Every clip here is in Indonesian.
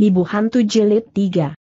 Ibu Hantu Jilid 3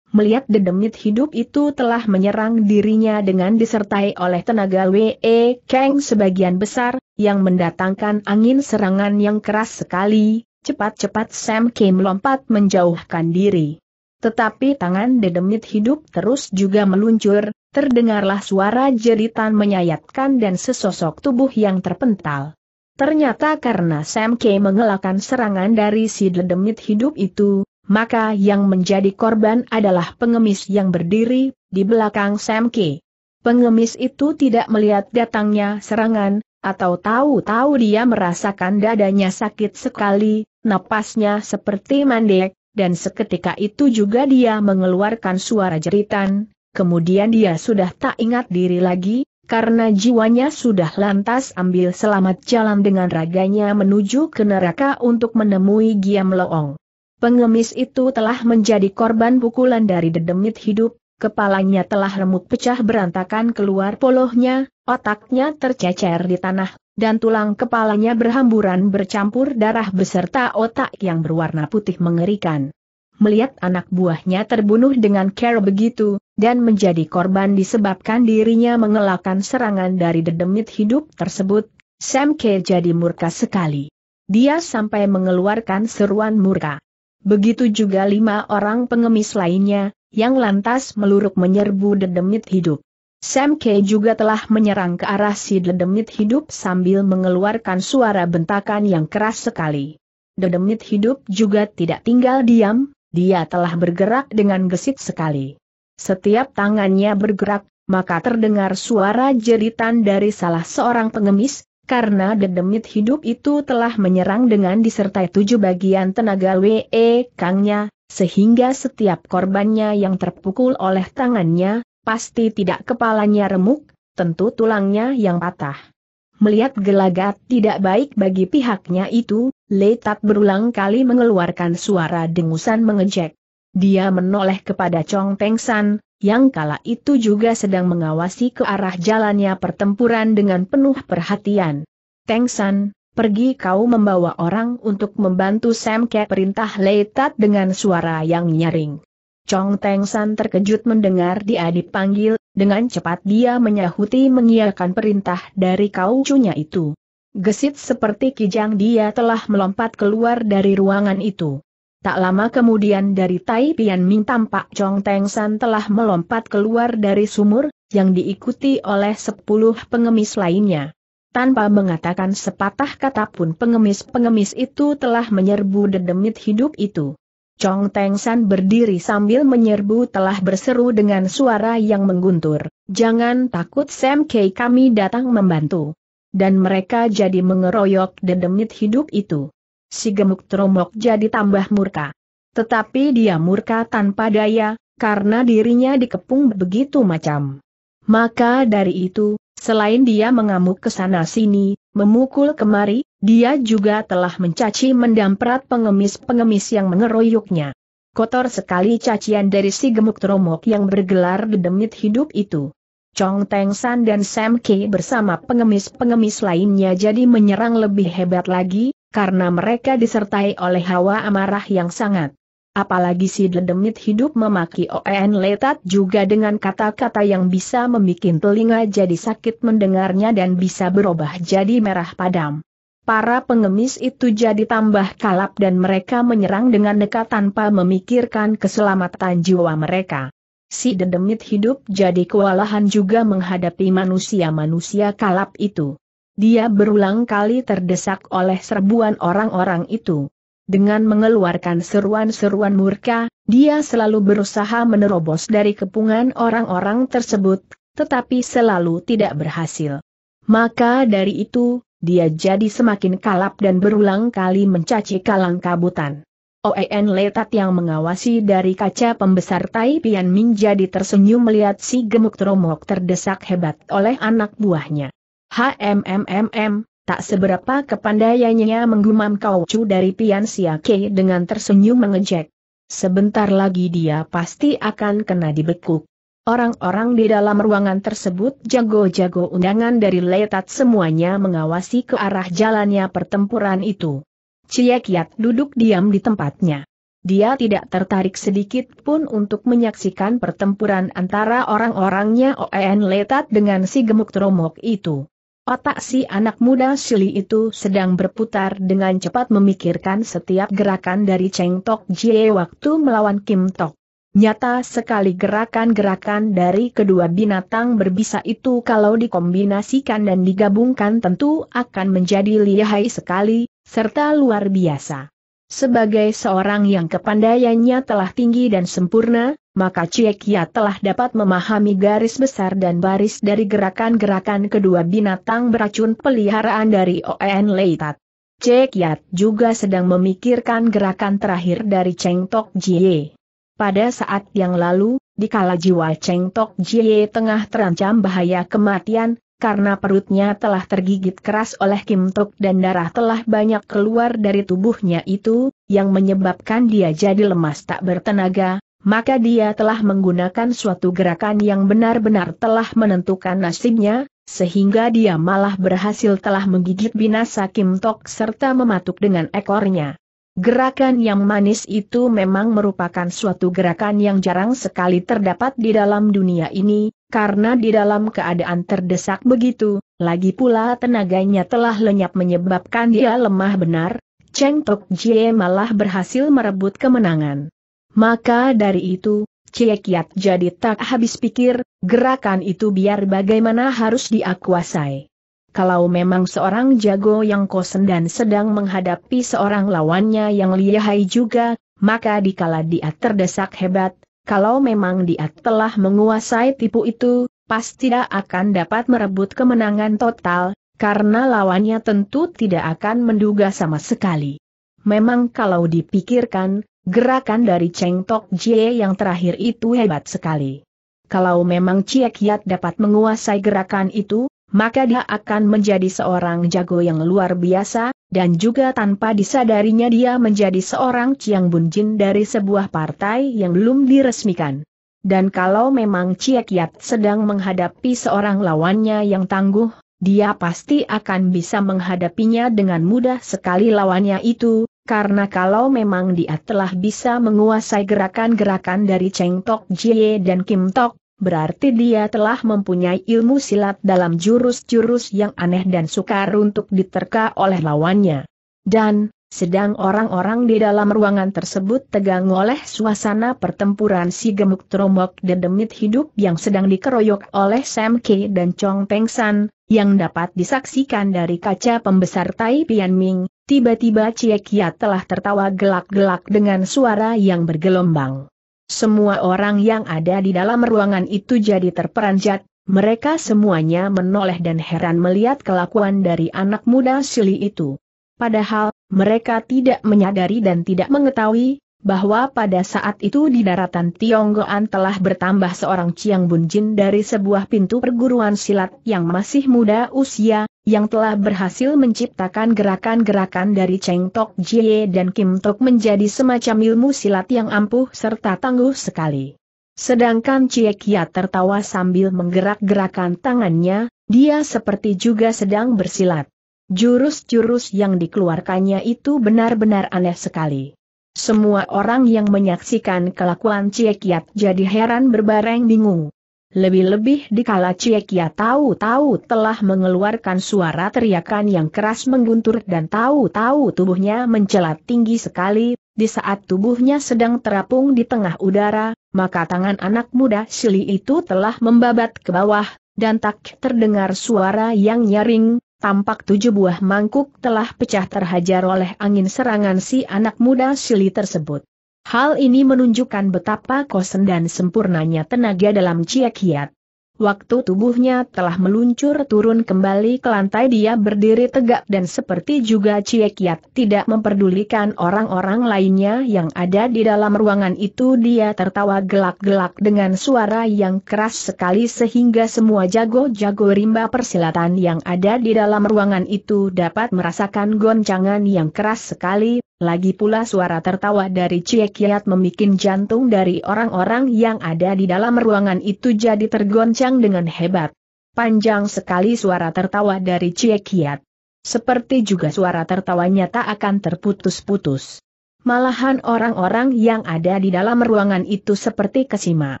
Melihat dedemit hidup itu telah menyerang dirinya dengan disertai oleh tenaga W.E. Kang sebagian besar, yang mendatangkan angin serangan yang keras sekali, cepat-cepat Sam Kim melompat menjauhkan diri. Tetapi tangan dedemit hidup terus juga meluncur, terdengarlah suara jeritan menyayatkan dan sesosok tubuh yang terpental. Ternyata karena Sam K mengelakkan serangan dari si dedemit hidup itu, maka yang menjadi korban adalah pengemis yang berdiri di belakang Sam K. Pengemis itu tidak melihat datangnya serangan, atau tahu-tahu dia merasakan dadanya sakit sekali, napasnya seperti mandek, dan seketika itu juga dia mengeluarkan suara jeritan, kemudian dia sudah tak ingat diri lagi, karena jiwanya sudah lantas ambil selamat jalan dengan raganya menuju ke neraka untuk menemui Giam Loong. Pengemis itu telah menjadi korban pukulan dari dedemit hidup, kepalanya telah remuk pecah berantakan keluar polohnya, otaknya tercecer di tanah, dan tulang kepalanya berhamburan bercampur darah beserta otak yang berwarna putih mengerikan. Melihat anak buahnya terbunuh dengan care begitu, dan menjadi korban disebabkan dirinya mengelakkan serangan dari dedemit hidup tersebut, Sam K jadi murka sekali. Dia sampai mengeluarkan seruan murka. Begitu juga lima orang pengemis lainnya, yang lantas meluruk menyerbu dedemit hidup. Sam K juga telah menyerang ke arah si dedemit hidup sambil mengeluarkan suara bentakan yang keras sekali. Dedemit hidup juga tidak tinggal diam, dia telah bergerak dengan gesit sekali. Setiap tangannya bergerak, maka terdengar suara jeritan dari salah seorang pengemis, karena dedemit hidup itu telah menyerang dengan disertai tujuh bagian tenaga WE Kangnya, sehingga setiap korbannya yang terpukul oleh tangannya, pasti tidak kepalanya remuk, tentu tulangnya yang patah. Melihat gelagat tidak baik bagi pihaknya itu, Letat berulang kali mengeluarkan suara dengusan mengejek. Dia menoleh kepada Chong Teng San, yang kala itu juga sedang mengawasi ke arah jalannya pertempuran dengan penuh perhatian. Teng San, pergi kau membawa orang untuk membantu Sam Ke perintah Leitat dengan suara yang nyaring. Chong Teng San terkejut mendengar dia dipanggil, dengan cepat dia menyahuti mengiyakan perintah dari kau cunya itu. Gesit seperti kijang dia telah melompat keluar dari ruangan itu. Tak lama kemudian dari Tai Pian Ming tampak Chong Teng San telah melompat keluar dari sumur, yang diikuti oleh sepuluh pengemis lainnya. Tanpa mengatakan sepatah kata pun pengemis-pengemis itu telah menyerbu dedemit hidup itu. Chong Teng San berdiri sambil menyerbu telah berseru dengan suara yang mengguntur, Jangan takut Sam Kei kami datang membantu. Dan mereka jadi mengeroyok dedemit hidup itu si gemuk tromok jadi tambah murka. Tetapi dia murka tanpa daya, karena dirinya dikepung begitu macam. Maka dari itu, selain dia mengamuk ke sana-sini, memukul kemari, dia juga telah mencaci mendamprat pengemis-pengemis yang mengeroyoknya. Kotor sekali cacian dari si gemuk tromok yang bergelar di demit hidup itu. Chong Teng San dan Sam Ki bersama pengemis-pengemis lainnya jadi menyerang lebih hebat lagi, karena mereka disertai oleh hawa amarah yang sangat. Apalagi si dedemit hidup memaki Oen Letat juga dengan kata-kata yang bisa membuat telinga jadi sakit mendengarnya dan bisa berubah jadi merah padam. Para pengemis itu jadi tambah kalap dan mereka menyerang dengan dekat tanpa memikirkan keselamatan jiwa mereka si dedemit hidup jadi kewalahan juga menghadapi manusia-manusia kalap itu. Dia berulang kali terdesak oleh serbuan orang-orang itu. Dengan mengeluarkan seruan-seruan murka, dia selalu berusaha menerobos dari kepungan orang-orang tersebut, tetapi selalu tidak berhasil. Maka dari itu, dia jadi semakin kalap dan berulang kali mencaci kalang kabutan. Oen Letat yang mengawasi dari kaca pembesar Tai Pian jadi tersenyum melihat si gemuk tromok terdesak hebat oleh anak buahnya. HMMMM, tak seberapa kepandaiannya menggumam cu dari Pian Siake dengan tersenyum mengejek. Sebentar lagi dia pasti akan kena dibekuk. Orang-orang di dalam ruangan tersebut jago-jago undangan dari Letat semuanya mengawasi ke arah jalannya pertempuran itu. Cie Kiat duduk diam di tempatnya. Dia tidak tertarik sedikit pun untuk menyaksikan pertempuran antara orang-orangnya Oen Letat dengan si gemuk tromok itu. Otak si anak muda Sili itu sedang berputar dengan cepat memikirkan setiap gerakan dari Cheng Tok Jie waktu melawan Kim Tok. Nyata sekali gerakan-gerakan dari kedua binatang berbisa itu kalau dikombinasikan dan digabungkan tentu akan menjadi lihai sekali, serta luar biasa. Sebagai seorang yang kepandaiannya telah tinggi dan sempurna, maka Ciekia telah dapat memahami garis besar dan baris dari gerakan-gerakan kedua binatang beracun peliharaan dari ON Leitat. Cekiat juga sedang memikirkan gerakan terakhir dari Cheng Tok Jie. Pada saat yang lalu, dikala jiwa Cheng Tok Jie tengah terancam bahaya kematian, karena perutnya telah tergigit keras oleh Kim Tok dan darah telah banyak keluar dari tubuhnya itu, yang menyebabkan dia jadi lemas tak bertenaga, maka dia telah menggunakan suatu gerakan yang benar-benar telah menentukan nasibnya, sehingga dia malah berhasil telah menggigit binasa Kim Tok serta mematuk dengan ekornya. Gerakan yang manis itu memang merupakan suatu gerakan yang jarang sekali terdapat di dalam dunia ini, karena di dalam keadaan terdesak begitu, lagi pula tenaganya telah lenyap menyebabkan dia lemah benar, Cheng Tok Jie malah berhasil merebut kemenangan. Maka dari itu, Cie Kiat jadi tak habis pikir, gerakan itu biar bagaimana harus diakuasai kalau memang seorang jago yang kosen dan sedang menghadapi seorang lawannya yang lihai juga, maka dikala dia terdesak hebat, kalau memang dia telah menguasai tipu itu, pasti tidak akan dapat merebut kemenangan total, karena lawannya tentu tidak akan menduga sama sekali. Memang kalau dipikirkan, gerakan dari Cheng Tok Jie yang terakhir itu hebat sekali. Kalau memang Cie Kiat dapat menguasai gerakan itu, maka dia akan menjadi seorang jago yang luar biasa, dan juga tanpa disadarinya dia menjadi seorang Chiang bunjin dari sebuah partai yang belum diresmikan. Dan kalau memang Chiek Yat sedang menghadapi seorang lawannya yang tangguh, dia pasti akan bisa menghadapinya dengan mudah sekali lawannya itu, karena kalau memang dia telah bisa menguasai gerakan-gerakan dari Cheng Tok Jie dan Kim Tok berarti dia telah mempunyai ilmu silat dalam jurus-jurus yang aneh dan sukar untuk diterka oleh lawannya. Dan, sedang orang-orang di dalam ruangan tersebut tegang oleh suasana pertempuran si gemuk tromok dan demit hidup yang sedang dikeroyok oleh Sam K dan Chong Peng San, yang dapat disaksikan dari kaca pembesar Tai Pian Ming, tiba-tiba Cie Kia telah tertawa gelak-gelak dengan suara yang bergelombang. Semua orang yang ada di dalam ruangan itu jadi terperanjat, mereka semuanya menoleh dan heran melihat kelakuan dari anak muda Sili itu. Padahal, mereka tidak menyadari dan tidak mengetahui, bahwa pada saat itu di daratan Tionggoan telah bertambah seorang Chiang Bunjin dari sebuah pintu perguruan silat yang masih muda usia, yang telah berhasil menciptakan gerakan-gerakan dari Cheng Tok Jie dan Kim Tok menjadi semacam ilmu silat yang ampuh serta tangguh sekali. Sedangkan Cie Kia tertawa sambil menggerak-gerakan tangannya, dia seperti juga sedang bersilat. Jurus-jurus yang dikeluarkannya itu benar-benar aneh sekali. Semua orang yang menyaksikan kelakuan Cie Kiat jadi heran berbareng bingung. Lebih-lebih dikala Ciekia tahu-tahu telah mengeluarkan suara teriakan yang keras mengguntur dan tahu-tahu tubuhnya mencelat tinggi sekali, di saat tubuhnya sedang terapung di tengah udara, maka tangan anak muda Sili itu telah membabat ke bawah, dan tak terdengar suara yang nyaring, tampak tujuh buah mangkuk telah pecah terhajar oleh angin serangan si anak muda Sili tersebut. Hal ini menunjukkan betapa kosen dan sempurnanya tenaga dalam Kiat. Waktu tubuhnya telah meluncur turun kembali ke lantai dia berdiri tegak dan seperti juga Ciekiat tidak memperdulikan orang-orang lainnya yang ada di dalam ruangan itu dia tertawa gelak-gelak dengan suara yang keras sekali sehingga semua jago-jago rimba persilatan yang ada di dalam ruangan itu dapat merasakan goncangan yang keras sekali lagi pula suara tertawa dari Cie Kiat memikin jantung dari orang-orang yang ada di dalam ruangan itu jadi tergoncang dengan hebat. Panjang sekali suara tertawa dari Cie Kiat. Seperti juga suara tertawanya tak akan terputus-putus. Malahan orang-orang yang ada di dalam ruangan itu seperti kesima.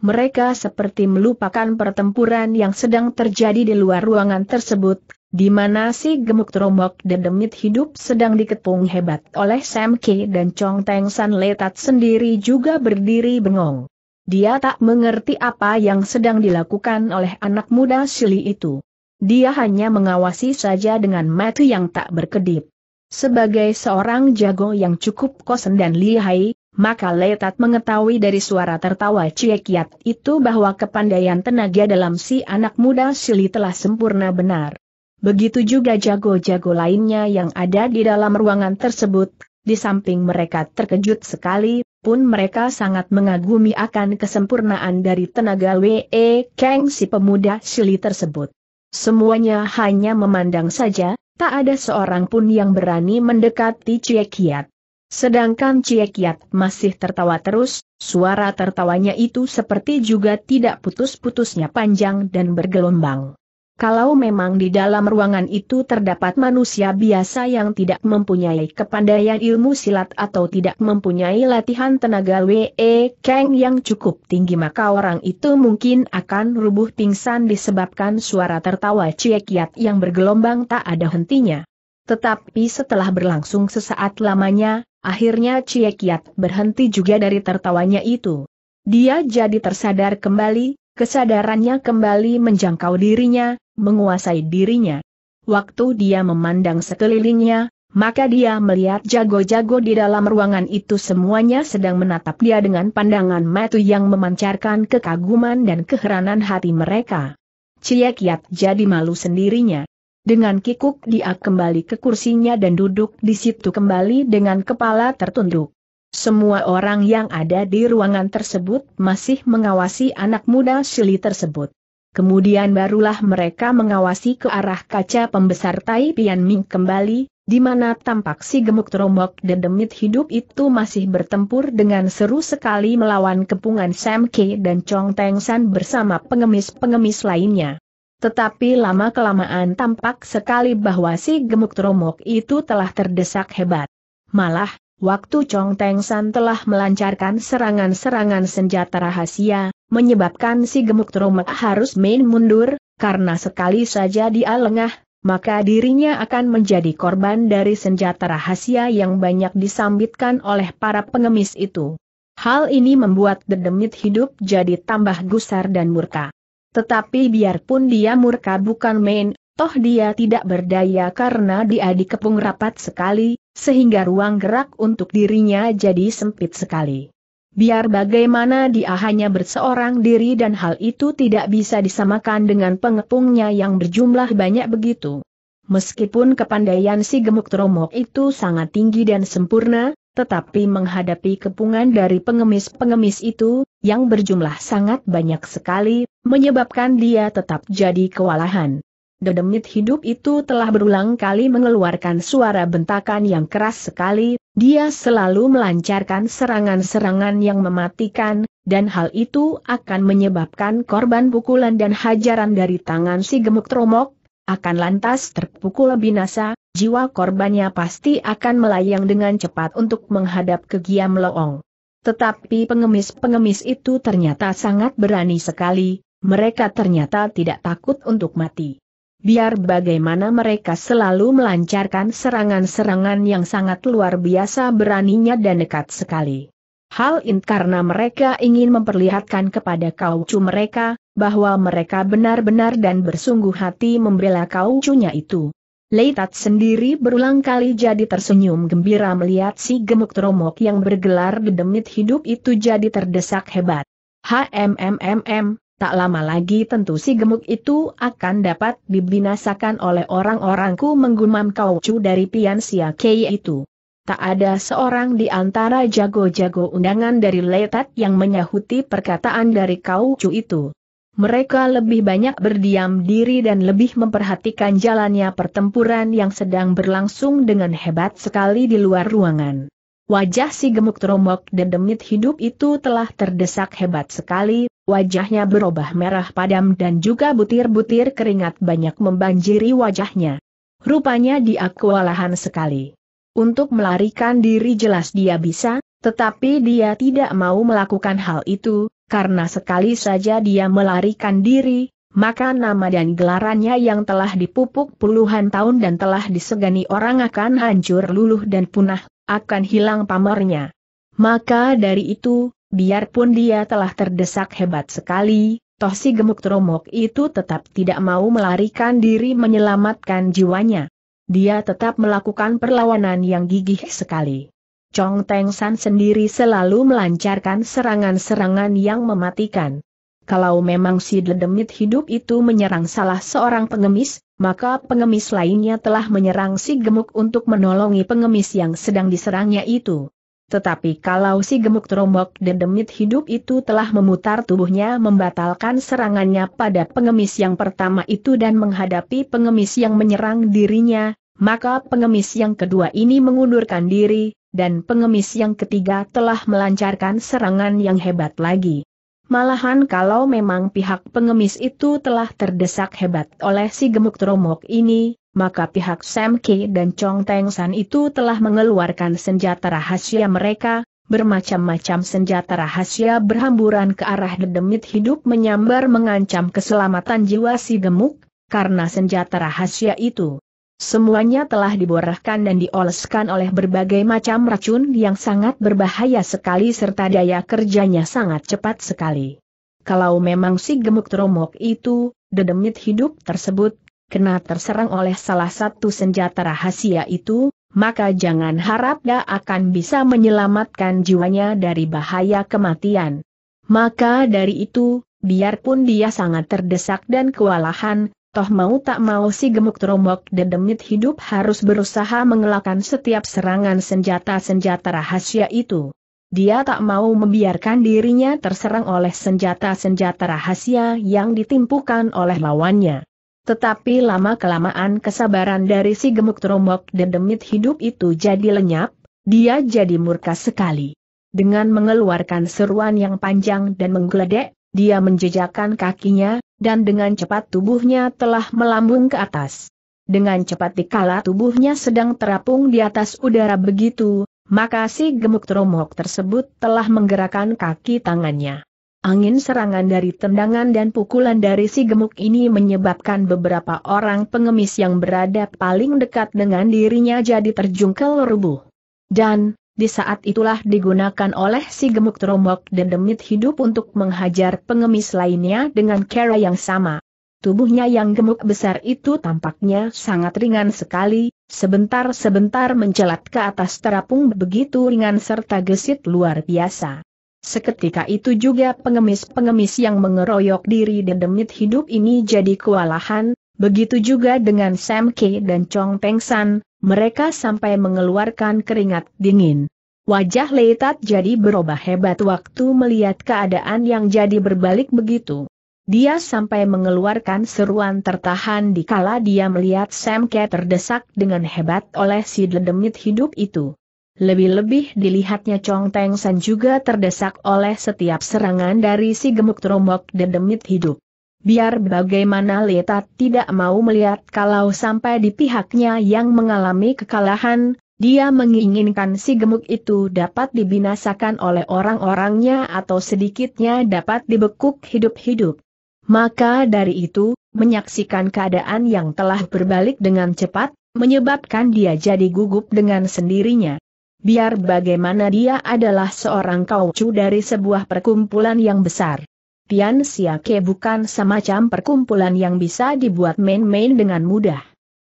Mereka seperti melupakan pertempuran yang sedang terjadi di luar ruangan tersebut, di mana si gemuk tromok dan demit hidup sedang dikepung hebat oleh Sam K dan Chong Teng San Letat sendiri juga berdiri bengong. Dia tak mengerti apa yang sedang dilakukan oleh anak muda Shili itu. Dia hanya mengawasi saja dengan mata yang tak berkedip. Sebagai seorang jago yang cukup kosen dan lihai, maka Letat mengetahui dari suara tertawa Ciekiat itu bahwa kepandaian tenaga dalam si anak muda Sili telah sempurna benar. Begitu juga jago-jago lainnya yang ada di dalam ruangan tersebut, di samping mereka terkejut sekali, pun mereka sangat mengagumi akan kesempurnaan dari tenaga W.E. Kang si pemuda Sili tersebut. Semuanya hanya memandang saja, tak ada seorang pun yang berani mendekati Cie Kiat. Sedangkan Cie Kiat masih tertawa terus, suara tertawanya itu seperti juga tidak putus-putusnya panjang dan bergelombang. Kalau memang di dalam ruangan itu terdapat manusia biasa yang tidak mempunyai kepandaian ilmu silat atau tidak mempunyai latihan tenaga WE Kang yang cukup tinggi maka orang itu mungkin akan rubuh pingsan disebabkan suara tertawa ciekiat yang bergelombang tak ada hentinya. Tetapi setelah berlangsung sesaat lamanya, akhirnya ciekiat berhenti juga dari tertawanya itu. Dia jadi tersadar kembali, kesadarannya kembali menjangkau dirinya, menguasai dirinya. Waktu dia memandang sekelilingnya, maka dia melihat jago-jago di dalam ruangan itu semuanya sedang menatap dia dengan pandangan mata yang memancarkan kekaguman dan keheranan hati mereka. Ciekiat jadi malu sendirinya. Dengan kikuk dia kembali ke kursinya dan duduk di situ kembali dengan kepala tertunduk. Semua orang yang ada di ruangan tersebut masih mengawasi anak muda Shili tersebut. Kemudian barulah mereka mengawasi ke arah kaca pembesar Tai Pian Ming kembali, di mana tampak si gemuk terombok demit hidup itu masih bertempur dengan seru sekali melawan kepungan Sam K dan Chong Teng San bersama pengemis-pengemis lainnya. Tetapi lama-kelamaan tampak sekali bahwa si gemuk terombok itu telah terdesak hebat. Malah, Waktu Chong Teng San telah melancarkan serangan-serangan senjata rahasia, menyebabkan si gemuk Tromek harus main mundur, karena sekali saja dia lengah, maka dirinya akan menjadi korban dari senjata rahasia yang banyak disambitkan oleh para pengemis itu. Hal ini membuat dedemit hidup jadi tambah gusar dan murka. Tetapi biarpun dia murka bukan main, Toh dia tidak berdaya karena dia dikepung rapat sekali, sehingga ruang gerak untuk dirinya jadi sempit sekali. Biar bagaimana dia hanya berseorang diri dan hal itu tidak bisa disamakan dengan pengepungnya yang berjumlah banyak begitu. Meskipun kepandaian si gemuk tromok itu sangat tinggi dan sempurna, tetapi menghadapi kepungan dari pengemis-pengemis itu, yang berjumlah sangat banyak sekali, menyebabkan dia tetap jadi kewalahan. Dedemit hidup itu telah berulang kali mengeluarkan suara bentakan yang keras sekali, dia selalu melancarkan serangan-serangan yang mematikan, dan hal itu akan menyebabkan korban pukulan dan hajaran dari tangan si gemuk tromok, akan lantas terpukul binasa, jiwa korbannya pasti akan melayang dengan cepat untuk menghadap ke Giam Loong. Tetapi pengemis-pengemis itu ternyata sangat berani sekali, mereka ternyata tidak takut untuk mati biar bagaimana mereka selalu melancarkan serangan-serangan yang sangat luar biasa beraninya dan dekat sekali. Hal ini karena mereka ingin memperlihatkan kepada kaucu mereka, bahwa mereka benar-benar dan bersungguh hati membela kaucunya itu. Leitat sendiri berulang kali jadi tersenyum gembira melihat si gemuk tromok yang bergelar gedemit hidup itu jadi terdesak hebat. HMMMM, Tak lama lagi tentu si gemuk itu akan dapat dibinasakan oleh orang-orangku menggumam kau cu dari Pian Sia Kei itu. Tak ada seorang di antara jago-jago undangan dari Letat yang menyahuti perkataan dari kau cu itu. Mereka lebih banyak berdiam diri dan lebih memperhatikan jalannya pertempuran yang sedang berlangsung dengan hebat sekali di luar ruangan. Wajah si gemuk teromok dan demit hidup itu telah terdesak hebat sekali, wajahnya berubah merah padam dan juga butir-butir keringat banyak membanjiri wajahnya. Rupanya dia kewalahan sekali. Untuk melarikan diri jelas dia bisa, tetapi dia tidak mau melakukan hal itu, karena sekali saja dia melarikan diri, maka nama dan gelarannya yang telah dipupuk puluhan tahun dan telah disegani orang akan hancur luluh dan punah, akan hilang pamornya. Maka dari itu, Biarpun dia telah terdesak hebat sekali, toh si gemuk tromok itu tetap tidak mau melarikan diri menyelamatkan jiwanya. Dia tetap melakukan perlawanan yang gigih sekali. Chong Teng San sendiri selalu melancarkan serangan-serangan yang mematikan. Kalau memang si dedemit hidup itu menyerang salah seorang pengemis, maka pengemis lainnya telah menyerang si gemuk untuk menolongi pengemis yang sedang diserangnya itu. Tetapi kalau si gemuk terombok demit hidup itu telah memutar tubuhnya membatalkan serangannya pada pengemis yang pertama itu dan menghadapi pengemis yang menyerang dirinya, maka pengemis yang kedua ini mengundurkan diri, dan pengemis yang ketiga telah melancarkan serangan yang hebat lagi. Malahan kalau memang pihak pengemis itu telah terdesak hebat oleh si gemuk tromok ini, maka pihak Sam Ki dan Chong Teng San itu telah mengeluarkan senjata rahasia mereka, bermacam-macam senjata rahasia berhamburan ke arah dedemit hidup menyambar mengancam keselamatan jiwa si gemuk, karena senjata rahasia itu. Semuanya telah diborahkan dan dioleskan oleh berbagai macam racun yang sangat berbahaya sekali serta daya kerjanya sangat cepat sekali. Kalau memang si gemuk tromok itu, dedemit hidup tersebut kena terserang oleh salah satu senjata rahasia itu, maka jangan harap dia akan bisa menyelamatkan jiwanya dari bahaya kematian. Maka dari itu, biarpun dia sangat terdesak dan kewalahan, Toh mau tak mau si gemuk terombok dedemit hidup harus berusaha mengelakkan setiap serangan senjata-senjata rahasia itu. Dia tak mau membiarkan dirinya terserang oleh senjata-senjata rahasia yang ditimpukan oleh lawannya. Tetapi lama-kelamaan kesabaran dari si gemuk teromok dan demit hidup itu jadi lenyap, dia jadi murka sekali. Dengan mengeluarkan seruan yang panjang dan menggeledek, dia menjejakkan kakinya, dan dengan cepat tubuhnya telah melambung ke atas. Dengan cepat dikala tubuhnya sedang terapung di atas udara begitu, maka si gemuk teromok tersebut telah menggerakkan kaki tangannya. Angin serangan dari tendangan dan pukulan dari si gemuk ini menyebabkan beberapa orang pengemis yang berada paling dekat dengan dirinya jadi terjungkel rubuh. Dan, di saat itulah digunakan oleh si gemuk teromok dan demit hidup untuk menghajar pengemis lainnya dengan cara yang sama. Tubuhnya yang gemuk besar itu tampaknya sangat ringan sekali, sebentar-sebentar mencelat ke atas terapung begitu ringan serta gesit luar biasa. Seketika itu juga pengemis-pengemis yang mengeroyok diri dan demit hidup ini jadi kewalahan, begitu juga dengan Sam K dan Chong Peng San, mereka sampai mengeluarkan keringat dingin. Wajah Leitat jadi berubah hebat waktu melihat keadaan yang jadi berbalik begitu. Dia sampai mengeluarkan seruan tertahan dikala dia melihat Sam K terdesak dengan hebat oleh si dedemit hidup itu. Lebih-lebih dilihatnya Chong Teng San juga terdesak oleh setiap serangan dari si gemuk tromok dedemit hidup. Biar bagaimana Leta tidak mau melihat kalau sampai di pihaknya yang mengalami kekalahan, dia menginginkan si gemuk itu dapat dibinasakan oleh orang-orangnya atau sedikitnya dapat dibekuk hidup-hidup. Maka dari itu, menyaksikan keadaan yang telah berbalik dengan cepat, menyebabkan dia jadi gugup dengan sendirinya biar bagaimana dia adalah seorang kaucu dari sebuah perkumpulan yang besar. Tian Siake bukan semacam perkumpulan yang bisa dibuat main-main dengan mudah.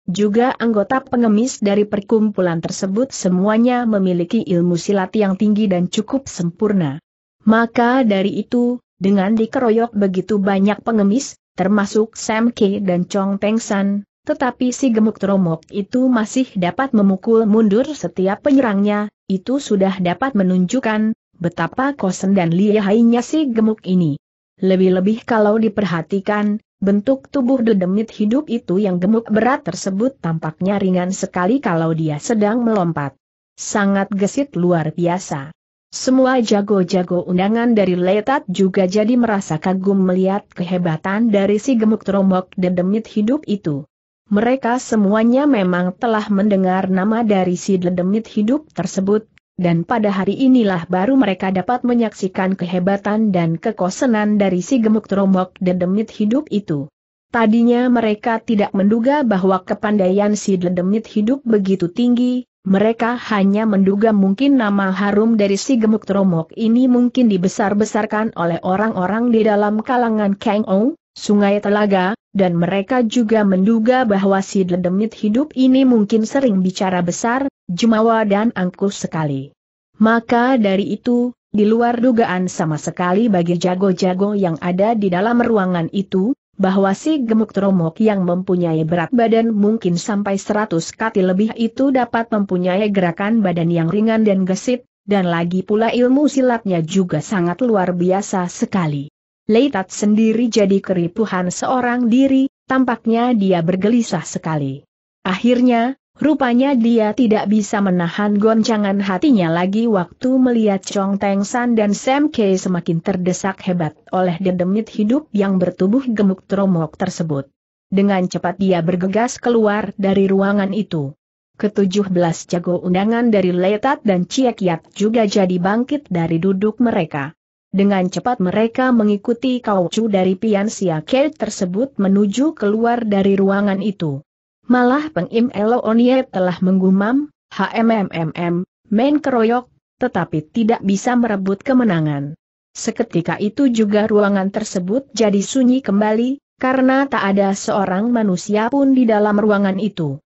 Juga anggota pengemis dari perkumpulan tersebut semuanya memiliki ilmu silat yang tinggi dan cukup sempurna. Maka dari itu, dengan dikeroyok begitu banyak pengemis, termasuk Sam K dan Chong Peng San, tetapi si gemuk tromok itu masih dapat memukul mundur setiap penyerangnya, itu sudah dapat menunjukkan betapa kosen dan lihainya si gemuk ini. Lebih-lebih kalau diperhatikan, bentuk tubuh dedemit hidup itu yang gemuk berat tersebut tampaknya ringan sekali kalau dia sedang melompat. Sangat gesit luar biasa. Semua jago-jago undangan dari Letat juga jadi merasa kagum melihat kehebatan dari si gemuk tromok dedemit hidup itu. Mereka semuanya memang telah mendengar nama dari si dedemit hidup tersebut, dan pada hari inilah baru mereka dapat menyaksikan kehebatan dan kekosenan dari si gemuk terombok dedemit hidup itu. Tadinya mereka tidak menduga bahwa kepandaian si dedemit hidup begitu tinggi, mereka hanya menduga mungkin nama harum dari si gemuk teromok ini mungkin dibesar-besarkan oleh orang-orang di dalam kalangan Kang Ong, sungai telaga, dan mereka juga menduga bahwa si dedemit hidup ini mungkin sering bicara besar, jumawa dan angkuh sekali. Maka dari itu, di luar dugaan sama sekali bagi jago-jago yang ada di dalam ruangan itu, bahwa si gemuk tromok yang mempunyai berat badan mungkin sampai 100 kati lebih itu dapat mempunyai gerakan badan yang ringan dan gesit, dan lagi pula ilmu silatnya juga sangat luar biasa sekali. Leitat sendiri jadi keripuhan seorang diri, tampaknya dia bergelisah sekali. Akhirnya, rupanya dia tidak bisa menahan goncangan hatinya lagi waktu melihat Chong Teng San dan Sam K semakin terdesak hebat oleh dedemit hidup yang bertubuh gemuk tromok tersebut. Dengan cepat dia bergegas keluar dari ruangan itu. Ketujuh belas jago undangan dari Letat dan Yat juga jadi bangkit dari duduk mereka. Dengan cepat mereka mengikuti kaucu dari Pian Siake tersebut menuju keluar dari ruangan itu. Malah Pengim Onye telah menggumam, HMMMM, main keroyok, tetapi tidak bisa merebut kemenangan. Seketika itu juga ruangan tersebut jadi sunyi kembali, karena tak ada seorang manusia pun di dalam ruangan itu.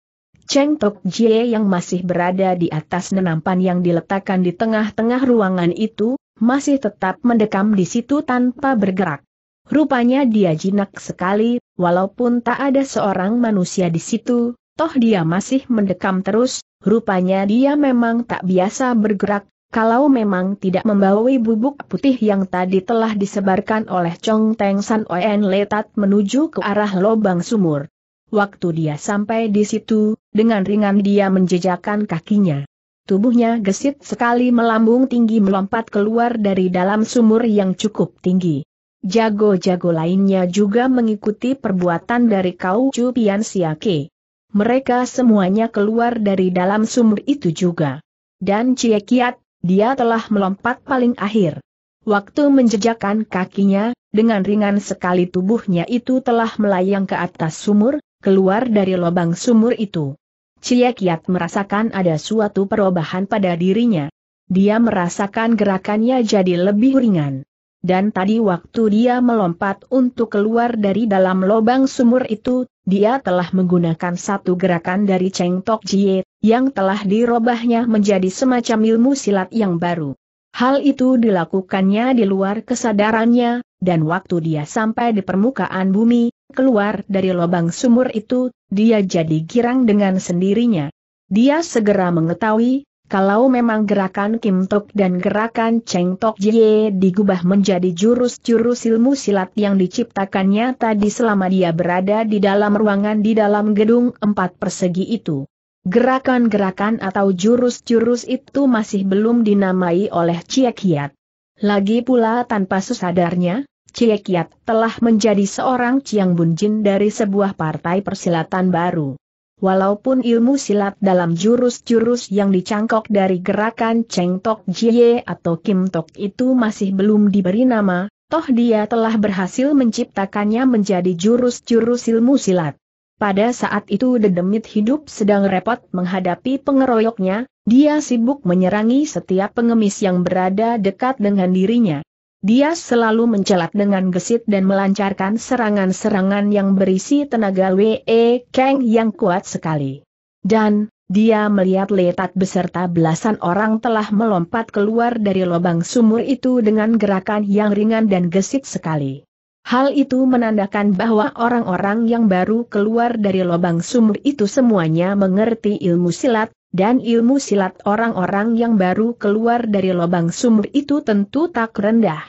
Cheng Tok Jie yang masih berada di atas nenampan yang diletakkan di tengah-tengah ruangan itu, masih tetap mendekam di situ tanpa bergerak. Rupanya dia jinak sekali, walaupun tak ada seorang manusia di situ, toh dia masih mendekam terus, rupanya dia memang tak biasa bergerak, kalau memang tidak membawa bubuk putih yang tadi telah disebarkan oleh Chong Teng San Oen Letat menuju ke arah lobang sumur. Waktu dia sampai di situ, dengan ringan dia menjejakkan kakinya. Tubuhnya gesit sekali melambung tinggi melompat keluar dari dalam sumur yang cukup tinggi. Jago-jago lainnya juga mengikuti perbuatan dari Kau Chu Pian Siake. Mereka semuanya keluar dari dalam sumur itu juga. Dan Cie Kiat, dia telah melompat paling akhir. Waktu menjejakkan kakinya, dengan ringan sekali tubuhnya itu telah melayang ke atas sumur, keluar dari lubang sumur itu. Cie Kiat merasakan ada suatu perubahan pada dirinya. Dia merasakan gerakannya jadi lebih ringan. Dan tadi waktu dia melompat untuk keluar dari dalam lubang sumur itu, dia telah menggunakan satu gerakan dari Cheng Tok Jie, yang telah dirobahnya menjadi semacam ilmu silat yang baru. Hal itu dilakukannya di luar kesadarannya, dan waktu dia sampai di permukaan bumi, keluar dari lubang sumur itu, dia jadi girang dengan sendirinya. Dia segera mengetahui, kalau memang gerakan Kim Tok dan gerakan Cheng Tok Jie digubah menjadi jurus-jurus ilmu silat yang diciptakannya tadi selama dia berada di dalam ruangan di dalam gedung empat persegi itu. Gerakan-gerakan atau jurus-jurus itu masih belum dinamai oleh Chiek Kiat. Lagi pula tanpa sesadarnya, Cie Kiat telah menjadi seorang Ciang Bun Jin dari sebuah partai persilatan baru. Walaupun ilmu silat dalam jurus-jurus yang dicangkok dari gerakan Cheng Tok Jie atau Kim Tok itu masih belum diberi nama, toh dia telah berhasil menciptakannya menjadi jurus-jurus ilmu silat. Pada saat itu dedemit hidup sedang repot menghadapi pengeroyoknya, dia sibuk menyerangi setiap pengemis yang berada dekat dengan dirinya. Dia selalu mencelat dengan gesit dan melancarkan serangan-serangan yang berisi tenaga W.E. Kang yang kuat sekali. Dan, dia melihat letat beserta belasan orang telah melompat keluar dari lubang sumur itu dengan gerakan yang ringan dan gesit sekali. Hal itu menandakan bahwa orang-orang yang baru keluar dari lubang sumur itu semuanya mengerti ilmu silat, dan ilmu silat orang-orang yang baru keluar dari lubang sumur itu tentu tak rendah.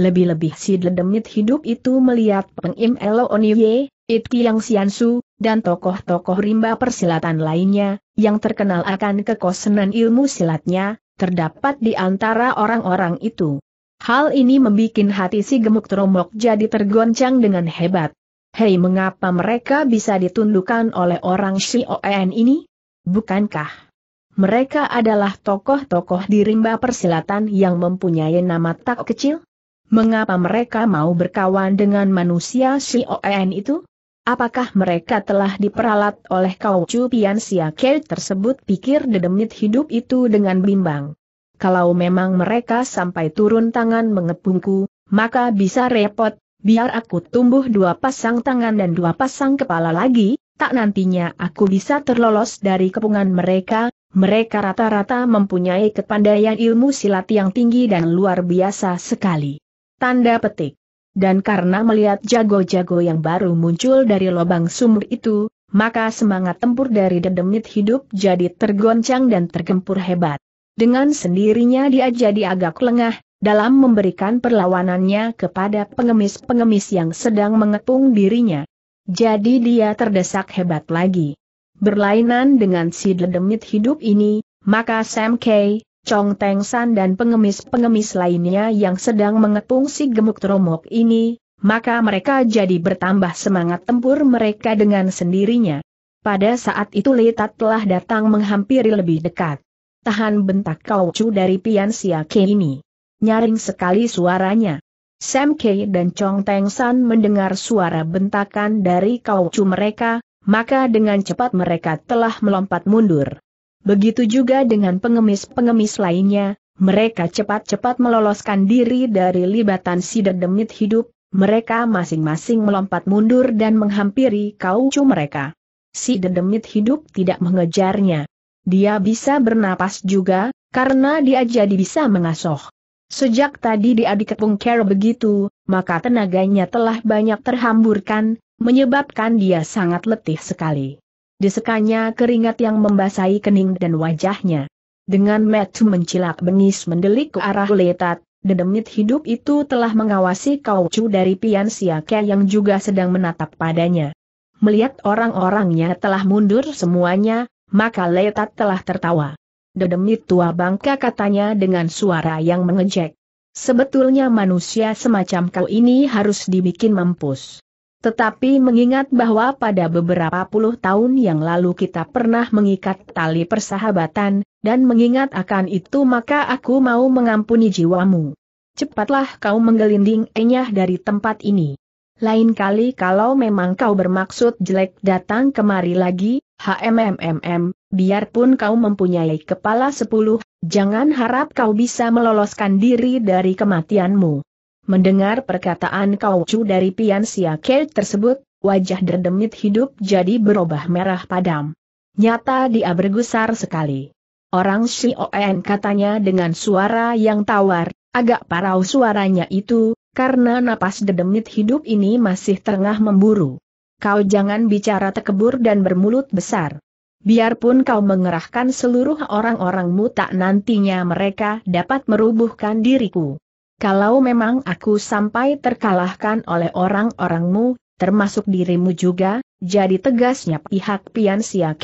Lebih-lebih si dedemit hidup itu melihat Pengim Elo Oniye, It Yang Siansu, dan tokoh-tokoh rimba persilatan lainnya, yang terkenal akan kekosenan ilmu silatnya, terdapat di antara orang-orang itu. Hal ini membuat hati si gemuk teromok jadi tergoncang dengan hebat. Hei mengapa mereka bisa ditundukkan oleh orang Oen ini? bukankah? Mereka adalah tokoh-tokoh di rimba persilatan yang mempunyai nama tak kecil? Mengapa mereka mau berkawan dengan manusia si OEN itu? Apakah mereka telah diperalat oleh kau Cupian Siakel tersebut pikir dedemit hidup itu dengan bimbang. Kalau memang mereka sampai turun tangan mengepungku, maka bisa repot, biar aku tumbuh dua pasang tangan dan dua pasang kepala lagi, tak nantinya aku bisa terlolos dari kepungan mereka, mereka rata-rata mempunyai kepandaian ilmu silat yang tinggi dan luar biasa sekali. Tanda petik. Dan karena melihat jago-jago yang baru muncul dari lubang sumur itu, maka semangat tempur dari dedemit hidup jadi tergoncang dan tergempur hebat. Dengan sendirinya dia jadi agak lengah, dalam memberikan perlawanannya kepada pengemis-pengemis yang sedang mengepung dirinya. Jadi dia terdesak hebat lagi. Berlainan dengan si dedemit hidup ini, maka Sam K, Chong Teng San dan pengemis-pengemis lainnya yang sedang mengepung si gemuk teromok ini, maka mereka jadi bertambah semangat tempur mereka dengan sendirinya. Pada saat itu Letat telah datang menghampiri lebih dekat. Tahan bentak kau cu dari pian Kay ini. Nyaring sekali suaranya. Sam Kei dan Chong Teng San mendengar suara bentakan dari kaucu mereka, maka dengan cepat mereka telah melompat mundur. Begitu juga dengan pengemis-pengemis lainnya, mereka cepat-cepat meloloskan diri dari libatan si dedemit hidup, mereka masing-masing melompat mundur dan menghampiri kaucu mereka. Si dedemit hidup tidak mengejarnya. Dia bisa bernapas juga, karena dia jadi bisa mengasuh. Sejak tadi dia dikepung Carol begitu, maka tenaganya telah banyak terhamburkan, menyebabkan dia sangat letih sekali. Disekanya keringat yang membasahi kening dan wajahnya. Dengan metu mencilak bengis mendelik ke arah letat, dedemit hidup itu telah mengawasi kau cu dari pian Siake yang juga sedang menatap padanya. Melihat orang-orangnya telah mundur semuanya, maka letat telah tertawa. Dedemit tua bangka katanya dengan suara yang mengejek. Sebetulnya manusia semacam kau ini harus dibikin mampus. Tetapi mengingat bahwa pada beberapa puluh tahun yang lalu kita pernah mengikat tali persahabatan, dan mengingat akan itu maka aku mau mengampuni jiwamu. Cepatlah kau menggelinding enyah dari tempat ini. Lain kali kalau memang kau bermaksud jelek datang kemari lagi, HMMMM, biarpun kau mempunyai kepala sepuluh, jangan harap kau bisa meloloskan diri dari kematianmu. Mendengar perkataan kau cu dari Pian Siake tersebut, wajah derdemit hidup jadi berubah merah padam. Nyata dia bergusar sekali. Orang Oen katanya dengan suara yang tawar, agak parau suaranya itu, karena napas dedemit hidup ini masih tengah memburu. Kau jangan bicara tekebur dan bermulut besar. Biarpun kau mengerahkan seluruh orang-orangmu tak nantinya mereka dapat merubuhkan diriku. Kalau memang aku sampai terkalahkan oleh orang-orangmu, termasuk dirimu juga, jadi tegasnya pihak Pian Sia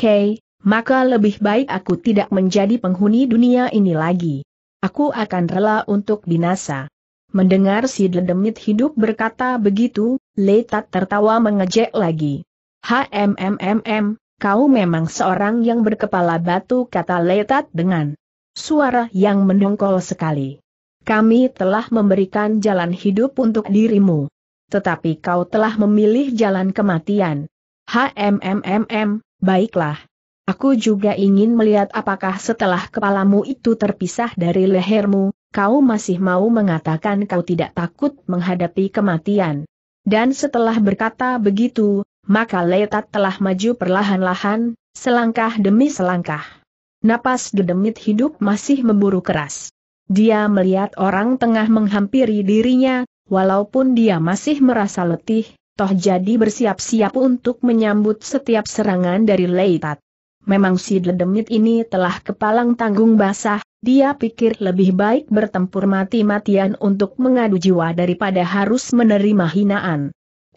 maka lebih baik aku tidak menjadi penghuni dunia ini lagi. Aku akan rela untuk binasa. Mendengar si dedemit hidup berkata begitu, Letat tertawa mengejek lagi. HMMMM, Kau memang seorang yang berkepala batu kata Letat dengan suara yang mendongkol sekali. Kami telah memberikan jalan hidup untuk dirimu. Tetapi kau telah memilih jalan kematian. HMMMM, baiklah. Aku juga ingin melihat apakah setelah kepalamu itu terpisah dari lehermu, kau masih mau mengatakan kau tidak takut menghadapi kematian. Dan setelah berkata begitu, maka Letat telah maju perlahan-lahan, selangkah demi selangkah. Napas gedemit hidup masih memburu keras. Dia melihat orang tengah menghampiri dirinya, walaupun dia masih merasa letih, toh jadi bersiap-siap untuk menyambut setiap serangan dari Leitat. Memang si dedemit ini telah kepalang tanggung basah, dia pikir lebih baik bertempur mati-matian untuk mengadu jiwa daripada harus menerima hinaan.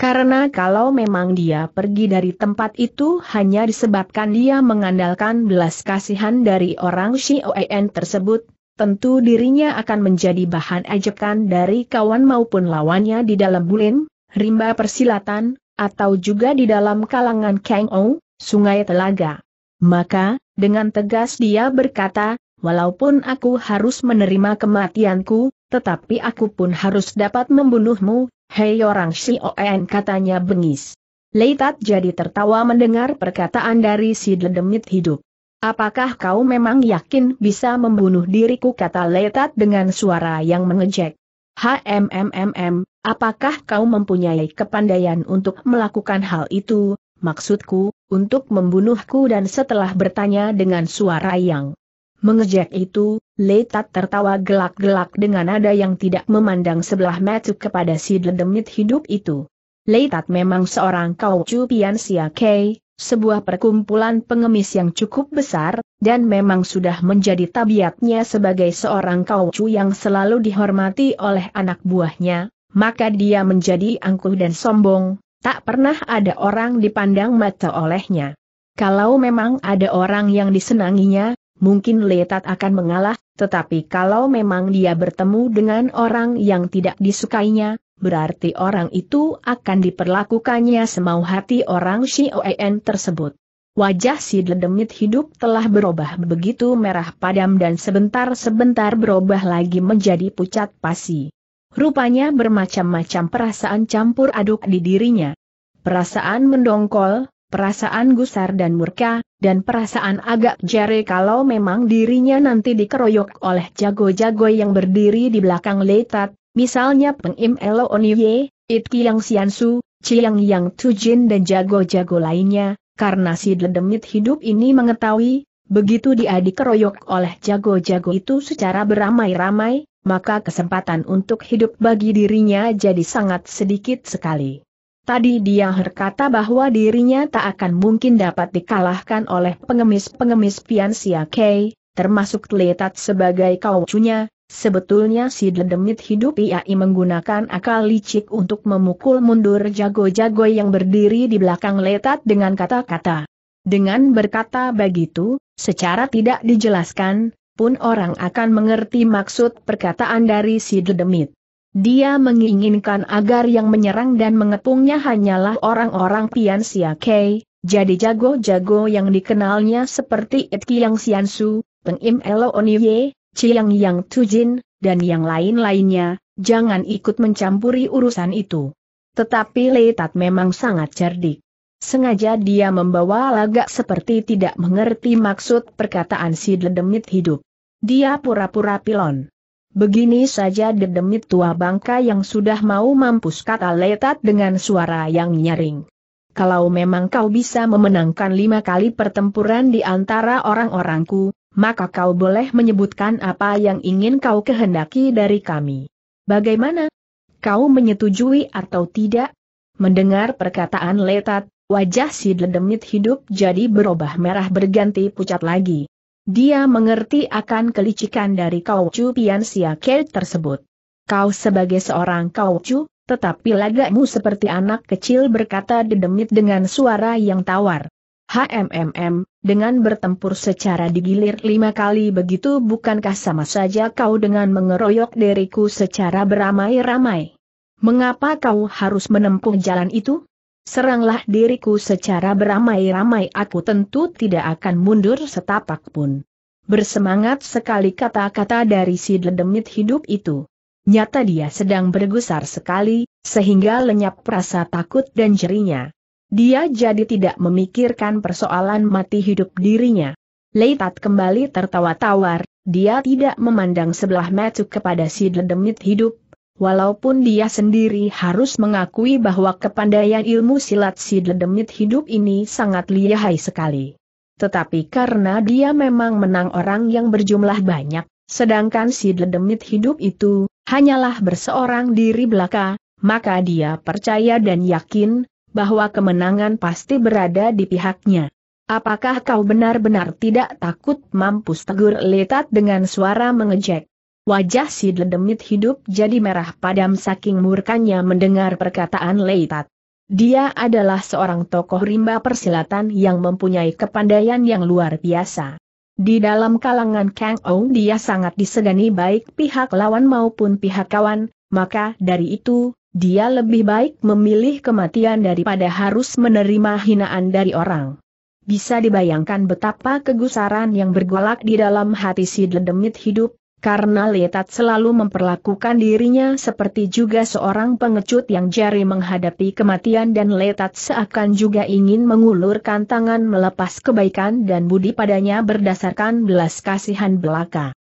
Karena kalau memang dia pergi dari tempat itu hanya disebabkan dia mengandalkan belas kasihan dari orang Xioen tersebut, tentu dirinya akan menjadi bahan ajakan dari kawan maupun lawannya di dalam bulin, rimba persilatan, atau juga di dalam kalangan Kang Ou, sungai telaga. Maka, dengan tegas dia berkata, walaupun aku harus menerima kematianku, tetapi aku pun harus dapat membunuhmu, Hei orang si Oen katanya bengis. Leitat jadi tertawa mendengar perkataan dari si dedemit hidup. Apakah kau memang yakin bisa membunuh diriku kata Leitat dengan suara yang mengejek. HMMMM, apakah kau mempunyai kepandaian untuk melakukan hal itu, maksudku, untuk membunuhku dan setelah bertanya dengan suara yang Mengejek itu, Letat tertawa gelak-gelak dengan nada yang tidak memandang sebelah mata kepada si dedemit hidup itu. Letat memang seorang kau cupian siakei, sebuah perkumpulan pengemis yang cukup besar, dan memang sudah menjadi tabiatnya sebagai seorang kaucu yang selalu dihormati oleh anak buahnya, maka dia menjadi angkuh dan sombong, tak pernah ada orang dipandang mata olehnya. Kalau memang ada orang yang disenanginya, mungkin Letat akan mengalah, tetapi kalau memang dia bertemu dengan orang yang tidak disukainya, berarti orang itu akan diperlakukannya semau hati orang En tersebut. Wajah si dedemit hidup telah berubah begitu merah padam dan sebentar-sebentar berubah lagi menjadi pucat pasi. Rupanya bermacam-macam perasaan campur aduk di dirinya. Perasaan mendongkol, perasaan gusar dan murka, dan perasaan agak jere kalau memang dirinya nanti dikeroyok oleh jago-jago yang berdiri di belakang Letat, misalnya Pengim Elo Onye, It Siansu, Chiang Yang Tujin dan jago-jago lainnya, karena si dedemit hidup ini mengetahui, begitu dia dikeroyok oleh jago-jago itu secara beramai-ramai, maka kesempatan untuk hidup bagi dirinya jadi sangat sedikit sekali. Tadi dia berkata bahwa dirinya tak akan mungkin dapat dikalahkan oleh pengemis-pengemis Pian Sia Kei, termasuk Letat sebagai kaucunya, sebetulnya si Dedemit hidup IAI menggunakan akal licik untuk memukul mundur jago-jago yang berdiri di belakang Letat dengan kata-kata. Dengan berkata begitu, secara tidak dijelaskan, pun orang akan mengerti maksud perkataan dari si Dedemit. Dia menginginkan agar yang menyerang dan mengepungnya hanyalah orang-orang Tian Xia jadi jago-jago yang dikenalnya seperti It Kiang Xian Peng Im Elo Oniye, Chiang Yang Tujin, dan yang lain-lainnya, jangan ikut mencampuri urusan itu. Tetapi Letat memang sangat cerdik. Sengaja dia membawa lagak seperti tidak mengerti maksud perkataan si dedemit hidup. Dia pura-pura pilon. Begini saja dedemit tua bangka yang sudah mau mampus kata letat dengan suara yang nyaring. Kalau memang kau bisa memenangkan lima kali pertempuran di antara orang-orangku, maka kau boleh menyebutkan apa yang ingin kau kehendaki dari kami. Bagaimana? Kau menyetujui atau tidak? Mendengar perkataan letat, wajah si dedemit hidup jadi berubah merah berganti pucat lagi. Dia mengerti akan kelicikan dari Kau Chu Pian tersebut. Kau sebagai seorang Kau Chu, tetapi lagakmu seperti anak kecil berkata dedemit dengan suara yang tawar. HMMM, dengan bertempur secara digilir lima kali begitu bukankah sama saja kau dengan mengeroyok diriku secara beramai-ramai? Mengapa kau harus menempuh jalan itu? Seranglah diriku secara beramai-ramai aku tentu tidak akan mundur setapak pun. Bersemangat sekali kata-kata dari si dedemit hidup itu. Nyata dia sedang bergusar sekali, sehingga lenyap rasa takut dan jerinya. Dia jadi tidak memikirkan persoalan mati hidup dirinya. Leitat kembali tertawa tawar, dia tidak memandang sebelah mata kepada si dedemit hidup, Walaupun dia sendiri harus mengakui bahwa kepandaian ilmu silat si dedemit hidup ini sangat lihai sekali. Tetapi karena dia memang menang orang yang berjumlah banyak, sedangkan si dedemit hidup itu, hanyalah berseorang diri belaka, maka dia percaya dan yakin, bahwa kemenangan pasti berada di pihaknya. Apakah kau benar-benar tidak takut mampus tegur letat dengan suara mengejek? Wajah si dedemit hidup jadi merah padam saking murkanya mendengar perkataan Leitat. Dia adalah seorang tokoh rimba persilatan yang mempunyai kepandaian yang luar biasa. Di dalam kalangan Kang Ong dia sangat disegani baik pihak lawan maupun pihak kawan, maka dari itu, dia lebih baik memilih kematian daripada harus menerima hinaan dari orang. Bisa dibayangkan betapa kegusaran yang bergolak di dalam hati si dedemit hidup, karena Letat selalu memperlakukan dirinya seperti juga seorang pengecut yang jari menghadapi kematian dan Letat seakan juga ingin mengulurkan tangan melepas kebaikan dan budi padanya berdasarkan belas kasihan belaka.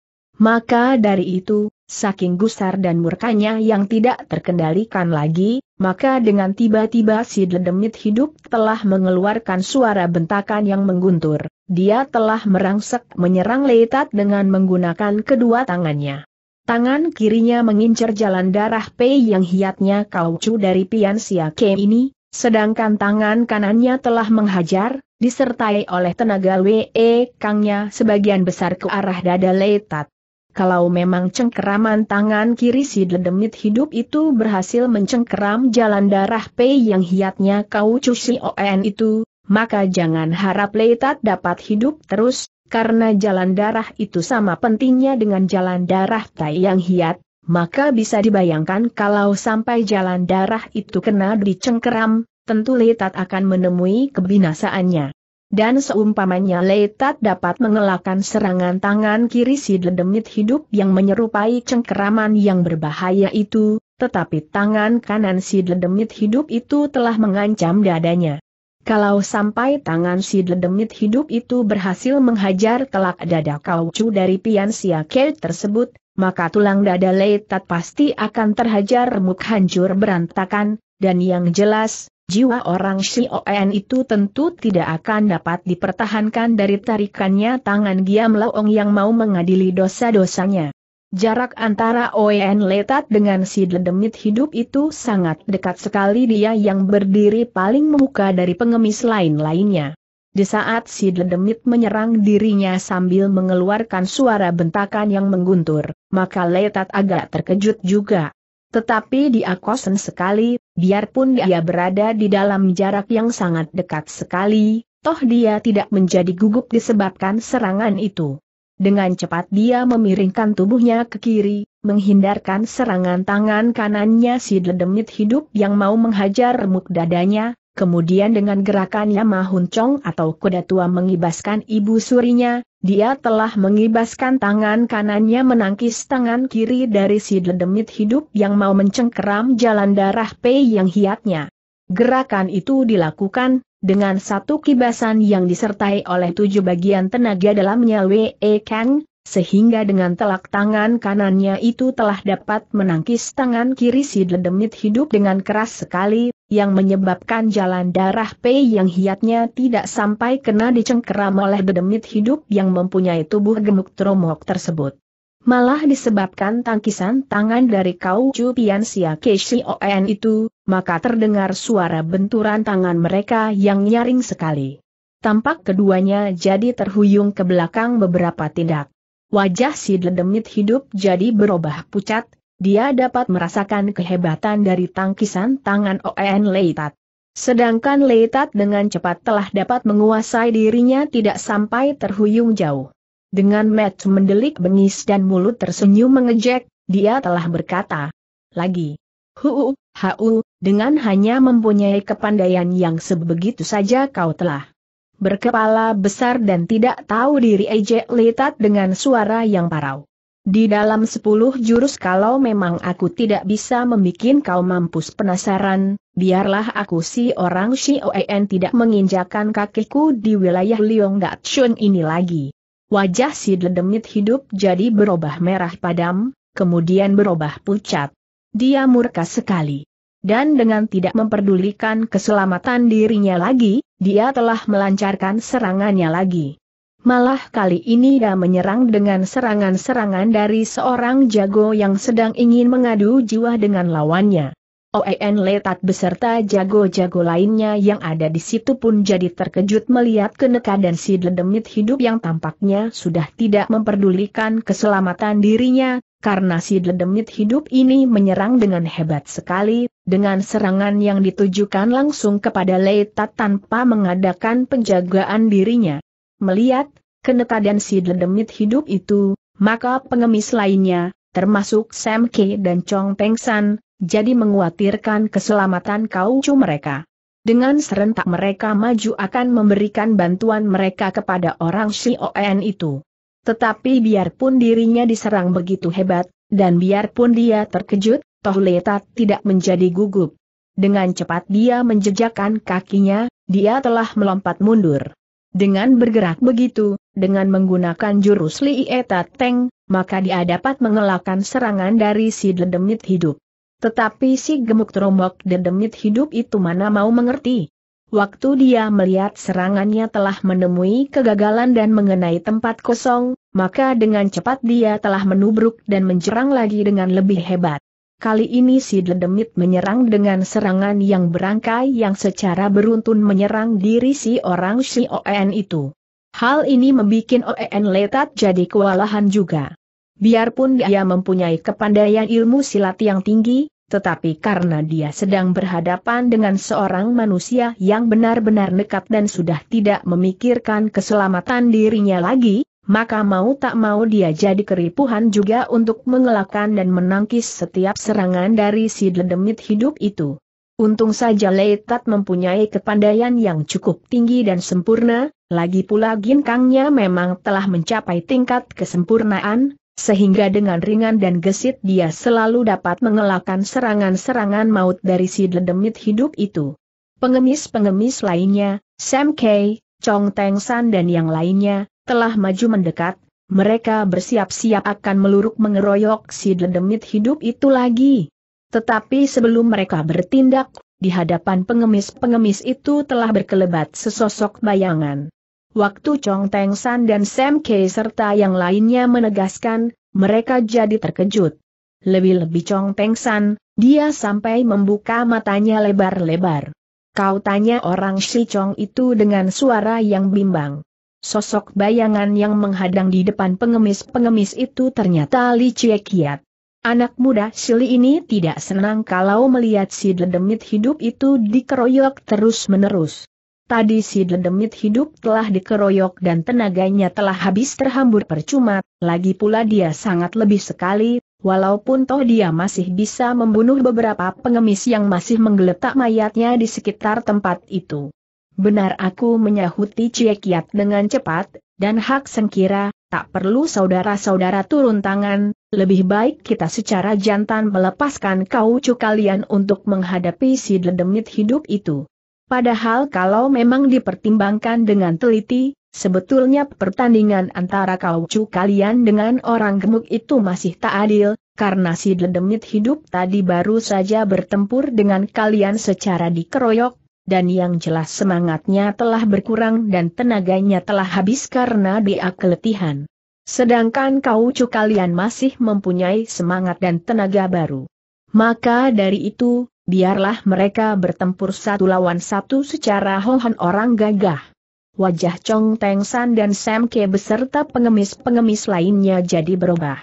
Maka dari itu, saking gusar dan murkanya yang tidak terkendalikan lagi, maka dengan tiba-tiba si dedemit hidup telah mengeluarkan suara bentakan yang mengguntur. Dia telah merangsek menyerang Leitat dengan menggunakan kedua tangannya. Tangan kirinya mengincar jalan darah Pei yang hiatnya kaucu dari pian Sia Ke ini, sedangkan tangan kanannya telah menghajar, disertai oleh tenaga WE Kangnya sebagian besar ke arah dada Leitat. Kalau memang cengkeraman tangan kiri si dedemit hidup itu berhasil mencengkeram jalan darah P yang hiatnya kau cuci Oen itu, maka jangan harap Leitat dapat hidup terus, karena jalan darah itu sama pentingnya dengan jalan darah Tai yang hiat, maka bisa dibayangkan kalau sampai jalan darah itu kena dicengkeram, tentu Leitat akan menemui kebinasaannya dan seumpamanya Leitat dapat mengelakkan serangan tangan kiri si dedemit hidup yang menyerupai cengkeraman yang berbahaya itu, tetapi tangan kanan si dedemit hidup itu telah mengancam dadanya. Kalau sampai tangan si dedemit hidup itu berhasil menghajar telak dada kaucu dari pian siakel tersebut, maka tulang dada Leitat pasti akan terhajar remuk hancur berantakan, dan yang jelas, jiwa orang Xioen itu tentu tidak akan dapat dipertahankan dari tarikannya tangan Giam Laong yang mau mengadili dosa-dosanya. Jarak antara Oen Letat dengan si dedemit hidup itu sangat dekat sekali dia yang berdiri paling muka dari pengemis lain-lainnya. Di saat si dedemit menyerang dirinya sambil mengeluarkan suara bentakan yang mengguntur, maka Letat agak terkejut juga. Tetapi dia kosen sekali, Biarpun ya. dia berada di dalam jarak yang sangat dekat sekali, toh dia tidak menjadi gugup disebabkan serangan itu. Dengan cepat dia memiringkan tubuhnya ke kiri, menghindarkan serangan tangan kanannya si dedemit hidup yang mau menghajar remuk dadanya, Kemudian dengan gerakannya chong atau kuda tua mengibaskan ibu surinya, dia telah mengibaskan tangan kanannya menangkis tangan kiri dari si dedemit hidup yang mau mencengkeram jalan darah P yang hiatnya. Gerakan itu dilakukan, dengan satu kibasan yang disertai oleh tujuh bagian tenaga dalamnya Wei Kang, sehingga dengan telak tangan kanannya itu telah dapat menangkis tangan kiri si dedemit hidup dengan keras sekali, yang menyebabkan jalan darah P yang hiatnya tidak sampai kena dicengkeram oleh dedemit hidup yang mempunyai tubuh gemuk tromok tersebut. Malah disebabkan tangkisan tangan dari kau Pian Sia Keshioen itu, maka terdengar suara benturan tangan mereka yang nyaring sekali. Tampak keduanya jadi terhuyung ke belakang beberapa tindak. Wajah si dedemit hidup jadi berubah pucat, dia dapat merasakan kehebatan dari tangkisan tangan ON Leitat. Sedangkan Leitat dengan cepat telah dapat menguasai dirinya tidak sampai terhuyung jauh. Dengan match mendelik bengis dan mulut tersenyum mengejek, dia telah berkata lagi. Hu, hau, dengan hanya mempunyai kepandaian yang sebegitu saja kau telah berkepala besar dan tidak tahu diri ejek letat dengan suara yang parau. Di dalam sepuluh jurus kalau memang aku tidak bisa membuat kau mampus penasaran, biarlah aku si orang si OEN tidak menginjakan kakiku di wilayah Shun ini lagi. Wajah si dedemit hidup jadi berubah merah padam, kemudian berubah pucat. Dia murka sekali. Dan dengan tidak memperdulikan keselamatan dirinya lagi, dia telah melancarkan serangannya lagi. Malah kali ini dia menyerang dengan serangan-serangan dari seorang jago yang sedang ingin mengadu jiwa dengan lawannya. Oen Letat beserta jago-jago lainnya yang ada di situ pun jadi terkejut melihat dan si dedemit hidup yang tampaknya sudah tidak memperdulikan keselamatan dirinya, karena si dedemit hidup ini menyerang dengan hebat sekali, dengan serangan yang ditujukan langsung kepada Leita tanpa mengadakan penjagaan dirinya. Melihat, kenyataan si dedemit hidup itu, maka pengemis lainnya, termasuk Sam K dan Chong Peng San, jadi menguatirkan keselamatan kaucu mereka. Dengan serentak mereka maju akan memberikan bantuan mereka kepada orang Oen itu. Tetapi biarpun dirinya diserang begitu hebat, dan biarpun dia terkejut, Tohleta tidak menjadi gugup. Dengan cepat dia menjejakkan kakinya, dia telah melompat mundur. Dengan bergerak begitu, dengan menggunakan jurus Lieta Teng, maka dia dapat mengelakkan serangan dari si dedemit hidup. Tetapi si gemuk terombok dedemit hidup itu mana mau mengerti, Waktu dia melihat serangannya telah menemui kegagalan dan mengenai tempat kosong, maka dengan cepat dia telah menubruk dan menyerang lagi dengan lebih hebat. Kali ini si Dedemit menyerang dengan serangan yang berangkai yang secara beruntun menyerang diri si orang OEN itu. Hal ini membuat Oen Letat jadi kewalahan juga. Biarpun dia mempunyai kepandaian ilmu silat yang tinggi, tetapi karena dia sedang berhadapan dengan seorang manusia yang benar-benar nekat dan sudah tidak memikirkan keselamatan dirinya lagi, maka mau tak mau dia jadi keripuhan juga untuk mengelakkan dan menangkis setiap serangan dari si dedemit hidup itu. Untung saja Leitat mempunyai kepandaian yang cukup tinggi dan sempurna, lagi pula ginkangnya memang telah mencapai tingkat kesempurnaan, sehingga dengan ringan dan gesit dia selalu dapat mengelakkan serangan-serangan maut dari si dedemit hidup itu. Pengemis-pengemis lainnya, Sam Kay, Chong Teng San dan yang lainnya, telah maju mendekat, mereka bersiap-siap akan meluruk mengeroyok si dedemit hidup itu lagi. Tetapi sebelum mereka bertindak, di hadapan pengemis-pengemis itu telah berkelebat sesosok bayangan. Waktu Chong Teng San dan Sam Kei serta yang lainnya menegaskan, mereka jadi terkejut. Lebih-lebih Chong Teng San, dia sampai membuka matanya lebar-lebar. Kau tanya orang si Chong itu dengan suara yang bimbang. Sosok bayangan yang menghadang di depan pengemis-pengemis itu ternyata Li Kiat. Anak muda Sili ini tidak senang kalau melihat si dedemit hidup itu dikeroyok terus-menerus. Tadi si dedemit hidup telah dikeroyok dan tenaganya telah habis terhambur percuma, lagi pula dia sangat lebih sekali, walaupun toh dia masih bisa membunuh beberapa pengemis yang masih menggeletak mayatnya di sekitar tempat itu. Benar aku menyahuti Ciekiat dengan cepat, dan Hak Sengkira, tak perlu saudara-saudara turun tangan, lebih baik kita secara jantan melepaskan kau cu kalian untuk menghadapi si dedemit hidup itu. Padahal kalau memang dipertimbangkan dengan teliti, sebetulnya pertandingan antara kaucu kalian dengan orang gemuk itu masih tak adil, karena si dedemit hidup tadi baru saja bertempur dengan kalian secara dikeroyok, dan yang jelas semangatnya telah berkurang dan tenaganya telah habis karena dia keletihan. Sedangkan kaucu kalian masih mempunyai semangat dan tenaga baru. Maka dari itu, Biarlah mereka bertempur satu lawan satu secara hohon orang gagah. Wajah Chong Teng San dan Sam Ke beserta pengemis-pengemis lainnya jadi berubah.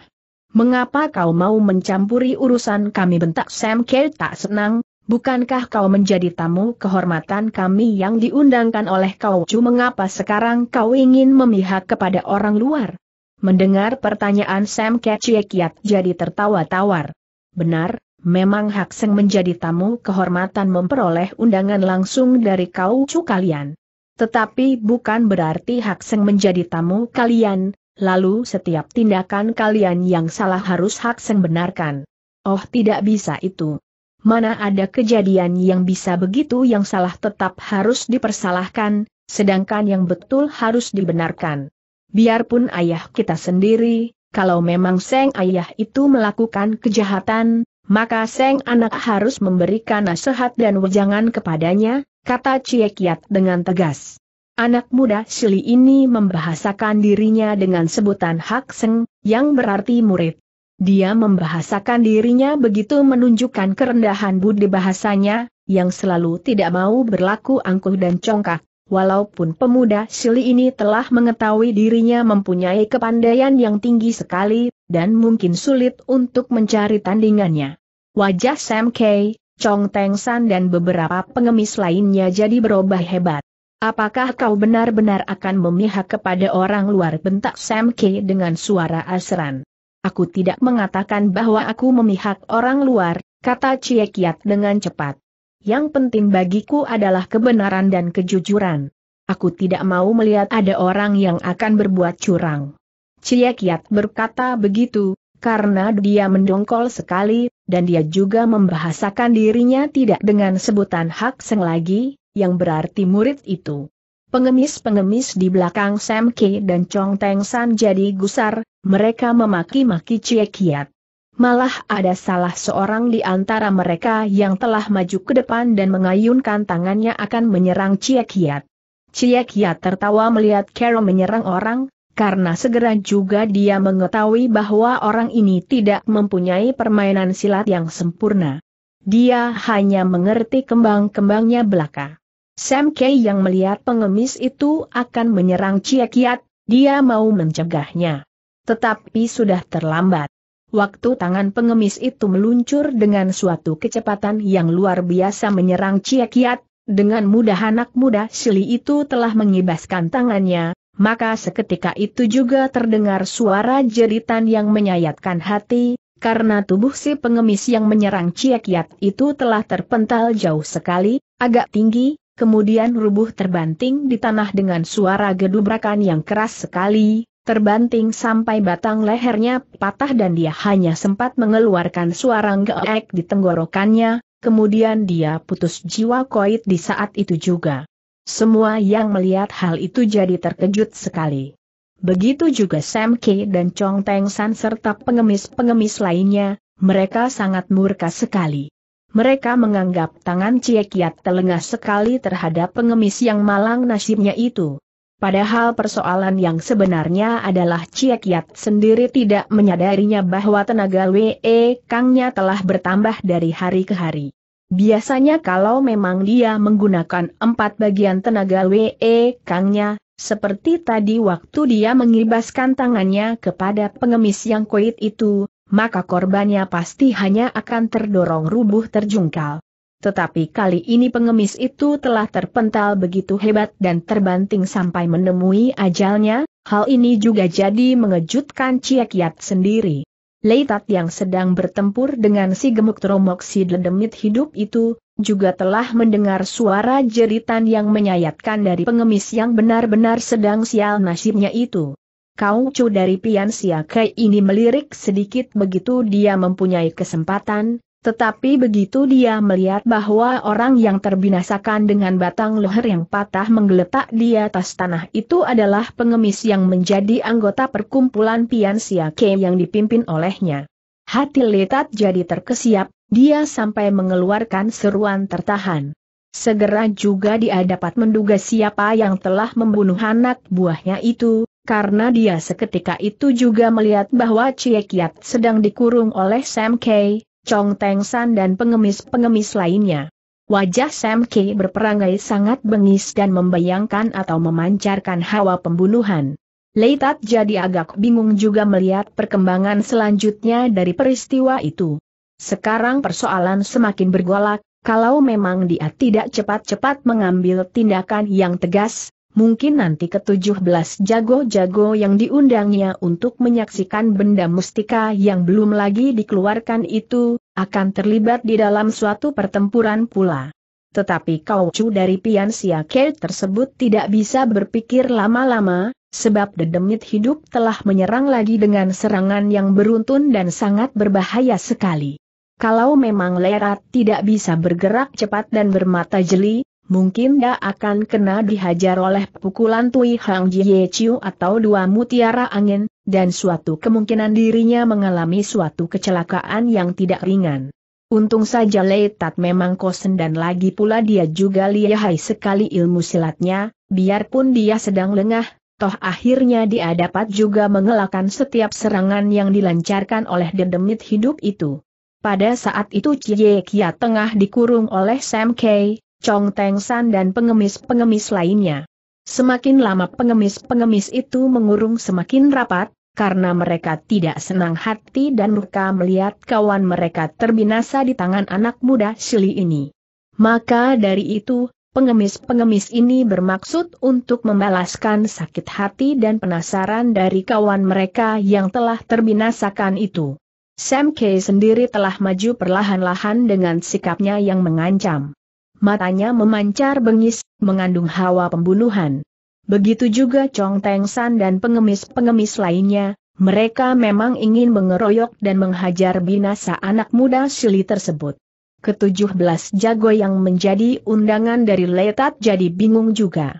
Mengapa kau mau mencampuri urusan kami bentak Sam Ke tak senang, Bukankah kau menjadi tamu kehormatan kami yang diundangkan oleh kau? Cu mengapa sekarang kau ingin memihak kepada orang luar? Mendengar pertanyaan Sam ke kiat jadi tertawa tawar. Benar, Memang Hak Seng menjadi tamu kehormatan memperoleh undangan langsung dari kau cu kalian. Tetapi bukan berarti Hak Seng menjadi tamu kalian, lalu setiap tindakan kalian yang salah harus Hak Seng benarkan. Oh tidak bisa itu. Mana ada kejadian yang bisa begitu yang salah tetap harus dipersalahkan, sedangkan yang betul harus dibenarkan. Biarpun ayah kita sendiri, kalau memang Seng ayah itu melakukan kejahatan, maka Seng anak harus memberikan nasihat dan wejangan kepadanya, kata Cie Kiat dengan tegas. Anak muda Sili ini membahasakan dirinya dengan sebutan Hak Seng, yang berarti murid. Dia membahasakan dirinya begitu menunjukkan kerendahan budi bahasanya, yang selalu tidak mau berlaku angkuh dan congkak, walaupun pemuda Sili ini telah mengetahui dirinya mempunyai kepandaian yang tinggi sekali, dan mungkin sulit untuk mencari tandingannya. Wajah Sam Kay, Chong Teng San dan beberapa pengemis lainnya jadi berubah hebat. Apakah kau benar-benar akan memihak kepada orang luar bentak Sam Kay dengan suara asran? Aku tidak mengatakan bahwa aku memihak orang luar, kata Cie Kiat dengan cepat. Yang penting bagiku adalah kebenaran dan kejujuran. Aku tidak mau melihat ada orang yang akan berbuat curang. Cie Kiat berkata begitu, karena dia mendongkol sekali, dan dia juga membahasakan dirinya tidak dengan sebutan hak seng lagi, yang berarti murid itu. Pengemis-pengemis di belakang Sam Ki dan Chong Teng San jadi gusar, mereka memaki-maki Cie Kiat. Malah ada salah seorang di antara mereka yang telah maju ke depan dan mengayunkan tangannya akan menyerang Cie Kiat. Cie Kiat tertawa melihat Carol menyerang orang, karena segera juga dia mengetahui bahwa orang ini tidak mempunyai permainan silat yang sempurna. Dia hanya mengerti kembang-kembangnya belaka. Sam Kei yang melihat pengemis itu akan menyerang Chia Kiat, dia mau mencegahnya. Tetapi sudah terlambat. Waktu tangan pengemis itu meluncur dengan suatu kecepatan yang luar biasa menyerang Chia Kiat, dengan mudah anak muda Sili itu telah mengibaskan tangannya, maka seketika itu juga terdengar suara jeritan yang menyayatkan hati, karena tubuh si pengemis yang menyerang Ciakiat itu telah terpental jauh sekali, agak tinggi, kemudian rubuh terbanting di tanah dengan suara gedubrakan yang keras sekali, terbanting sampai batang lehernya patah dan dia hanya sempat mengeluarkan suara ngeek di tenggorokannya, kemudian dia putus jiwa koit di saat itu juga. Semua yang melihat hal itu jadi terkejut sekali. Begitu juga Sam K dan Chong Teng San serta pengemis-pengemis lainnya, mereka sangat murka sekali. Mereka menganggap tangan Cie Kiat telengah sekali terhadap pengemis yang malang nasibnya itu. Padahal persoalan yang sebenarnya adalah Cie Kiat sendiri tidak menyadarinya bahwa tenaga WE Kangnya telah bertambah dari hari ke hari. Biasanya kalau memang dia menggunakan empat bagian tenaga WE Kangnya, seperti tadi waktu dia mengibaskan tangannya kepada pengemis yang koit itu, maka korbannya pasti hanya akan terdorong rubuh terjungkal. Tetapi kali ini pengemis itu telah terpental begitu hebat dan terbanting sampai menemui ajalnya, hal ini juga jadi mengejutkan Ciek sendiri. Leitat yang sedang bertempur dengan si gemuk tromoksi dedemit hidup itu, juga telah mendengar suara jeritan yang menyayatkan dari pengemis yang benar-benar sedang sial nasibnya itu. Kau cu dari Pian Siakai ini melirik sedikit begitu dia mempunyai kesempatan, tetapi begitu dia melihat bahwa orang yang terbinasakan dengan batang leher yang patah menggeletak di atas tanah itu adalah pengemis yang menjadi anggota perkumpulan Pian Siake yang dipimpin olehnya. Hati Letat jadi terkesiap, dia sampai mengeluarkan seruan tertahan. Segera juga dia dapat menduga siapa yang telah membunuh anak buahnya itu, karena dia seketika itu juga melihat bahwa Cie Kiat sedang dikurung oleh Sam Kei. Chong Teng San dan pengemis-pengemis lainnya. Wajah Sam Kei berperangai sangat bengis dan membayangkan atau memancarkan hawa pembunuhan. Leitat jadi agak bingung juga melihat perkembangan selanjutnya dari peristiwa itu. Sekarang persoalan semakin bergolak, kalau memang dia tidak cepat-cepat mengambil tindakan yang tegas, mungkin nanti ketujuh belas jago-jago yang diundangnya untuk menyaksikan benda mustika yang belum lagi dikeluarkan itu, akan terlibat di dalam suatu pertempuran pula. Tetapi kaucu dari Pian Siake tersebut tidak bisa berpikir lama-lama, sebab dedemit hidup telah menyerang lagi dengan serangan yang beruntun dan sangat berbahaya sekali. Kalau memang Lerat tidak bisa bergerak cepat dan bermata jeli, mungkin dia akan kena dihajar oleh pukulan Tui Hang Jie Chiu atau dua mutiara angin, dan suatu kemungkinan dirinya mengalami suatu kecelakaan yang tidak ringan. Untung saja Lei Tat memang kosen dan lagi pula dia juga lihai sekali ilmu silatnya, biarpun dia sedang lengah, toh akhirnya dia dapat juga mengelakkan setiap serangan yang dilancarkan oleh dedemit hidup itu. Pada saat itu Cie Kia tengah dikurung oleh Sam Kei, Chong Teng San dan pengemis-pengemis lainnya. Semakin lama pengemis-pengemis itu mengurung semakin rapat, karena mereka tidak senang hati dan murka melihat kawan mereka terbinasa di tangan anak muda Sili ini. Maka dari itu, pengemis-pengemis ini bermaksud untuk membalaskan sakit hati dan penasaran dari kawan mereka yang telah terbinasakan itu. Sam Kay sendiri telah maju perlahan-lahan dengan sikapnya yang mengancam matanya memancar bengis, mengandung hawa pembunuhan. Begitu juga Chong Teng San dan pengemis-pengemis lainnya, mereka memang ingin mengeroyok dan menghajar binasa anak muda Sili tersebut. Ketujuh belas jago yang menjadi undangan dari Letat jadi bingung juga.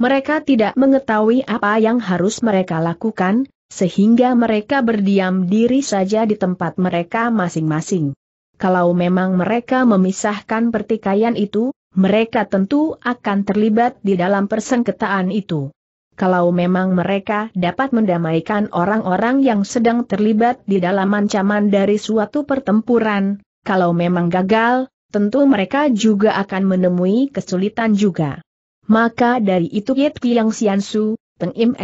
Mereka tidak mengetahui apa yang harus mereka lakukan, sehingga mereka berdiam diri saja di tempat mereka masing-masing kalau memang mereka memisahkan pertikaian itu, mereka tentu akan terlibat di dalam persengketaan itu. Kalau memang mereka dapat mendamaikan orang-orang yang sedang terlibat di dalam ancaman dari suatu pertempuran, kalau memang gagal, tentu mereka juga akan menemui kesulitan juga. Maka dari itu Yit Kiang Siansu, Peng Im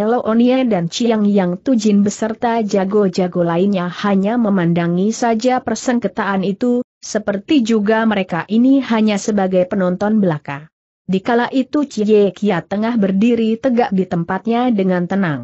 dan Chiang Yang Tujin beserta jago-jago lainnya hanya memandangi saja persengketaan itu, seperti juga mereka ini hanya sebagai penonton belaka. Di kala itu Cie Kia tengah berdiri tegak di tempatnya dengan tenang.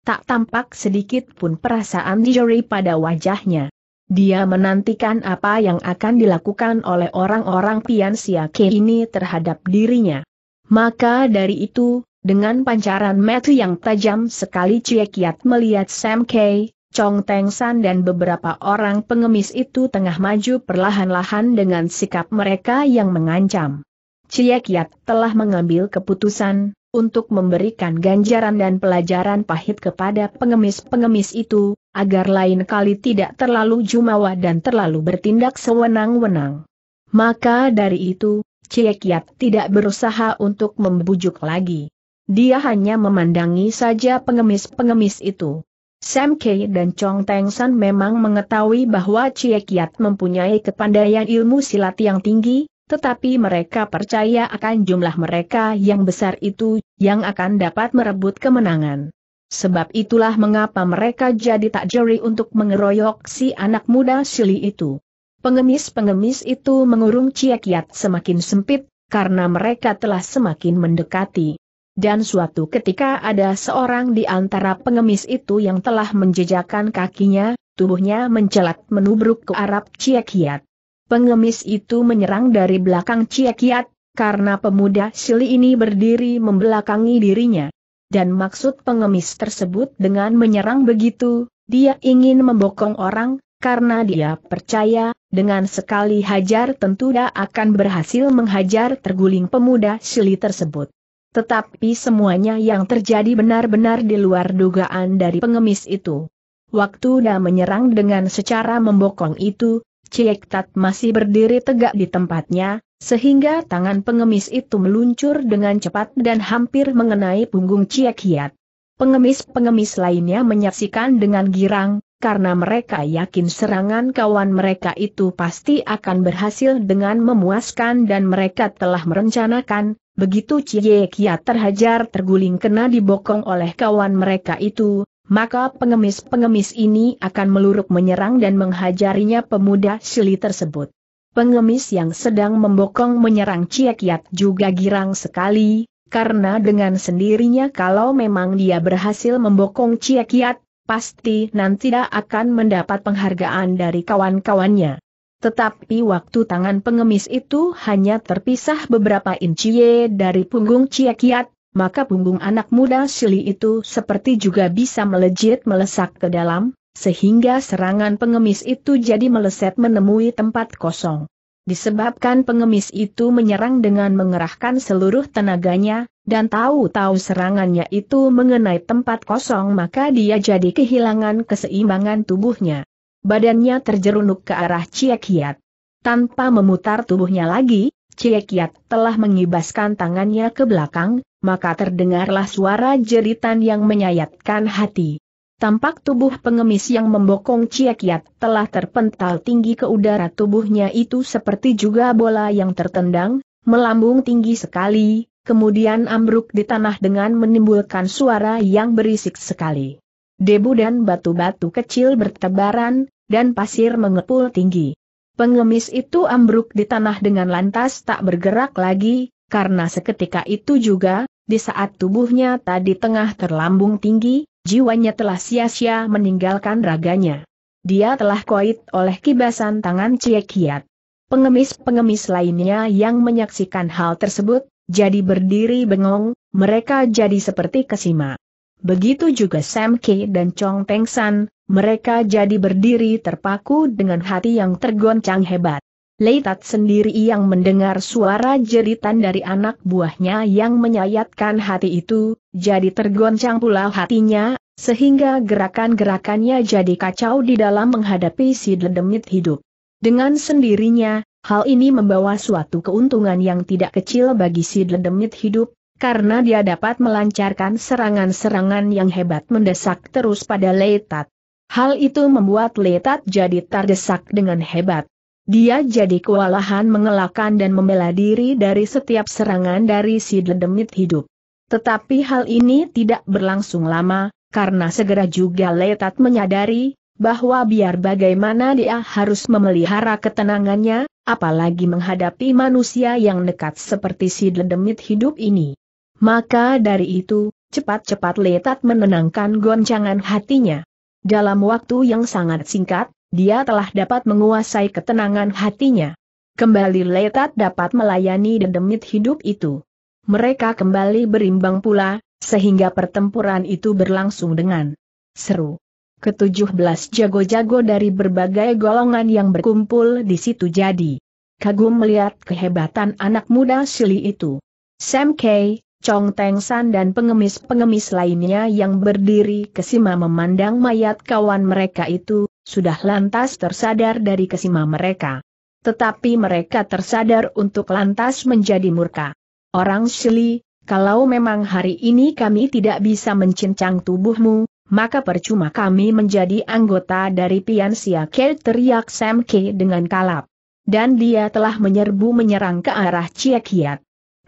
Tak tampak sedikit pun perasaan dijeri pada wajahnya. Dia menantikan apa yang akan dilakukan oleh orang-orang Piansia ini terhadap dirinya. Maka dari itu, dengan pancaran mata yang tajam sekali Cie Kiat melihat Sam Kei, Chong Teng San dan beberapa orang pengemis itu tengah maju perlahan-lahan dengan sikap mereka yang mengancam. Cie Kiat telah mengambil keputusan untuk memberikan ganjaran dan pelajaran pahit kepada pengemis-pengemis itu, agar lain kali tidak terlalu jumawa dan terlalu bertindak sewenang-wenang. Maka dari itu, Cie Kiat tidak berusaha untuk membujuk lagi. Dia hanya memandangi saja pengemis-pengemis itu. Sam Kei dan Chong Teng San memang mengetahui bahwa Chie Kiat mempunyai kepandaian ilmu silat yang tinggi, tetapi mereka percaya akan jumlah mereka yang besar itu, yang akan dapat merebut kemenangan. Sebab itulah mengapa mereka jadi tak jeri untuk mengeroyok si anak muda Sili itu. Pengemis-pengemis itu mengurung Chie Kiat semakin sempit, karena mereka telah semakin mendekati. Dan suatu ketika ada seorang di antara pengemis itu yang telah menjejakkan kakinya, tubuhnya mencelat menubruk ke Arab Ciekiat. Pengemis itu menyerang dari belakang Ciekiat, karena pemuda Sili ini berdiri membelakangi dirinya. Dan maksud pengemis tersebut dengan menyerang begitu, dia ingin membokong orang, karena dia percaya, dengan sekali hajar tentu dia akan berhasil menghajar terguling pemuda Sili tersebut. Tetapi semuanya yang terjadi benar-benar di luar dugaan dari pengemis itu. Waktu dia menyerang dengan secara membokong itu, Ciek Tat masih berdiri tegak di tempatnya, sehingga tangan pengemis itu meluncur dengan cepat dan hampir mengenai punggung Ciek Hiat. Pengemis-pengemis lainnya menyaksikan dengan girang, karena mereka yakin serangan kawan mereka itu pasti akan berhasil dengan memuaskan dan mereka telah merencanakan, Begitu Cie Kia terhajar terguling kena dibokong oleh kawan mereka itu, maka pengemis-pengemis ini akan meluruk menyerang dan menghajarinya pemuda sili tersebut. Pengemis yang sedang membokong menyerang Cie Ciekiat juga girang sekali, karena dengan sendirinya kalau memang dia berhasil membokong Cie Ciekiat, pasti nanti dia akan mendapat penghargaan dari kawan-kawannya. Tetapi waktu tangan pengemis itu hanya terpisah beberapa inci dari punggung kiat, maka punggung anak muda Sili itu seperti juga bisa melejit melesak ke dalam, sehingga serangan pengemis itu jadi meleset menemui tempat kosong. Disebabkan pengemis itu menyerang dengan mengerahkan seluruh tenaganya, dan tahu-tahu serangannya itu mengenai tempat kosong maka dia jadi kehilangan keseimbangan tubuhnya badannya terjerunuk ke arah Ciekiat. Tanpa memutar tubuhnya lagi, Ciekiat telah mengibaskan tangannya ke belakang, maka terdengarlah suara jeritan yang menyayatkan hati. Tampak tubuh pengemis yang membokong Ciekiat telah terpental tinggi ke udara tubuhnya itu seperti juga bola yang tertendang, melambung tinggi sekali, kemudian ambruk di tanah dengan menimbulkan suara yang berisik sekali. Debu dan batu-batu kecil bertebaran, dan pasir mengepul tinggi. Pengemis itu ambruk di tanah dengan lantas tak bergerak lagi, karena seketika itu juga, di saat tubuhnya tadi tengah terlambung tinggi, jiwanya telah sia-sia meninggalkan raganya. Dia telah koit oleh kibasan tangan Ciekiat. Pengemis-pengemis lainnya yang menyaksikan hal tersebut, jadi berdiri bengong, mereka jadi seperti kesima. Begitu juga Sam K dan Chong Peng San, mereka jadi berdiri terpaku dengan hati yang tergoncang hebat. Tat sendiri yang mendengar suara jeritan dari anak buahnya yang menyayatkan hati itu, jadi tergoncang pula hatinya, sehingga gerakan-gerakannya jadi kacau di dalam menghadapi si dedemit hidup. Dengan sendirinya, hal ini membawa suatu keuntungan yang tidak kecil bagi si dedemit hidup, karena dia dapat melancarkan serangan-serangan yang hebat mendesak terus pada Letat. Hal itu membuat Letat jadi terdesak dengan hebat. Dia jadi kewalahan mengelakkan dan membela diri dari setiap serangan dari si dedemit hidup. Tetapi hal ini tidak berlangsung lama, karena segera juga Letat menyadari, bahwa biar bagaimana dia harus memelihara ketenangannya, apalagi menghadapi manusia yang dekat seperti si dedemit hidup ini. Maka dari itu, cepat-cepat Letat menenangkan goncangan hatinya. Dalam waktu yang sangat singkat, dia telah dapat menguasai ketenangan hatinya. Kembali Letat dapat melayani dedemit hidup itu. Mereka kembali berimbang pula, sehingga pertempuran itu berlangsung dengan seru. Ketujuh belas jago-jago dari berbagai golongan yang berkumpul di situ jadi kagum melihat kehebatan anak muda Sili itu. Sam Kay, Chong Teng San dan pengemis-pengemis lainnya yang berdiri kesima memandang mayat kawan mereka itu, sudah lantas tersadar dari kesima mereka. Tetapi mereka tersadar untuk lantas menjadi murka. Orang Shili, kalau memang hari ini kami tidak bisa mencincang tubuhmu, maka percuma kami menjadi anggota dari Pian Siakel teriak Sam K dengan kalap. Dan dia telah menyerbu menyerang ke arah Ciakiat.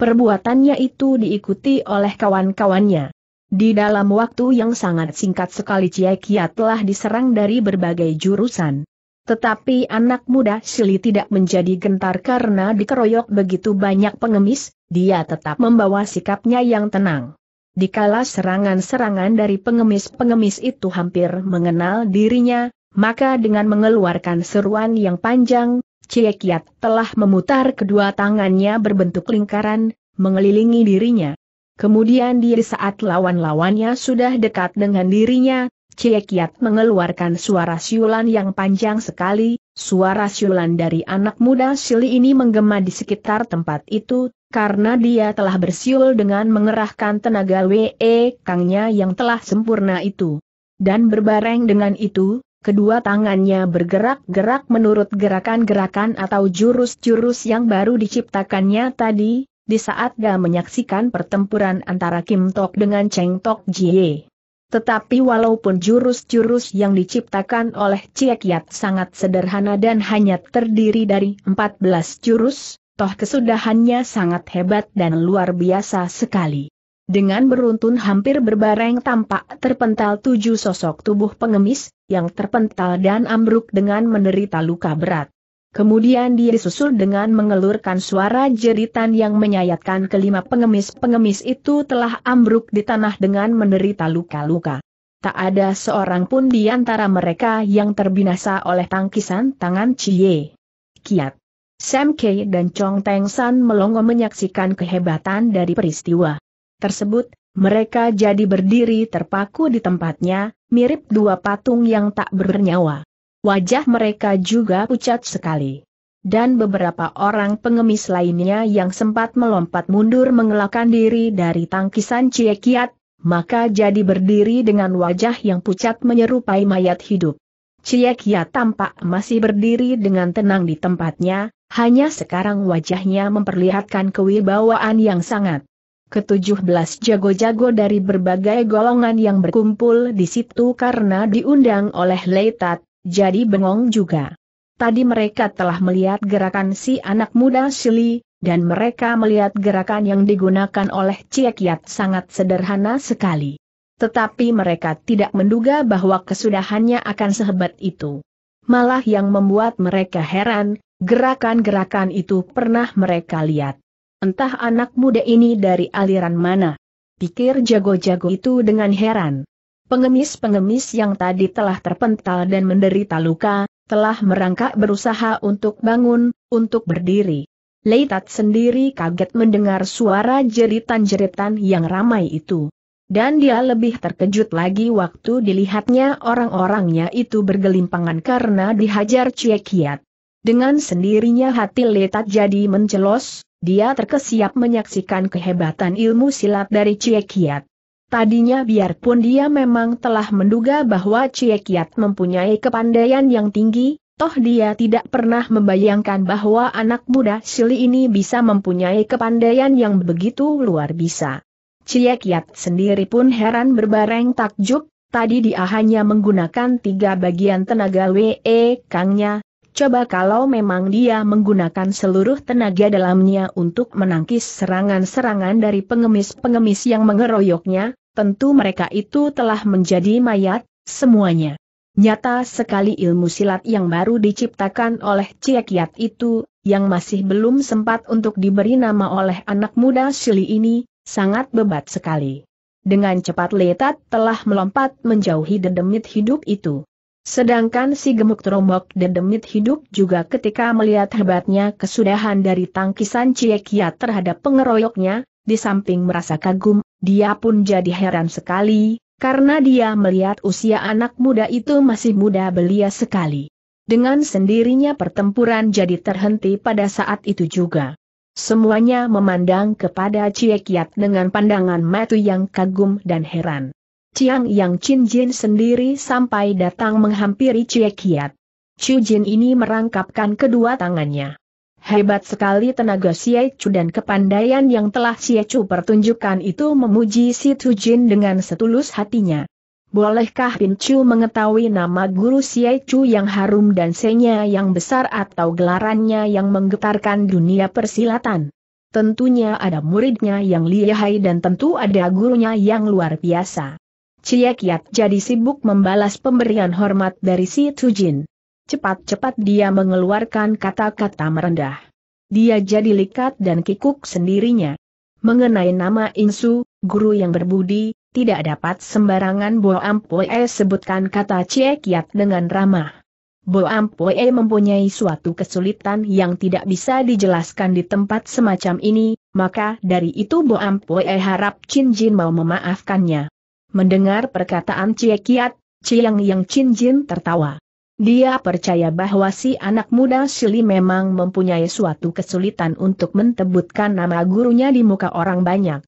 Perbuatannya itu diikuti oleh kawan-kawannya. Di dalam waktu yang sangat singkat sekali Cie Kia telah diserang dari berbagai jurusan. Tetapi anak muda Sili tidak menjadi gentar karena dikeroyok begitu banyak pengemis, dia tetap membawa sikapnya yang tenang. Dikala serangan-serangan dari pengemis-pengemis itu hampir mengenal dirinya, maka dengan mengeluarkan seruan yang panjang, Ciekiat telah memutar kedua tangannya berbentuk lingkaran, mengelilingi dirinya. Kemudian di saat lawan-lawannya sudah dekat dengan dirinya, Ciekiat mengeluarkan suara siulan yang panjang sekali, suara siulan dari anak muda Sili ini menggema di sekitar tempat itu, karena dia telah bersiul dengan mengerahkan tenaga WE Kangnya yang telah sempurna itu. Dan berbareng dengan itu, kedua tangannya bergerak-gerak menurut gerakan-gerakan atau jurus-jurus yang baru diciptakannya tadi, di saat dia menyaksikan pertempuran antara Kim Tok dengan Cheng Tok Jie. Tetapi walaupun jurus-jurus yang diciptakan oleh Ciekyat sangat sederhana dan hanya terdiri dari 14 jurus, toh kesudahannya sangat hebat dan luar biasa sekali. Dengan beruntun hampir berbareng tampak terpental tujuh sosok tubuh pengemis, yang terpental dan ambruk dengan menderita luka berat. Kemudian dia disusul dengan mengelurkan suara jeritan yang menyayatkan kelima pengemis-pengemis itu telah ambruk di tanah dengan menderita luka-luka. Tak ada seorang pun di antara mereka yang terbinasa oleh tangkisan tangan Cie. Kiat. Sam Kei dan Chong Teng San melongo menyaksikan kehebatan dari peristiwa tersebut, mereka jadi berdiri terpaku di tempatnya, mirip dua patung yang tak bernyawa. Wajah mereka juga pucat sekali. Dan beberapa orang pengemis lainnya yang sempat melompat mundur mengelakkan diri dari tangkisan Ciekiat, maka jadi berdiri dengan wajah yang pucat menyerupai mayat hidup. Ciekiat tampak masih berdiri dengan tenang di tempatnya, hanya sekarang wajahnya memperlihatkan kewibawaan yang sangat. Ketujuh belas jago-jago dari berbagai golongan yang berkumpul di situ karena diundang oleh Leitat, jadi bengong juga. Tadi mereka telah melihat gerakan si anak muda Shili, dan mereka melihat gerakan yang digunakan oleh Ciek sangat sederhana sekali. Tetapi mereka tidak menduga bahwa kesudahannya akan sehebat itu. Malah yang membuat mereka heran, gerakan-gerakan itu pernah mereka lihat. Entah anak muda ini dari aliran mana. Pikir jago-jago itu dengan heran. Pengemis-pengemis yang tadi telah terpental dan menderita luka, telah merangkak berusaha untuk bangun, untuk berdiri. Leitat sendiri kaget mendengar suara jeritan-jeritan yang ramai itu. Dan dia lebih terkejut lagi waktu dilihatnya orang-orangnya itu bergelimpangan karena dihajar cuekiat. Dengan sendirinya hati Leitat jadi mencelos, dia terkesiap menyaksikan kehebatan ilmu silat dari Ciekiat. Tadinya biarpun dia memang telah menduga bahwa Ciekiat mempunyai kepandaian yang tinggi, toh dia tidak pernah membayangkan bahwa anak muda Sili ini bisa mempunyai kepandaian yang begitu luar biasa. Ciekiat sendiri pun heran berbareng takjub, tadi dia hanya menggunakan tiga bagian tenaga WE Kangnya, Coba kalau memang dia menggunakan seluruh tenaga dalamnya untuk menangkis serangan-serangan dari pengemis-pengemis yang mengeroyoknya, tentu mereka itu telah menjadi mayat, semuanya. Nyata sekali ilmu silat yang baru diciptakan oleh Ciekiat itu, yang masih belum sempat untuk diberi nama oleh anak muda Sili ini, sangat bebat sekali. Dengan cepat Letat telah melompat menjauhi dedemit hidup itu. Sedangkan si gemuk terombok demit hidup juga ketika melihat hebatnya kesudahan dari tangkisan Ciekia terhadap pengeroyoknya, di samping merasa kagum, dia pun jadi heran sekali, karena dia melihat usia anak muda itu masih muda belia sekali. Dengan sendirinya pertempuran jadi terhenti pada saat itu juga. Semuanya memandang kepada Ciekiat dengan pandangan matu yang kagum dan heran. Chiang Yang Chin Jin sendiri sampai datang menghampiri Cie Kiat. Chu Jin ini merangkapkan kedua tangannya. Hebat sekali tenaga Xie Chu dan kepandaian yang telah Xie Chu pertunjukkan itu memuji si Chu Jin dengan setulus hatinya. Bolehkah Pin Chu mengetahui nama guru Xie Chu yang harum dan senya yang besar atau gelarannya yang menggetarkan dunia persilatan? Tentunya ada muridnya yang lihai dan tentu ada gurunya yang luar biasa. Cie Kiat jadi sibuk membalas pemberian hormat dari si Tujin. Cepat-cepat dia mengeluarkan kata-kata merendah. Dia jadi likat dan kikuk sendirinya. Mengenai nama Insu, guru yang berbudi, tidak dapat sembarangan Bo Ampoe sebutkan kata Cie Kiat dengan ramah. Bo Ampoe mempunyai suatu kesulitan yang tidak bisa dijelaskan di tempat semacam ini, maka dari itu Bo Ampoe harap Chin Jin mau memaafkannya. Mendengar perkataan Cie Kiat, Chiang Yang Chin Jin tertawa. Dia percaya bahwa si anak muda Sili memang mempunyai suatu kesulitan untuk mentebutkan nama gurunya di muka orang banyak.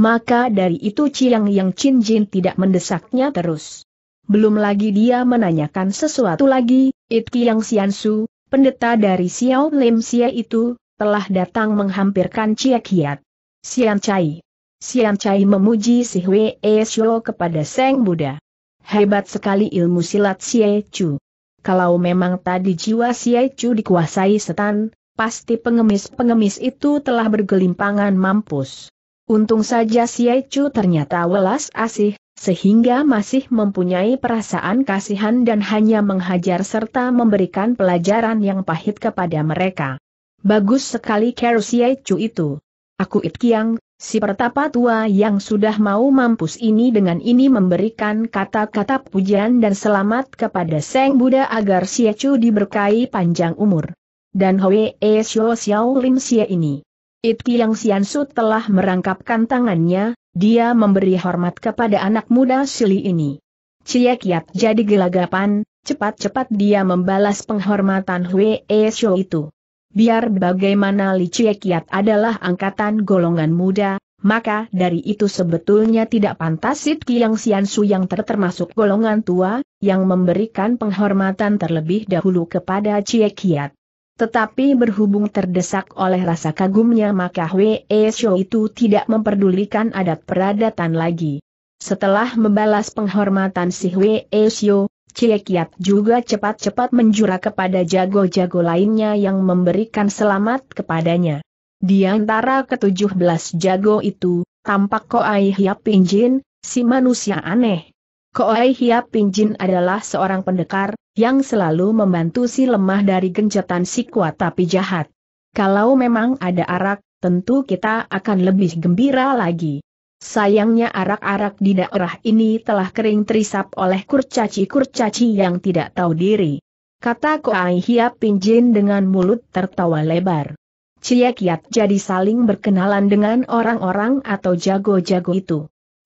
Maka dari itu Chiang Yang Chin Jin tidak mendesaknya terus. Belum lagi dia menanyakan sesuatu lagi, It Sian Su, pendeta dari Xiao Lim Sia itu, telah datang menghampirkan Cie Kiat. Sian Chai. Siam Chai memuji si Hwee Shuo kepada Seng Buddha. Hebat sekali ilmu silat Xie Chu. Kalau memang tadi jiwa Xie Chu dikuasai setan, pasti pengemis-pengemis itu telah bergelimpangan mampus. Untung saja Xie Chu ternyata welas asih, sehingga masih mempunyai perasaan kasihan dan hanya menghajar serta memberikan pelajaran yang pahit kepada mereka. Bagus sekali Kero Xie Chu itu. Aku It Kiang, Si pertapa tua yang sudah mau mampus ini dengan ini memberikan kata-kata pujian dan selamat kepada Seng Buddha agar Xie Chu diberkahi panjang umur. Dan Hwee Xiao Xiao Lim Xie ini. Itki yang Su telah merangkapkan tangannya, dia memberi hormat kepada anak muda Sili ini. Cie Kiat jadi gelagapan, cepat-cepat dia membalas penghormatan Hwee Xiao itu biar bagaimana Li Chiekiat adalah angkatan golongan muda, maka dari itu sebetulnya tidak pantas Sid Kiang Sian Su yang termasuk golongan tua, yang memberikan penghormatan terlebih dahulu kepada Chiekiat. Tetapi berhubung terdesak oleh rasa kagumnya maka Wei Xiao itu tidak memperdulikan adat peradatan lagi. Setelah membalas penghormatan si Wei Xiao, Ciekiat juga cepat-cepat menjura kepada jago-jago lainnya yang memberikan selamat kepadanya. Di antara ketujuh belas jago itu, tampak Koai Hiap Pinjin, si manusia aneh. Koai Hiap Pinjin adalah seorang pendekar, yang selalu membantu si lemah dari gencetan si kuat tapi jahat. Kalau memang ada arak, tentu kita akan lebih gembira lagi. Sayangnya arak-arak di daerah ini telah kering terisap oleh kurcaci-kurcaci yang tidak tahu diri. Kata Koai Hiap Pinjin dengan mulut tertawa lebar. kiat jadi saling berkenalan dengan orang-orang atau jago-jago itu.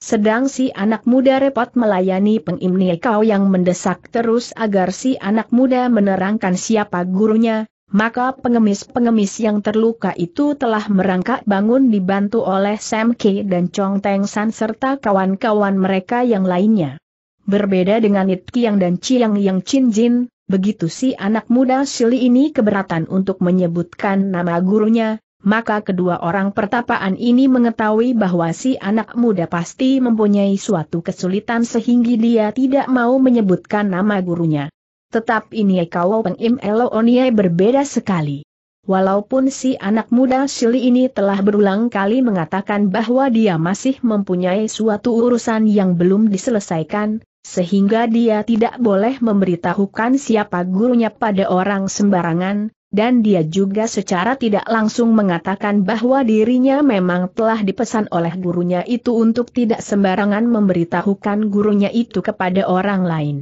Sedang si anak muda repot melayani pengimni kau yang mendesak terus agar si anak muda menerangkan siapa gurunya, maka pengemis-pengemis yang terluka itu telah merangkak bangun dibantu oleh Sam Ki dan Chong Teng San serta kawan-kawan mereka yang lainnya. Berbeda dengan It Kiang dan Chiang Yang Chin Jin, begitu si anak muda Shili ini keberatan untuk menyebutkan nama gurunya, maka kedua orang pertapaan ini mengetahui bahwa si anak muda pasti mempunyai suatu kesulitan sehingga dia tidak mau menyebutkan nama gurunya. Tetap ini kau Pengim Elo Onie berbeda sekali. Walaupun si anak muda sili ini telah berulang kali mengatakan bahwa dia masih mempunyai suatu urusan yang belum diselesaikan, sehingga dia tidak boleh memberitahukan siapa gurunya pada orang sembarangan, dan dia juga secara tidak langsung mengatakan bahwa dirinya memang telah dipesan oleh gurunya itu untuk tidak sembarangan memberitahukan gurunya itu kepada orang lain.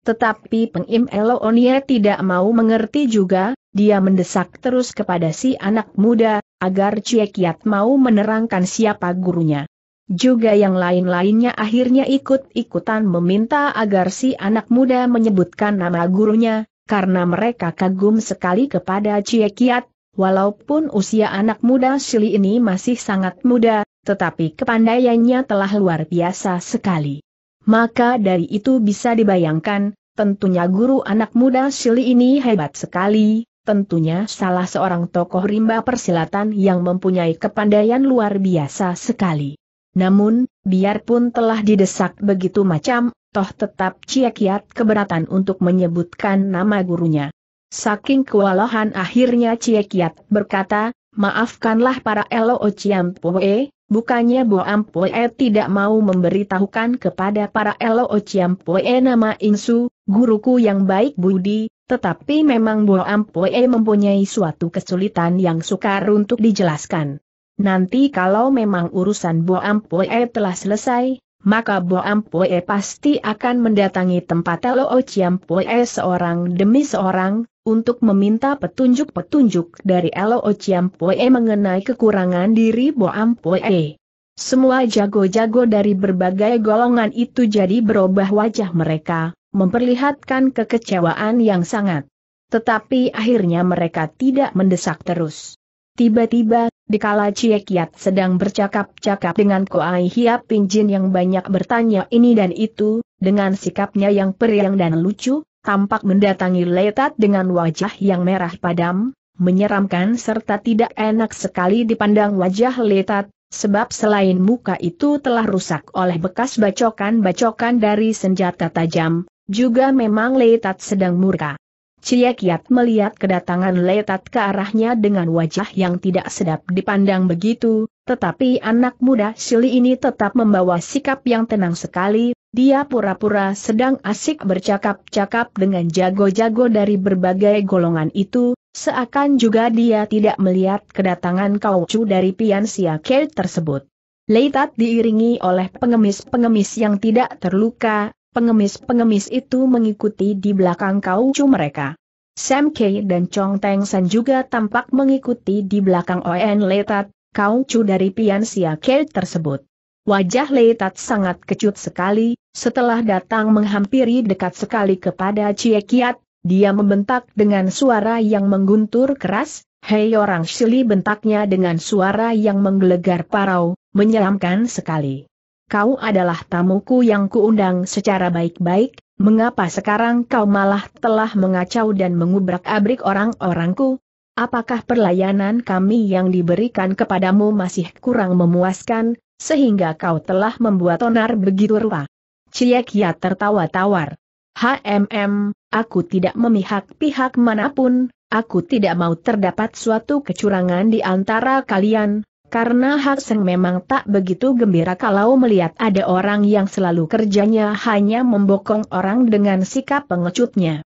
Tetapi Pengim Eloonie tidak mau mengerti juga, dia mendesak terus kepada si anak muda, agar Ciekiat mau menerangkan siapa gurunya. Juga yang lain-lainnya akhirnya ikut-ikutan meminta agar si anak muda menyebutkan nama gurunya, karena mereka kagum sekali kepada Ciekiat, walaupun usia anak muda Sili ini masih sangat muda, tetapi kepandaiannya telah luar biasa sekali maka dari itu bisa dibayangkan, tentunya guru anak muda Sili ini hebat sekali, tentunya salah seorang tokoh rimba persilatan yang mempunyai kepandaian luar biasa sekali. Namun, biarpun telah didesak begitu macam, toh tetap Ciekiat keberatan untuk menyebutkan nama gurunya. Saking kewalahan akhirnya Ciekiat berkata, Maafkanlah para Elo Ociampoe, bukannya Bo Ampoe tidak mau memberitahukan kepada para Elo Ociampoe nama Insu, guruku yang baik budi, tetapi memang Bo Ampoe mempunyai suatu kesulitan yang sukar untuk dijelaskan. Nanti kalau memang urusan Bo Ampoe telah selesai, maka Boam Poe pasti akan mendatangi tempat Elo Ociampoe seorang demi seorang, untuk meminta petunjuk-petunjuk dari Lo Poe mengenai kekurangan diri Boam Poe. Semua jago-jago dari berbagai golongan itu jadi berubah wajah mereka, memperlihatkan kekecewaan yang sangat. Tetapi akhirnya mereka tidak mendesak terus. Tiba-tiba, dikala Cie Kiat sedang bercakap-cakap dengan Koai Hiap Pinjin yang banyak bertanya ini dan itu, dengan sikapnya yang periang dan lucu, tampak mendatangi Letat dengan wajah yang merah padam, menyeramkan serta tidak enak sekali dipandang wajah Letat, sebab selain muka itu telah rusak oleh bekas bacokan-bacokan dari senjata tajam, juga memang Letat sedang murka. Cie melihat kedatangan Letat ke arahnya dengan wajah yang tidak sedap dipandang begitu, tetapi anak muda Sili ini tetap membawa sikap yang tenang sekali, dia pura-pura sedang asik bercakap-cakap dengan jago-jago dari berbagai golongan itu, seakan juga dia tidak melihat kedatangan Kaucu dari Pian Kei tersebut. Leitat diiringi oleh pengemis-pengemis yang tidak terluka, pengemis-pengemis itu mengikuti di belakang Kaucu mereka. Sam Kei dan Chong Teng San juga tampak mengikuti di belakang ON Leitat, Kaucu dari Pian Kei tersebut. Wajah Leitat sangat kecut sekali, setelah datang menghampiri dekat sekali kepada Cie Kiat, dia membentak dengan suara yang mengguntur keras, Hei orang Shili bentaknya dengan suara yang menggelegar parau, menyeramkan sekali. Kau adalah tamuku yang kuundang secara baik-baik, mengapa sekarang kau malah telah mengacau dan mengubrak-abrik orang-orangku? Apakah perlayanan kami yang diberikan kepadamu masih kurang memuaskan, sehingga kau telah membuat onar begitu rupa. Ciekia tertawa tawar. HMM, aku tidak memihak pihak manapun, aku tidak mau terdapat suatu kecurangan di antara kalian, karena hak Hakseng memang tak begitu gembira kalau melihat ada orang yang selalu kerjanya hanya membokong orang dengan sikap pengecutnya.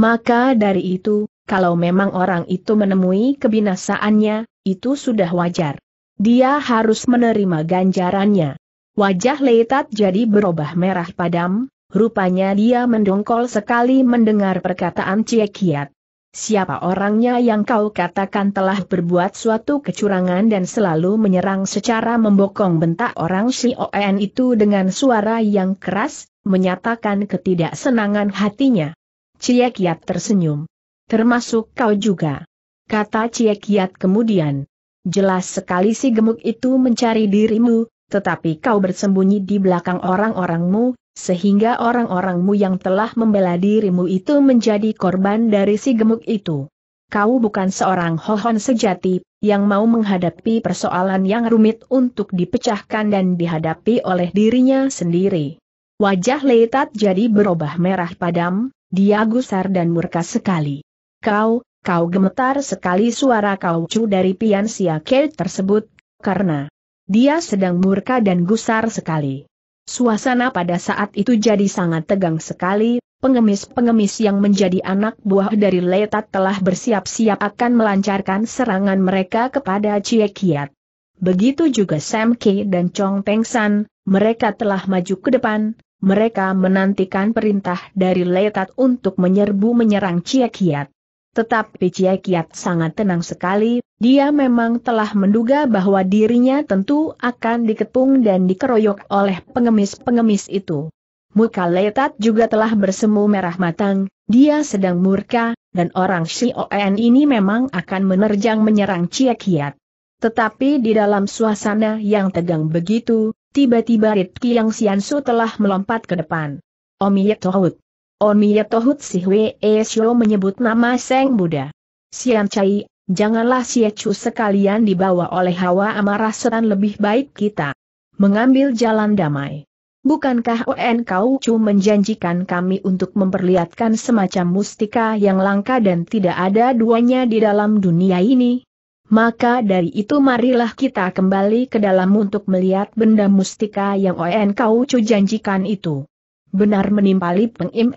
Maka dari itu, kalau memang orang itu menemui kebinasaannya, itu sudah wajar. Dia harus menerima ganjarannya. Wajah Leitat jadi berubah merah padam, rupanya dia mendongkol sekali mendengar perkataan Ciekiat. Siapa orangnya yang kau katakan telah berbuat suatu kecurangan dan selalu menyerang secara membokong bentak orang Si Oen itu dengan suara yang keras, menyatakan ketidaksenangan hatinya. Ciekiat tersenyum. Termasuk kau juga. Kata Ciekiat kemudian. Jelas sekali si gemuk itu mencari dirimu, tetapi kau bersembunyi di belakang orang-orangmu, sehingga orang-orangmu yang telah membela dirimu itu menjadi korban dari si gemuk itu. Kau bukan seorang hohon sejati, yang mau menghadapi persoalan yang rumit untuk dipecahkan dan dihadapi oleh dirinya sendiri. Wajah Leitat jadi berubah merah padam, dia gusar dan murka sekali. Kau, Kau gemetar sekali suara kau cu dari pian siake tersebut, karena dia sedang murka dan gusar sekali. Suasana pada saat itu jadi sangat tegang sekali, pengemis-pengemis yang menjadi anak buah dari Letat telah bersiap-siap akan melancarkan serangan mereka kepada Cie Kiat. Begitu juga Sam Kei dan Chong Teng San, mereka telah maju ke depan, mereka menantikan perintah dari Letat untuk menyerbu menyerang Cie Kiat. Tetapi Cia Kiat sangat tenang sekali, dia memang telah menduga bahwa dirinya tentu akan dikepung dan dikeroyok oleh pengemis-pengemis itu. Muka Letat juga telah bersemu merah matang, dia sedang murka, dan orang oen ini memang akan menerjang menyerang Cia Kiat. Tetapi di dalam suasana yang tegang begitu, tiba-tiba ritki yang Siansu telah melompat ke depan. Omiyet tohut. Omiya Tohut Sihwe Esyo menyebut nama Seng Buddha. Sian Chai, janganlah Si Chu sekalian dibawa oleh hawa amarah setan lebih baik kita. Mengambil jalan damai. Bukankah ON kau Chu menjanjikan kami untuk memperlihatkan semacam mustika yang langka dan tidak ada duanya di dalam dunia ini? Maka dari itu marilah kita kembali ke dalam untuk melihat benda mustika yang ON kau Chu janjikan itu. Benar menimpali Peng Im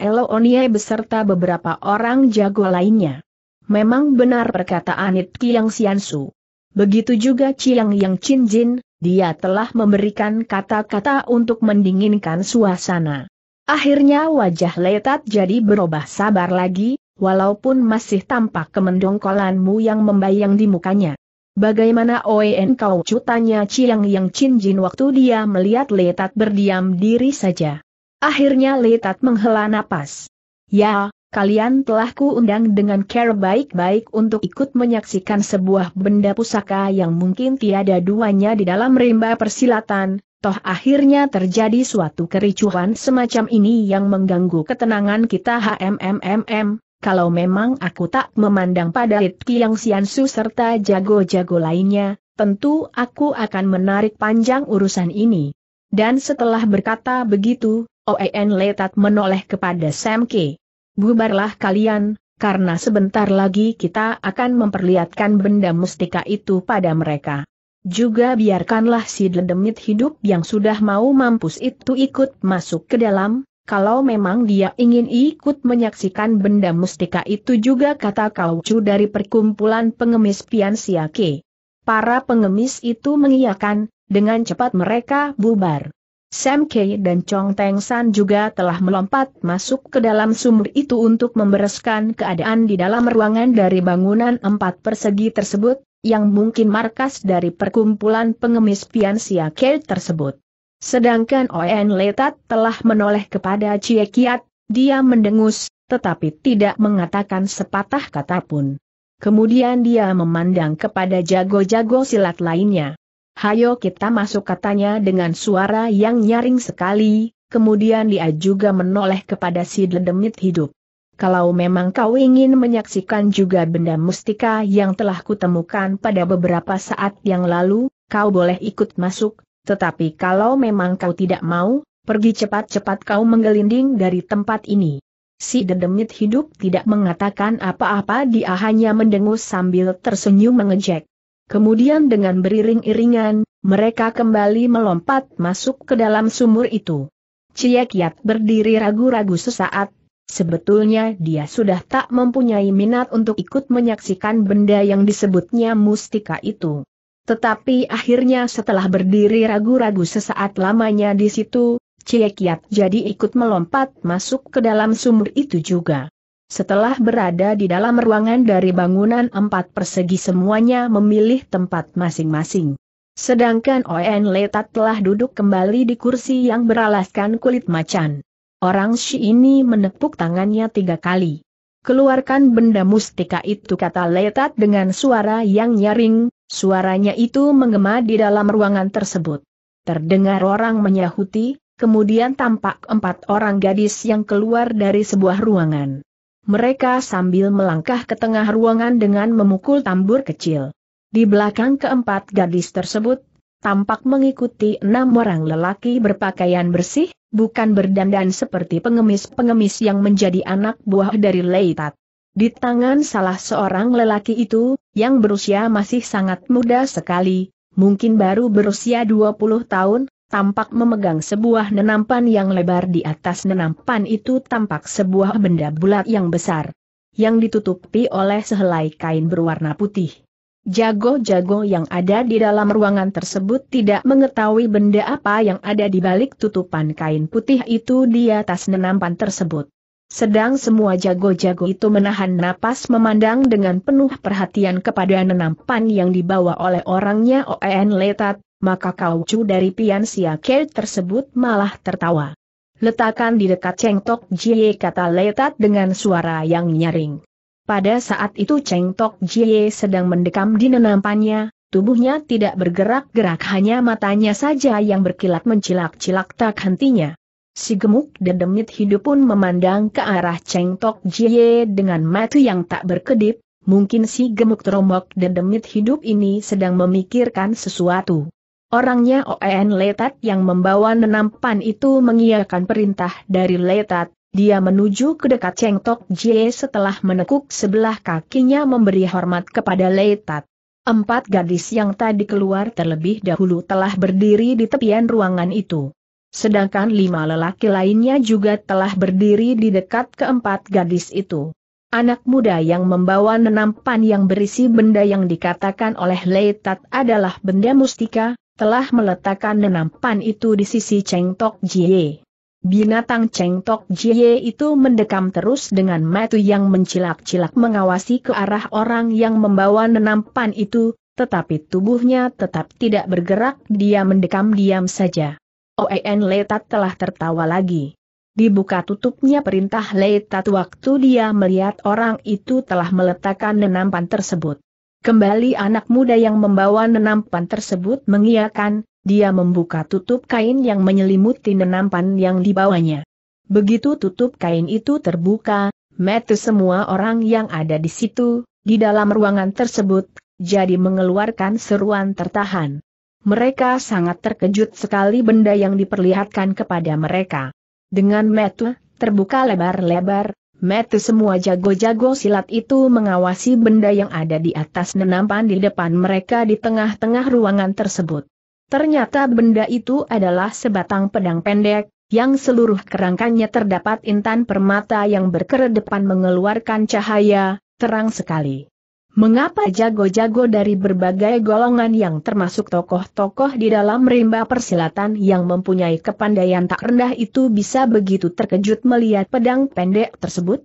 beserta beberapa orang jago lainnya. Memang benar perkataan It Kiang Siansu. Begitu juga Chiang Yang Chin Jin, dia telah memberikan kata-kata untuk mendinginkan suasana. Akhirnya wajah Letat jadi berubah sabar lagi, walaupun masih tampak kemendongkolanmu yang membayang di mukanya. Bagaimana Oen kau cutanya Chiang Yang Chin Jin waktu dia melihat Letat berdiam diri saja. Akhirnya Letat menghela napas. Ya, kalian telah kuundang dengan care baik-baik untuk ikut menyaksikan sebuah benda pusaka yang mungkin tiada duanya di dalam rimba persilatan, toh akhirnya terjadi suatu kericuhan semacam ini yang mengganggu ketenangan kita HMMMM, kalau memang aku tak memandang pada Litki yang siansu serta jago-jago lainnya, tentu aku akan menarik panjang urusan ini. Dan setelah berkata begitu, Oen Letat menoleh kepada Sam K. Bubarlah kalian, karena sebentar lagi kita akan memperlihatkan benda mustika itu pada mereka. Juga biarkanlah si dedemit hidup yang sudah mau mampus itu ikut masuk ke dalam, kalau memang dia ingin ikut menyaksikan benda mustika itu juga kata kaucu dari perkumpulan pengemis pian siake. Para pengemis itu mengiyakan, dengan cepat mereka bubar. Sam Kei dan Chong Teng San juga telah melompat masuk ke dalam sumur itu untuk membereskan keadaan di dalam ruangan dari bangunan empat persegi tersebut, yang mungkin markas dari perkumpulan pengemis Pian Sia Kei tersebut. Sedangkan Oen Letat telah menoleh kepada Cie Kiat, dia mendengus, tetapi tidak mengatakan sepatah kata pun. Kemudian dia memandang kepada jago-jago silat lainnya. Hayo kita masuk katanya dengan suara yang nyaring sekali, kemudian dia juga menoleh kepada si dedemit hidup. Kalau memang kau ingin menyaksikan juga benda mustika yang telah kutemukan pada beberapa saat yang lalu, kau boleh ikut masuk, tetapi kalau memang kau tidak mau, pergi cepat-cepat kau menggelinding dari tempat ini. Si dedemit hidup tidak mengatakan apa-apa dia hanya mendengus sambil tersenyum mengejek. Kemudian dengan beriring-iringan, mereka kembali melompat masuk ke dalam sumur itu. Ciekiat berdiri ragu-ragu sesaat, sebetulnya dia sudah tak mempunyai minat untuk ikut menyaksikan benda yang disebutnya mustika itu. Tetapi akhirnya setelah berdiri ragu-ragu sesaat lamanya di situ, Ciekiat jadi ikut melompat masuk ke dalam sumur itu juga. Setelah berada di dalam ruangan dari bangunan empat persegi semuanya memilih tempat masing-masing. Sedangkan Oen Letat telah duduk kembali di kursi yang beralaskan kulit macan. Orang Shi ini menepuk tangannya tiga kali. Keluarkan benda mustika itu kata Letat dengan suara yang nyaring, suaranya itu menggema di dalam ruangan tersebut. Terdengar orang menyahuti, kemudian tampak empat orang gadis yang keluar dari sebuah ruangan mereka sambil melangkah ke tengah ruangan dengan memukul tambur kecil. Di belakang keempat gadis tersebut, tampak mengikuti enam orang lelaki berpakaian bersih, bukan berdandan seperti pengemis-pengemis yang menjadi anak buah dari Leitat. Di tangan salah seorang lelaki itu, yang berusia masih sangat muda sekali, mungkin baru berusia 20 tahun, tampak memegang sebuah nenampan yang lebar di atas nenampan itu tampak sebuah benda bulat yang besar. Yang ditutupi oleh sehelai kain berwarna putih. Jago-jago yang ada di dalam ruangan tersebut tidak mengetahui benda apa yang ada di balik tutupan kain putih itu di atas nenampan tersebut. Sedang semua jago-jago itu menahan napas memandang dengan penuh perhatian kepada nenampan yang dibawa oleh orangnya Oen Letat, maka kaucu dari Pian Sia Ke tersebut malah tertawa. Letakkan di dekat Cheng Tok Jie kata Letat dengan suara yang nyaring. Pada saat itu Cheng Tok Jie sedang mendekam di nenampannya, tubuhnya tidak bergerak-gerak hanya matanya saja yang berkilat mencilak-cilak tak hentinya. Si gemuk dedemit hidup pun memandang ke arah Cheng Tok Jie dengan mata yang tak berkedip, mungkin si gemuk dan dedemit hidup ini sedang memikirkan sesuatu. Orangnya Oen Letat yang membawa nenampan itu mengiyakan perintah dari Letat, dia menuju ke dekat Cheng Tok Jie setelah menekuk sebelah kakinya memberi hormat kepada Letat. Empat gadis yang tadi keluar terlebih dahulu telah berdiri di tepian ruangan itu. Sedangkan lima lelaki lainnya juga telah berdiri di dekat keempat gadis itu. Anak muda yang membawa nenampan yang berisi benda yang dikatakan oleh Leitat adalah benda mustika, telah meletakkan enam pan itu di sisi Cheng Tok Jie. Binatang Cheng Tok Jie itu mendekam terus dengan mata yang mencilak-cilak mengawasi ke arah orang yang membawa enam pan itu, tetapi tubuhnya tetap tidak bergerak, dia mendekam diam saja. Oen Letat telah tertawa lagi. Dibuka tutupnya perintah Leitat waktu dia melihat orang itu telah meletakkan nenampan tersebut. Kembali anak muda yang membawa nenampan tersebut mengiakan, dia membuka tutup kain yang menyelimuti nenampan yang dibawanya. Begitu tutup kain itu terbuka, metu semua orang yang ada di situ, di dalam ruangan tersebut, jadi mengeluarkan seruan tertahan. Mereka sangat terkejut sekali benda yang diperlihatkan kepada mereka. Dengan metu, terbuka lebar-lebar, mereka semua jago-jago silat itu mengawasi benda yang ada di atas nenampan di depan mereka di tengah-tengah ruangan tersebut. Ternyata benda itu adalah sebatang pedang pendek, yang seluruh kerangkanya terdapat intan permata yang berkeredepan mengeluarkan cahaya, terang sekali. Mengapa jago-jago dari berbagai golongan yang termasuk tokoh-tokoh di dalam rimba persilatan yang mempunyai kepandaian tak rendah itu bisa begitu terkejut melihat pedang pendek tersebut?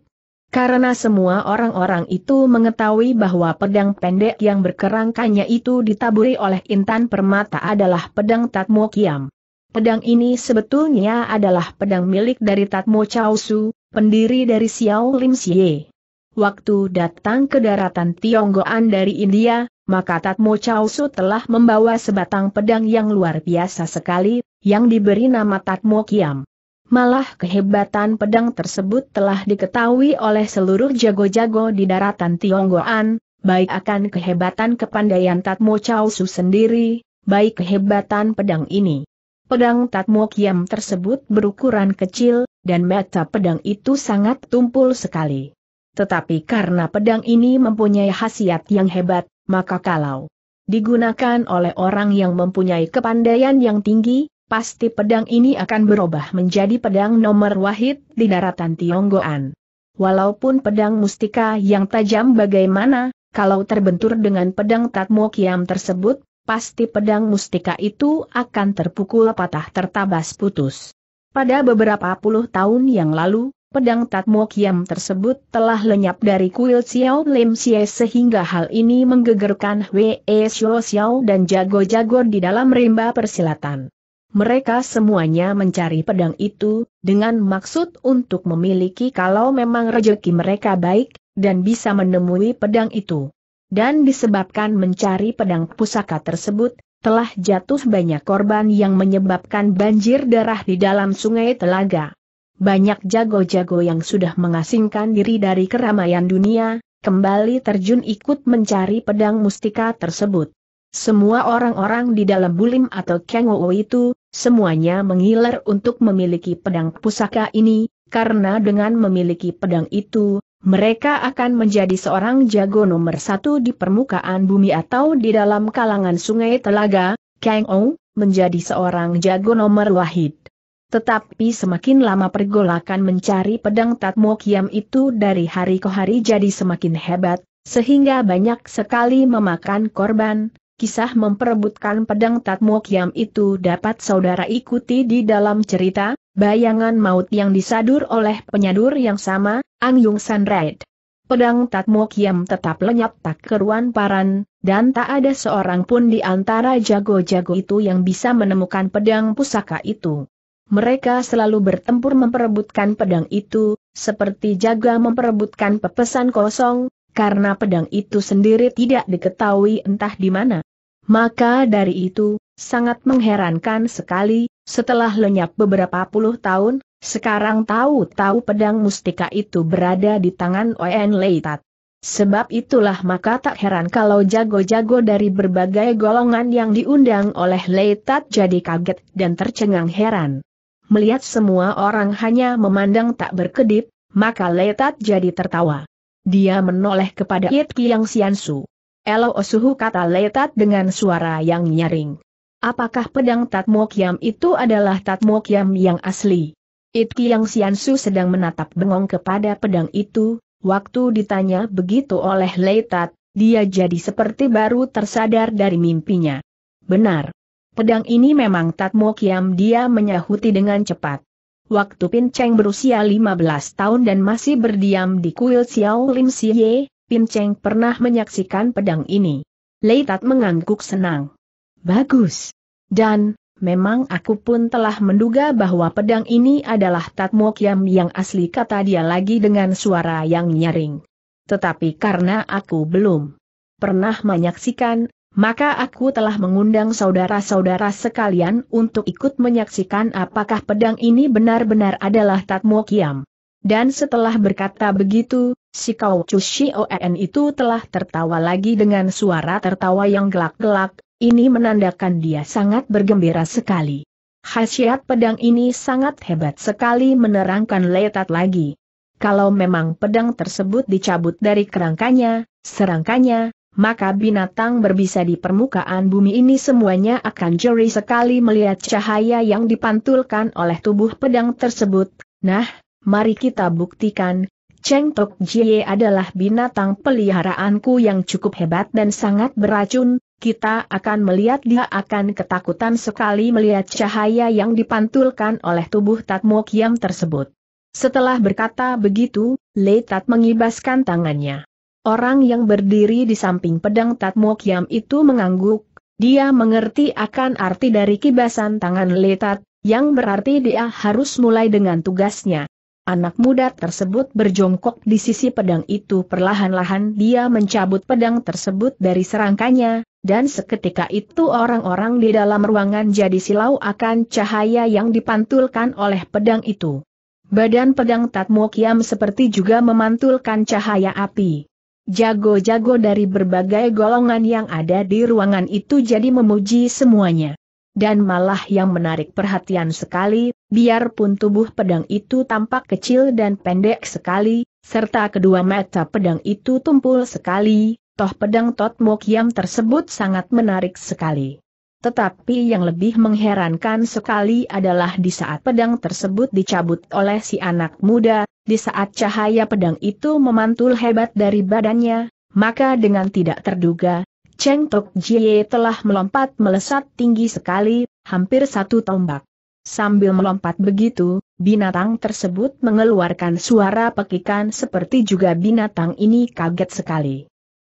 Karena semua orang-orang itu mengetahui bahwa pedang pendek yang berkerangkanya itu ditaburi oleh intan permata adalah pedang Tatmo Kiam. Pedang ini sebetulnya adalah pedang milik dari Tatmo Chausu, pendiri dari Xiao Lim Xie waktu datang ke daratan Tionggoan dari India, maka Tatmo Chausu telah membawa sebatang pedang yang luar biasa sekali, yang diberi nama Tatmo Kiam. Malah kehebatan pedang tersebut telah diketahui oleh seluruh jago-jago di daratan Tionggoan, baik akan kehebatan kepandaian Tatmo Chausu sendiri, baik kehebatan pedang ini. Pedang Tatmo Kiam tersebut berukuran kecil, dan mata pedang itu sangat tumpul sekali. Tetapi karena pedang ini mempunyai khasiat yang hebat, maka kalau digunakan oleh orang yang mempunyai kepandaian yang tinggi, pasti pedang ini akan berubah menjadi pedang nomor wahid di daratan Tionggoan. Walaupun pedang mustika yang tajam bagaimana, kalau terbentur dengan pedang Tatmo Kiam tersebut, pasti pedang mustika itu akan terpukul patah tertabas putus. Pada beberapa puluh tahun yang lalu, pedang Tatmo Kiam tersebut telah lenyap dari kuil Xiao Lim Xie sehingga hal ini menggegerkan Wei Xiao Xiao dan jago-jago di dalam rimba persilatan. Mereka semuanya mencari pedang itu, dengan maksud untuk memiliki kalau memang rejeki mereka baik, dan bisa menemui pedang itu. Dan disebabkan mencari pedang pusaka tersebut, telah jatuh banyak korban yang menyebabkan banjir darah di dalam sungai telaga banyak jago-jago yang sudah mengasingkan diri dari keramaian dunia, kembali terjun ikut mencari pedang mustika tersebut. Semua orang-orang di dalam Bulim atau Kengowo itu, semuanya mengiler untuk memiliki pedang pusaka ini, karena dengan memiliki pedang itu, mereka akan menjadi seorang jago nomor satu di permukaan bumi atau di dalam kalangan sungai telaga, Kang menjadi seorang jago nomor wahid. Tetapi semakin lama pergolakan mencari pedang Tatmo Kiam itu dari hari ke hari jadi semakin hebat, sehingga banyak sekali memakan korban. Kisah memperebutkan pedang Tatmo Kiam itu dapat saudara ikuti di dalam cerita, bayangan maut yang disadur oleh penyadur yang sama, Ang Yung San Red. Pedang Tatmo Kiam tetap lenyap tak keruan paran, dan tak ada seorang pun di antara jago-jago itu yang bisa menemukan pedang pusaka itu. Mereka selalu bertempur memperebutkan pedang itu, seperti jaga memperebutkan pepesan kosong, karena pedang itu sendiri tidak diketahui entah di mana. Maka dari itu, sangat mengherankan sekali, setelah lenyap beberapa puluh tahun, sekarang tahu-tahu pedang mustika itu berada di tangan Oen Leitat. Sebab itulah maka tak heran kalau jago-jago dari berbagai golongan yang diundang oleh Leitat jadi kaget dan tercengang heran melihat semua orang hanya memandang tak berkedip, maka Letat jadi tertawa. Dia menoleh kepada Yit Kiang Siansu. Elo Osuhu kata Letat dengan suara yang nyaring. Apakah pedang Tatmo Kiam itu adalah Tatmo Kiam yang asli? It Kiang Siansu sedang menatap bengong kepada pedang itu, waktu ditanya begitu oleh Letat, dia jadi seperti baru tersadar dari mimpinya. Benar, Pedang ini memang Tatmo Kiam dia menyahuti dengan cepat. Waktu Pin Cheng berusia 15 tahun dan masih berdiam di kuil Xiao Lim Siye, Pin Cheng pernah menyaksikan pedang ini. Lei Tat mengangguk senang. Bagus. Dan, memang aku pun telah menduga bahwa pedang ini adalah Tatmo Kiam yang asli kata dia lagi dengan suara yang nyaring. Tetapi karena aku belum pernah menyaksikan, maka aku telah mengundang saudara-saudara sekalian untuk ikut menyaksikan apakah pedang ini benar-benar adalah Tatmo Kiam. Dan setelah berkata begitu, si Kau Oen itu telah tertawa lagi dengan suara tertawa yang gelak-gelak, ini menandakan dia sangat bergembira sekali. Khasiat pedang ini sangat hebat sekali menerangkan letat lagi. Kalau memang pedang tersebut dicabut dari kerangkanya, serangkanya, maka binatang berbisa di permukaan bumi ini semuanya akan jeri sekali melihat cahaya yang dipantulkan oleh tubuh pedang tersebut. Nah, mari kita buktikan, Cheng Tok Jie adalah binatang peliharaanku yang cukup hebat dan sangat beracun, kita akan melihat dia akan ketakutan sekali melihat cahaya yang dipantulkan oleh tubuh Tatmok Yam tersebut. Setelah berkata begitu, Tat mengibaskan tangannya. Orang yang berdiri di samping pedang Tatmok Yam itu mengangguk, dia mengerti akan arti dari kibasan tangan letat, yang berarti dia harus mulai dengan tugasnya. Anak muda tersebut berjongkok di sisi pedang itu perlahan-lahan dia mencabut pedang tersebut dari serangkanya, dan seketika itu orang-orang di dalam ruangan jadi silau akan cahaya yang dipantulkan oleh pedang itu. Badan pedang Tatmokiam seperti juga memantulkan cahaya api. Jago-jago dari berbagai golongan yang ada di ruangan itu jadi memuji semuanya. Dan malah yang menarik perhatian sekali, biarpun tubuh pedang itu tampak kecil dan pendek sekali, serta kedua mata pedang itu tumpul sekali, toh pedang Totmok yang tersebut sangat menarik sekali. Tetapi yang lebih mengherankan sekali adalah di saat pedang tersebut dicabut oleh si anak muda, di saat cahaya pedang itu memantul hebat dari badannya, maka dengan tidak terduga, Cheng Tok Jie telah melompat melesat tinggi sekali, hampir satu tombak. Sambil melompat begitu, binatang tersebut mengeluarkan suara pekikan seperti juga binatang ini kaget sekali.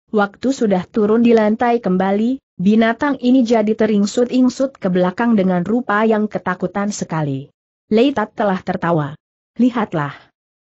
Waktu sudah turun di lantai kembali, Binatang ini jadi teringsut-ingsut ke belakang dengan rupa yang ketakutan sekali. Leitat telah tertawa. Lihatlah.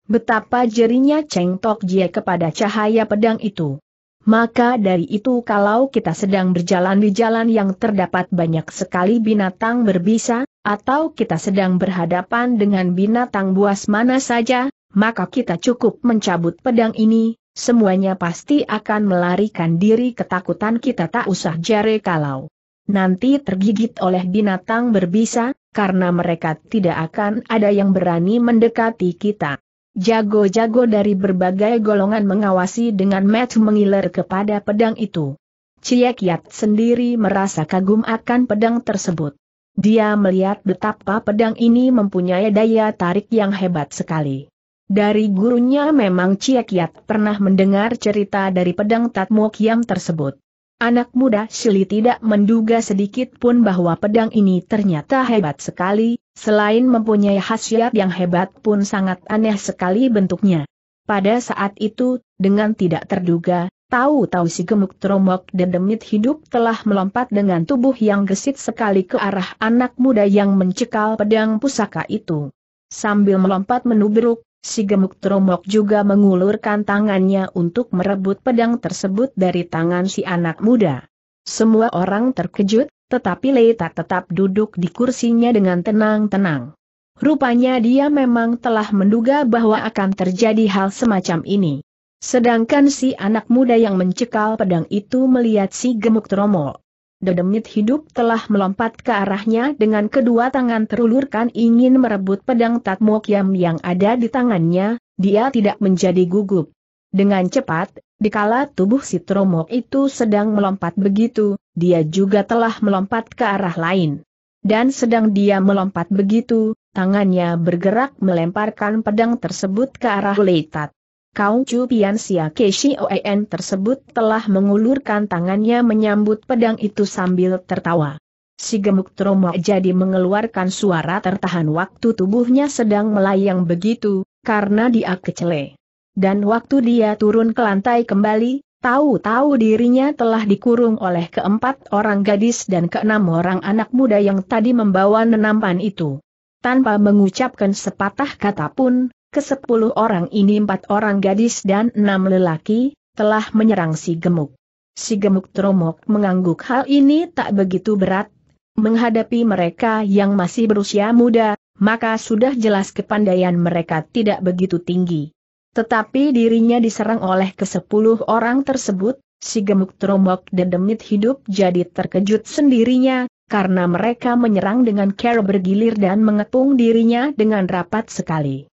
Betapa jerinya Cheng Tok Jie kepada cahaya pedang itu. Maka dari itu kalau kita sedang berjalan di jalan yang terdapat banyak sekali binatang berbisa, atau kita sedang berhadapan dengan binatang buas mana saja, maka kita cukup mencabut pedang ini, semuanya pasti akan melarikan diri ketakutan kita tak usah jare kalau nanti tergigit oleh binatang berbisa, karena mereka tidak akan ada yang berani mendekati kita. Jago-jago dari berbagai golongan mengawasi dengan match mengiler kepada pedang itu. Ciekiat sendiri merasa kagum akan pedang tersebut. Dia melihat betapa pedang ini mempunyai daya tarik yang hebat sekali. Dari gurunya memang Ciakiat pernah mendengar cerita dari pedang Tatmo Kiam tersebut. Anak muda Shili tidak menduga sedikit pun bahwa pedang ini ternyata hebat sekali, selain mempunyai khasiat yang hebat pun sangat aneh sekali bentuknya. Pada saat itu, dengan tidak terduga, tahu-tahu si gemuk tromok demit hidup telah melompat dengan tubuh yang gesit sekali ke arah anak muda yang mencekal pedang pusaka itu. Sambil melompat menubruk, Si gemuk tromol juga mengulurkan tangannya untuk merebut pedang tersebut dari tangan si anak muda. Semua orang terkejut, tetapi Leita tetap duduk di kursinya dengan tenang-tenang. Rupanya dia memang telah menduga bahwa akan terjadi hal semacam ini. Sedangkan si anak muda yang mencekal pedang itu melihat si gemuk tromol. Dedemit hidup telah melompat ke arahnya dengan kedua tangan terulurkan ingin merebut pedang Tatmok Yam yang ada di tangannya, dia tidak menjadi gugup. Dengan cepat, dikala tubuh si Tromok itu sedang melompat begitu, dia juga telah melompat ke arah lain. Dan sedang dia melompat begitu, tangannya bergerak melemparkan pedang tersebut ke arah Leitat. Kau pian Sia En tersebut telah mengulurkan tangannya menyambut pedang itu sambil tertawa. Si gemuk Tromo jadi mengeluarkan suara tertahan waktu tubuhnya sedang melayang begitu, karena dia kecele. Dan waktu dia turun ke lantai kembali, Tahu-tahu dirinya telah dikurung oleh keempat orang gadis dan keenam orang anak muda yang tadi membawa nenampan itu. Tanpa mengucapkan sepatah kata pun, Kesepuluh orang ini empat orang gadis dan enam lelaki, telah menyerang si gemuk. Si gemuk tromok mengangguk hal ini tak begitu berat, menghadapi mereka yang masih berusia muda, maka sudah jelas kepandaian mereka tidak begitu tinggi. Tetapi dirinya diserang oleh kesepuluh orang tersebut, si gemuk dan demit hidup jadi terkejut sendirinya, karena mereka menyerang dengan cara bergilir dan mengepung dirinya dengan rapat sekali.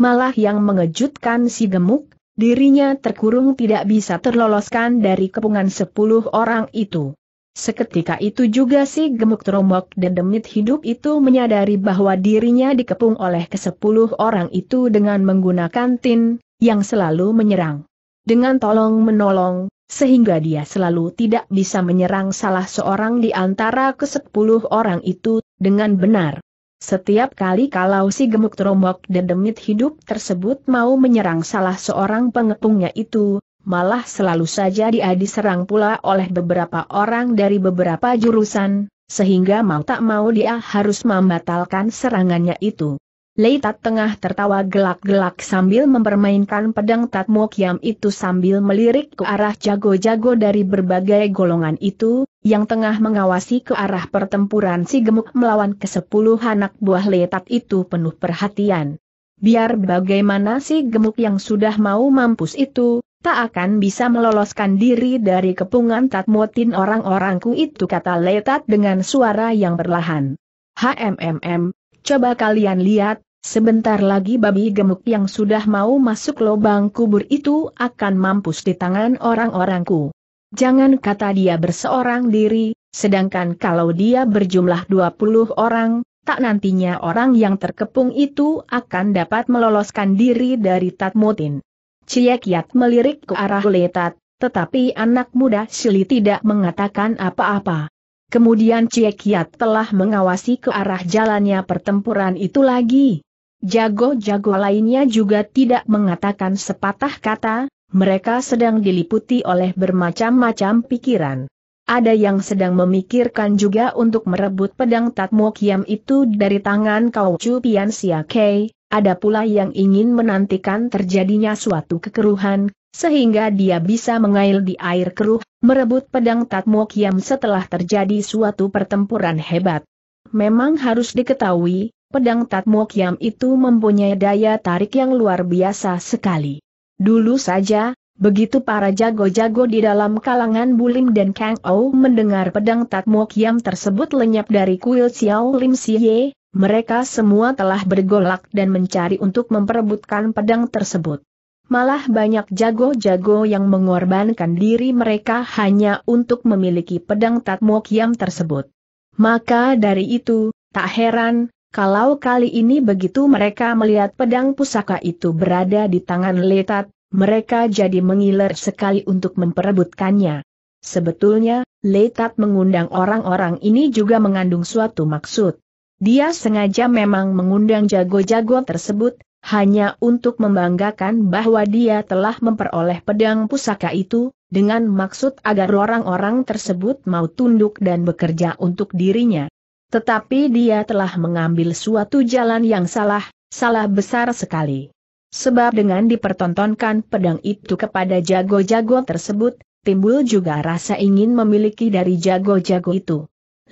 Malah yang mengejutkan si gemuk, dirinya terkurung tidak bisa terloloskan dari kepungan sepuluh orang itu. Seketika itu juga si gemuk teromok dan demit hidup itu menyadari bahwa dirinya dikepung oleh kesepuluh orang itu dengan menggunakan tin, yang selalu menyerang. Dengan tolong menolong, sehingga dia selalu tidak bisa menyerang salah seorang di antara kesepuluh orang itu, dengan benar. Setiap kali kalau si gemuk dan demit hidup tersebut mau menyerang salah seorang pengepungnya itu, malah selalu saja dia diserang pula oleh beberapa orang dari beberapa jurusan, sehingga mau tak mau dia harus membatalkan serangannya itu. Leitat tengah tertawa gelak-gelak sambil mempermainkan pedang Tatmo Kiam itu sambil melirik ke arah jago-jago dari berbagai golongan itu, yang tengah mengawasi ke arah pertempuran si gemuk melawan kesepuluh anak buah Leitat itu penuh perhatian. Biar bagaimana si gemuk yang sudah mau mampus itu, tak akan bisa meloloskan diri dari kepungan Tatmotin orang-orangku itu kata Leitat dengan suara yang berlahan. HMMM, Coba kalian lihat, sebentar lagi babi gemuk yang sudah mau masuk lubang kubur itu akan mampus di tangan orang-orangku. Jangan kata dia berseorang diri, sedangkan kalau dia berjumlah 20 orang, tak nantinya orang yang terkepung itu akan dapat meloloskan diri dari Tatmutin. Ciekiat melirik ke arah Letat, tetapi anak muda Sili tidak mengatakan apa-apa. Kemudian Cie Kiat telah mengawasi ke arah jalannya pertempuran itu lagi. Jago-jago lainnya juga tidak mengatakan sepatah kata, mereka sedang diliputi oleh bermacam-macam pikiran. Ada yang sedang memikirkan juga untuk merebut pedang Tatmo Kiam itu dari tangan Kau Chu Pian Kei, ada pula yang ingin menantikan terjadinya suatu kekeruhan, sehingga dia bisa mengail di air keruh, merebut pedang Tatmo Kiam setelah terjadi suatu pertempuran hebat. Memang harus diketahui, pedang Tatmo Kiam itu mempunyai daya tarik yang luar biasa sekali. Dulu saja, begitu para jago-jago di dalam kalangan Bulim dan Kang Ou mendengar pedang Tatmo Kiam tersebut lenyap dari kuil Xiao Lim Siye, mereka semua telah bergolak dan mencari untuk memperebutkan pedang tersebut malah banyak jago-jago yang mengorbankan diri mereka hanya untuk memiliki pedang Tatmoqiam tersebut. Maka dari itu, tak heran, kalau kali ini begitu mereka melihat pedang pusaka itu berada di tangan Letat, mereka jadi mengiler sekali untuk memperebutkannya. Sebetulnya, Letat mengundang orang-orang ini juga mengandung suatu maksud. Dia sengaja memang mengundang jago-jago tersebut, hanya untuk membanggakan bahwa dia telah memperoleh pedang pusaka itu, dengan maksud agar orang-orang tersebut mau tunduk dan bekerja untuk dirinya. Tetapi dia telah mengambil suatu jalan yang salah, salah besar sekali. Sebab dengan dipertontonkan pedang itu kepada jago-jago tersebut, timbul juga rasa ingin memiliki dari jago-jago itu.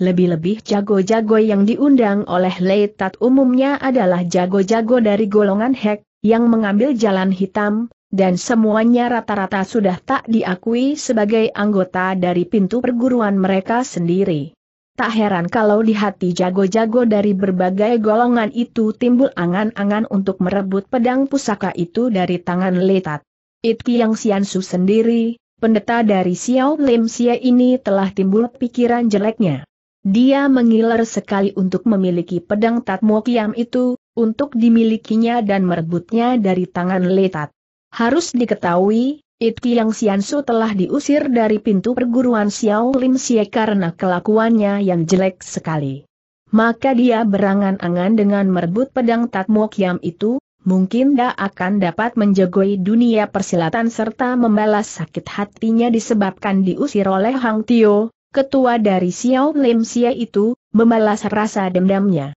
Lebih-lebih jago-jago yang diundang oleh Leitat umumnya adalah jago-jago dari golongan Hek, yang mengambil jalan hitam, dan semuanya rata-rata sudah tak diakui sebagai anggota dari pintu perguruan mereka sendiri. Tak heran kalau di hati jago-jago dari berbagai golongan itu timbul angan-angan untuk merebut pedang pusaka itu dari tangan Leitat. Itki yang Siansu sendiri, pendeta dari Xiao Lim Xie ini telah timbul pikiran jeleknya. Dia mengiler sekali untuk memiliki pedang Tatmokiam itu, untuk dimilikinya dan merebutnya dari tangan Letat. Harus diketahui, Itki yang Siansu telah diusir dari pintu perguruan Xiao Lim Xie karena kelakuannya yang jelek sekali. Maka dia berangan-angan dengan merebut pedang Tatmokiam itu, mungkin dia akan dapat menjagoi dunia persilatan serta membalas sakit hatinya disebabkan diusir oleh Hang Tio, ketua dari Xiao Lim Xia itu, membalas rasa dendamnya.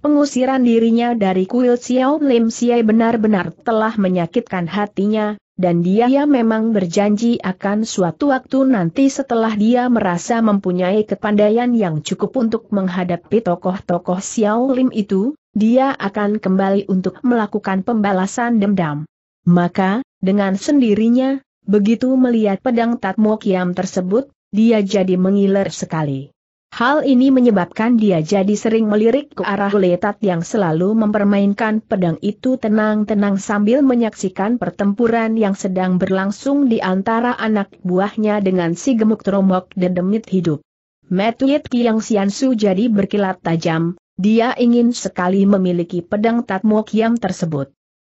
Pengusiran dirinya dari kuil Xiao Lim Xia benar-benar telah menyakitkan hatinya, dan dia memang berjanji akan suatu waktu nanti setelah dia merasa mempunyai kepandaian yang cukup untuk menghadapi tokoh-tokoh Xiao Lim itu, dia akan kembali untuk melakukan pembalasan dendam. Maka, dengan sendirinya, begitu melihat pedang Tatmo Kiam tersebut, dia jadi mengiler sekali. Hal ini menyebabkan dia jadi sering melirik ke arah letat yang selalu mempermainkan pedang itu tenang-tenang sambil menyaksikan pertempuran yang sedang berlangsung di antara anak buahnya dengan si gemuk tromok demit hidup. Metuit Kiang Siansu jadi berkilat tajam, dia ingin sekali memiliki pedang Tatmo yang tersebut.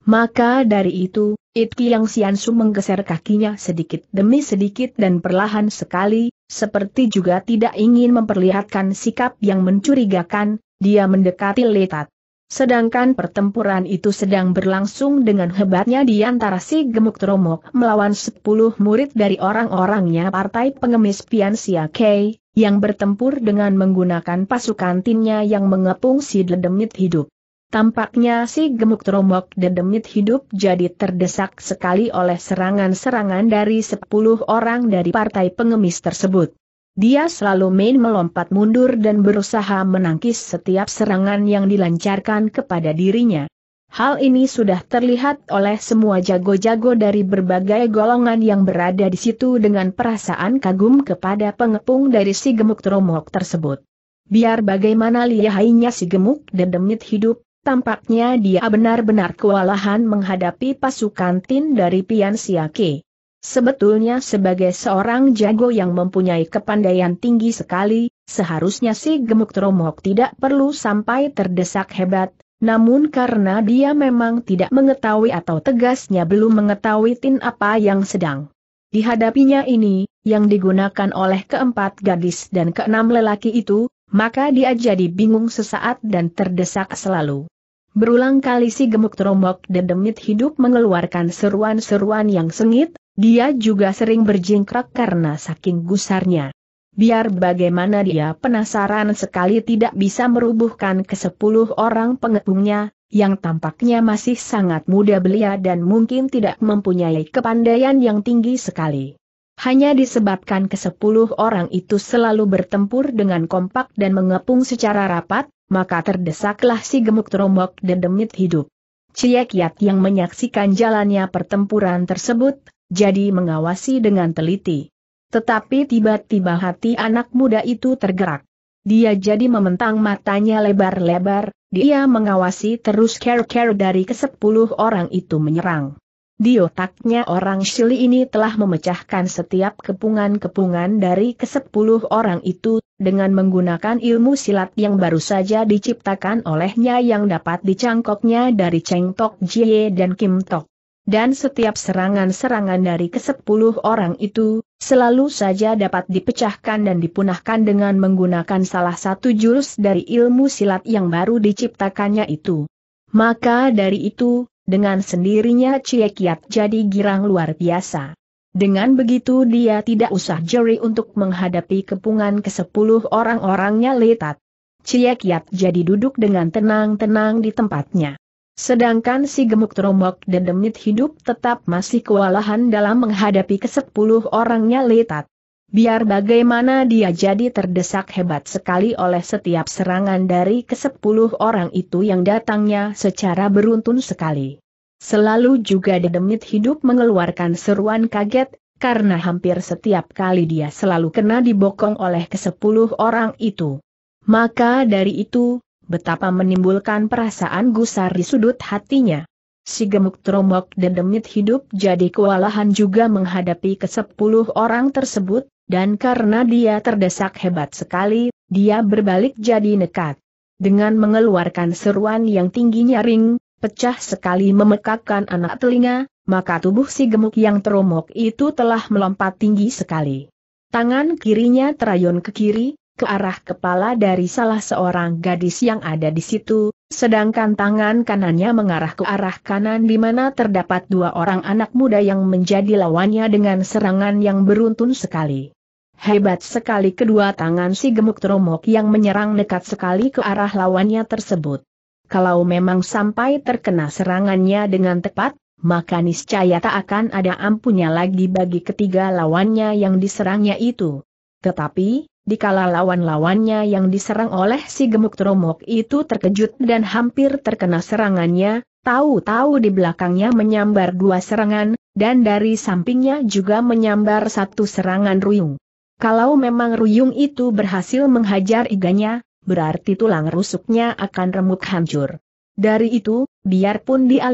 Maka dari itu, It Kiang Siansu menggeser kakinya sedikit demi sedikit dan perlahan sekali, seperti juga tidak ingin memperlihatkan sikap yang mencurigakan, dia mendekati Letat. Sedangkan pertempuran itu sedang berlangsung dengan hebatnya di antara si gemuk tromok melawan 10 murid dari orang-orangnya partai pengemis Pian Sia Kei, yang bertempur dengan menggunakan pasukan tinnya yang mengepung si dedemit hidup. Tampaknya si gemuk teromok dedemit hidup jadi terdesak sekali oleh serangan-serangan dari sepuluh orang dari partai pengemis tersebut. Dia selalu main melompat mundur dan berusaha menangkis setiap serangan yang dilancarkan kepada dirinya. Hal ini sudah terlihat oleh semua jago-jago dari berbagai golongan yang berada di situ dengan perasaan kagum kepada pengepung dari si gemuk teromok tersebut. Biar bagaimana lihainya si gemuk dan demit hidup, Tampaknya dia benar-benar kewalahan menghadapi pasukan tin dari Pian Siake. Sebetulnya sebagai seorang jago yang mempunyai kepandaian tinggi sekali, seharusnya si gemuk tromok tidak perlu sampai terdesak hebat, namun karena dia memang tidak mengetahui atau tegasnya belum mengetahui tin apa yang sedang dihadapinya ini, yang digunakan oleh keempat gadis dan keenam lelaki itu, maka dia jadi bingung sesaat dan terdesak selalu. Berulang kali si gemuk terombok dedemit hidup mengeluarkan seruan-seruan yang sengit, dia juga sering berjingkrak karena saking gusarnya. Biar bagaimana dia penasaran sekali tidak bisa merubuhkan ke sepuluh orang pengepungnya, yang tampaknya masih sangat muda belia dan mungkin tidak mempunyai kepandaian yang tinggi sekali. Hanya disebabkan kesepuluh orang itu selalu bertempur dengan kompak dan mengepung secara rapat, maka terdesaklah si gemuk teromok dan demit hidup. Ciek yang menyaksikan jalannya pertempuran tersebut, jadi mengawasi dengan teliti. Tetapi tiba-tiba hati anak muda itu tergerak. Dia jadi mementang matanya lebar-lebar, dia mengawasi terus care-care dari kesepuluh orang itu menyerang. Di otaknya orang Shili ini telah memecahkan setiap kepungan-kepungan dari kesepuluh orang itu, dengan menggunakan ilmu silat yang baru saja diciptakan olehnya yang dapat dicangkoknya dari Cheng Tok Jie dan Kim Tok. Dan setiap serangan-serangan dari kesepuluh orang itu, selalu saja dapat dipecahkan dan dipunahkan dengan menggunakan salah satu jurus dari ilmu silat yang baru diciptakannya itu. Maka dari itu, dengan sendirinya Cie Kiat jadi girang luar biasa. Dengan begitu dia tidak usah jeri untuk menghadapi kepungan ke sepuluh orang-orangnya letat. Cie Kiat jadi duduk dengan tenang-tenang di tempatnya. Sedangkan si gemuk tromok dan demit hidup tetap masih kewalahan dalam menghadapi ke sepuluh orangnya letat. Biar bagaimana dia jadi terdesak hebat sekali oleh setiap serangan dari kesepuluh orang itu yang datangnya secara beruntun sekali. Selalu juga dedemit hidup mengeluarkan seruan kaget, karena hampir setiap kali dia selalu kena dibokong oleh kesepuluh orang itu. Maka dari itu, betapa menimbulkan perasaan gusar di sudut hatinya. Si gemuk tromok dedemit hidup jadi kewalahan juga menghadapi kesepuluh orang tersebut, dan karena dia terdesak hebat sekali, dia berbalik jadi nekat. Dengan mengeluarkan seruan yang tinggi nyaring, pecah sekali memekakkan anak telinga, maka tubuh si gemuk yang teromok itu telah melompat tinggi sekali. Tangan kirinya terayun ke kiri, ke arah kepala dari salah seorang gadis yang ada di situ, sedangkan tangan kanannya mengarah ke arah kanan di mana terdapat dua orang anak muda yang menjadi lawannya dengan serangan yang beruntun sekali. Hebat sekali kedua tangan si gemuk teromok yang menyerang dekat sekali ke arah lawannya tersebut. Kalau memang sampai terkena serangannya dengan tepat, maka niscaya tak akan ada ampunnya lagi bagi ketiga lawannya yang diserangnya itu. Tetapi, dikala lawan-lawannya yang diserang oleh si gemuk teromok itu terkejut dan hampir terkena serangannya, tahu-tahu di belakangnya menyambar dua serangan, dan dari sampingnya juga menyambar satu serangan ruyung. Kalau memang ruyung itu berhasil menghajar iganya, berarti tulang rusuknya akan remuk hancur. Dari itu, biarpun dia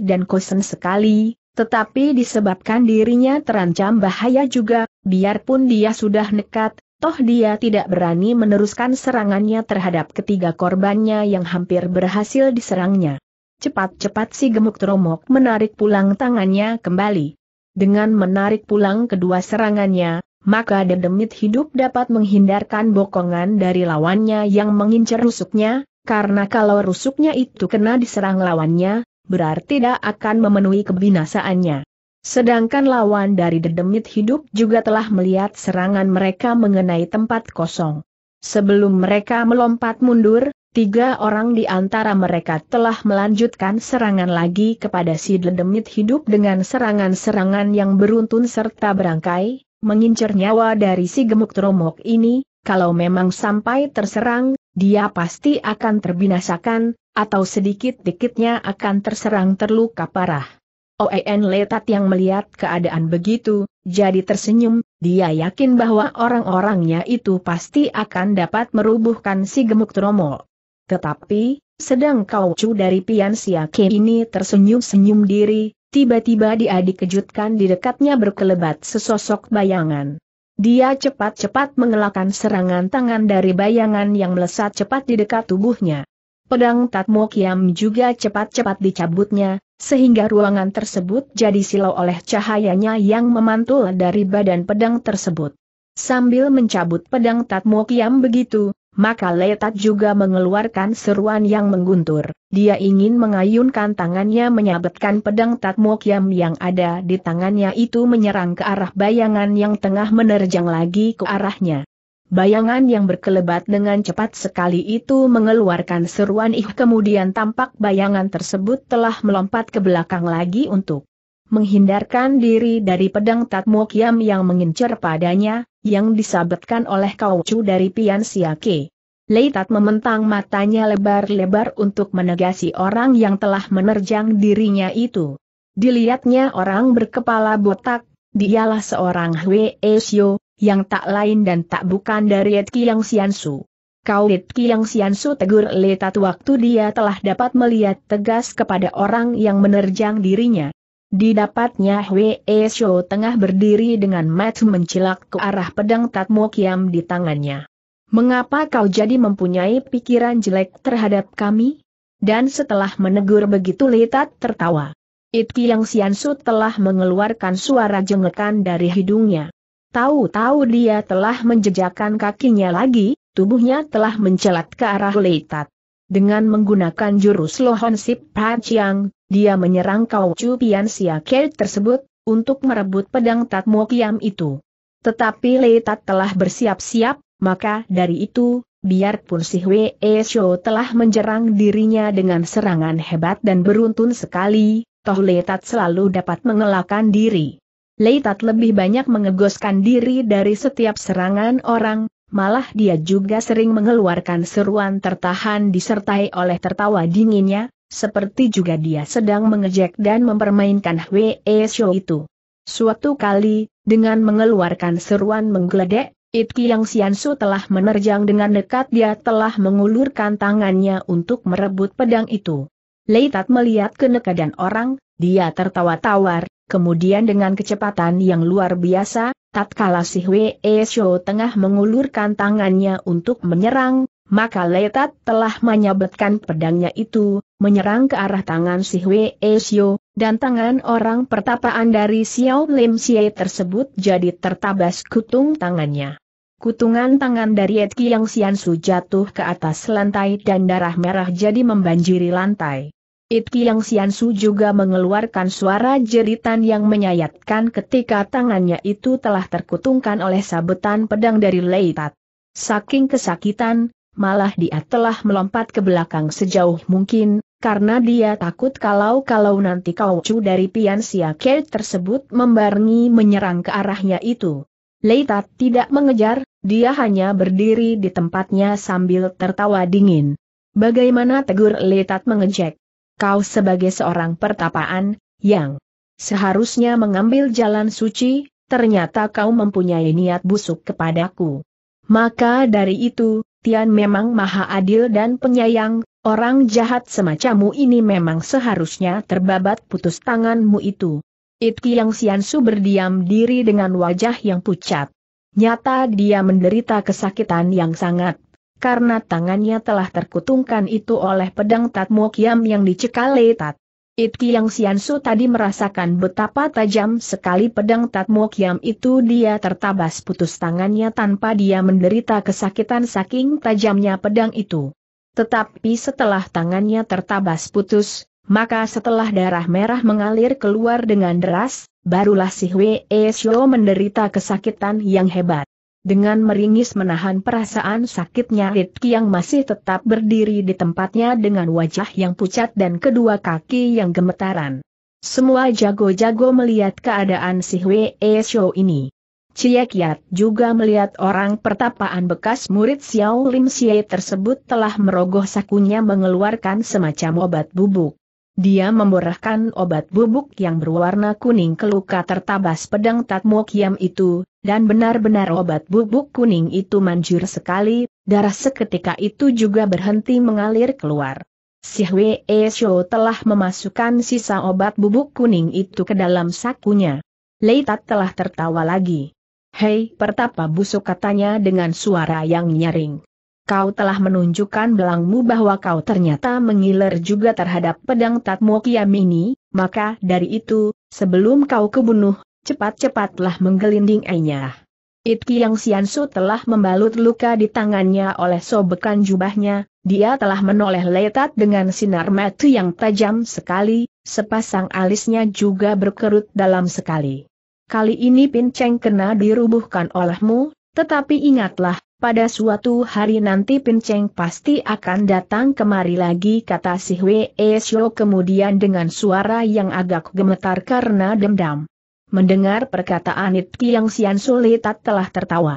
dan kosen sekali, tetapi disebabkan dirinya terancam bahaya juga, biarpun dia sudah nekat, toh dia tidak berani meneruskan serangannya terhadap ketiga korbannya yang hampir berhasil diserangnya. Cepat-cepat si gemuk tromok menarik pulang tangannya kembali. Dengan menarik pulang kedua serangannya, maka dedemit hidup dapat menghindarkan bokongan dari lawannya yang mengincar rusuknya, karena kalau rusuknya itu kena diserang lawannya, berarti tidak akan memenuhi kebinasaannya. Sedangkan lawan dari dedemit hidup juga telah melihat serangan mereka mengenai tempat kosong. Sebelum mereka melompat mundur, tiga orang di antara mereka telah melanjutkan serangan lagi kepada si dedemit hidup dengan serangan-serangan yang beruntun serta berangkai, mengincar nyawa dari si gemuk tromol ini, kalau memang sampai terserang, dia pasti akan terbinasakan, atau sedikit-dikitnya akan terserang terluka parah. Oen Letat yang melihat keadaan begitu, jadi tersenyum, dia yakin bahwa orang-orangnya itu pasti akan dapat merubuhkan si gemuk tromol. Tetapi, sedang kau cu dari Pian Siake ini tersenyum-senyum diri, Tiba-tiba dia dikejutkan di dekatnya berkelebat sesosok bayangan. Dia cepat-cepat mengelakkan serangan tangan dari bayangan yang melesat cepat di dekat tubuhnya. Pedang Tatmo Kiam juga cepat-cepat dicabutnya, sehingga ruangan tersebut jadi silau oleh cahayanya yang memantul dari badan pedang tersebut. Sambil mencabut pedang Tatmo Kiam begitu, maka Letat juga mengeluarkan seruan yang mengguntur. Dia ingin mengayunkan tangannya menyabetkan pedang Tatmokyam yang ada di tangannya itu menyerang ke arah bayangan yang tengah menerjang lagi ke arahnya. Bayangan yang berkelebat dengan cepat sekali itu mengeluarkan seruan ih kemudian tampak bayangan tersebut telah melompat ke belakang lagi untuk menghindarkan diri dari pedang Tatmokiam yang mengincar padanya, yang disabetkan oleh Kaucu dari Pian Siake. Leitat mementang matanya lebar-lebar untuk menegasi orang yang telah menerjang dirinya itu. Dilihatnya orang berkepala botak, dialah seorang Hwee Sio, yang tak lain dan tak bukan dari Etki Yang Siansu. Kau Litki Yang Siansu tegur Tat waktu dia telah dapat melihat tegas kepada orang yang menerjang dirinya. Didapatnya Hwee Shou tengah berdiri dengan mat mencilak ke arah pedang Tatmo Kiam di tangannya. Mengapa kau jadi mempunyai pikiran jelek terhadap kami? Dan setelah menegur begitu Litat tertawa. It Yang Siansu telah mengeluarkan suara jengekan dari hidungnya. Tahu-tahu dia telah menjejakkan kakinya lagi, tubuhnya telah mencelat ke arah Leitat, Dengan menggunakan jurus Lohon Sip Pachiang, dia menyerang kau Chu Pian Siake tersebut, untuk merebut pedang Tat Kiam itu. Tetapi Tat telah bersiap-siap, maka dari itu, biarpun si Hwee Sho telah menyerang dirinya dengan serangan hebat dan beruntun sekali, toh Tat selalu dapat mengelakkan diri. Tat lebih banyak mengegoskan diri dari setiap serangan orang, malah dia juga sering mengeluarkan seruan tertahan disertai oleh tertawa dinginnya, seperti juga dia sedang mengejek dan mempermainkan Hwee Show itu. Suatu kali, dengan mengeluarkan seruan menggeledek, It Yang Su telah menerjang dengan dekat dia telah mengulurkan tangannya untuk merebut pedang itu. Leitat melihat kenekadan orang, dia tertawa tawar, kemudian dengan kecepatan yang luar biasa, tatkala si Hwee Show tengah mengulurkan tangannya untuk menyerang, maka Letat telah menyabetkan pedangnya itu, menyerang ke arah tangan si Hwee Sio, dan tangan orang pertapaan dari Xiao Lim Xie tersebut jadi tertabas kutung tangannya. Kutungan tangan dari Etki yang Sian Su jatuh ke atas lantai dan darah merah jadi membanjiri lantai. Itki yang Sian Su juga mengeluarkan suara jeritan yang menyayatkan ketika tangannya itu telah terkutungkan oleh sabetan pedang dari Leitat. Saking kesakitan, malah dia telah melompat ke belakang sejauh mungkin, karena dia takut kalau-kalau nanti cu dari Pian siakel tersebut membarengi menyerang ke arahnya itu. Leita tidak mengejar, dia hanya berdiri di tempatnya sambil tertawa dingin. Bagaimana tegur Leitat mengejek? Kau sebagai seorang pertapaan, yang seharusnya mengambil jalan suci, ternyata kau mempunyai niat busuk kepadaku. Maka dari itu, Tian memang maha adil dan penyayang, orang jahat semacammu ini memang seharusnya terbabat putus tanganmu itu. Itki yang Siansu berdiam diri dengan wajah yang pucat. Nyata dia menderita kesakitan yang sangat, karena tangannya telah terkutungkan itu oleh pedang Tatmo yang dicekal Tat Iti Yang Siansu tadi merasakan betapa tajam sekali pedang Tatmo Kiam itu dia tertabas putus tangannya tanpa dia menderita kesakitan saking tajamnya pedang itu. Tetapi setelah tangannya tertabas putus, maka setelah darah merah mengalir keluar dengan deras, barulah si Hwee Xiao menderita kesakitan yang hebat. Dengan meringis menahan perasaan sakitnya Ritki yang masih tetap berdiri di tempatnya dengan wajah yang pucat dan kedua kaki yang gemetaran. Semua jago-jago melihat keadaan si Hwee Show ini. Cie juga melihat orang pertapaan bekas murid Xiao Lim Xie tersebut telah merogoh sakunya mengeluarkan semacam obat bubuk. Dia memborahkan obat bubuk yang berwarna kuning ke luka tertabas pedang Tatmo itu, dan benar-benar obat bubuk kuning itu manjur sekali, darah seketika itu juga berhenti mengalir keluar. Si Hwee Shou telah memasukkan sisa obat bubuk kuning itu ke dalam sakunya. Leitat telah tertawa lagi. Hei, pertapa busuk katanya dengan suara yang nyaring kau telah menunjukkan belangmu bahwa kau ternyata mengiler juga terhadap pedang Tatmo ini. maka dari itu, sebelum kau kebunuh, cepat-cepatlah menggelinding Enyah. Itki yang Siansu telah membalut luka di tangannya oleh sobekan jubahnya, dia telah menoleh letat dengan sinar mata yang tajam sekali, sepasang alisnya juga berkerut dalam sekali. Kali ini pinceng kena dirubuhkan olehmu, tetapi ingatlah, pada suatu hari nanti Pinceng pasti akan datang kemari lagi kata si Hwee Sio kemudian dengan suara yang agak gemetar karena dendam. Mendengar perkataan It Kiang Sian Letat telah tertawa.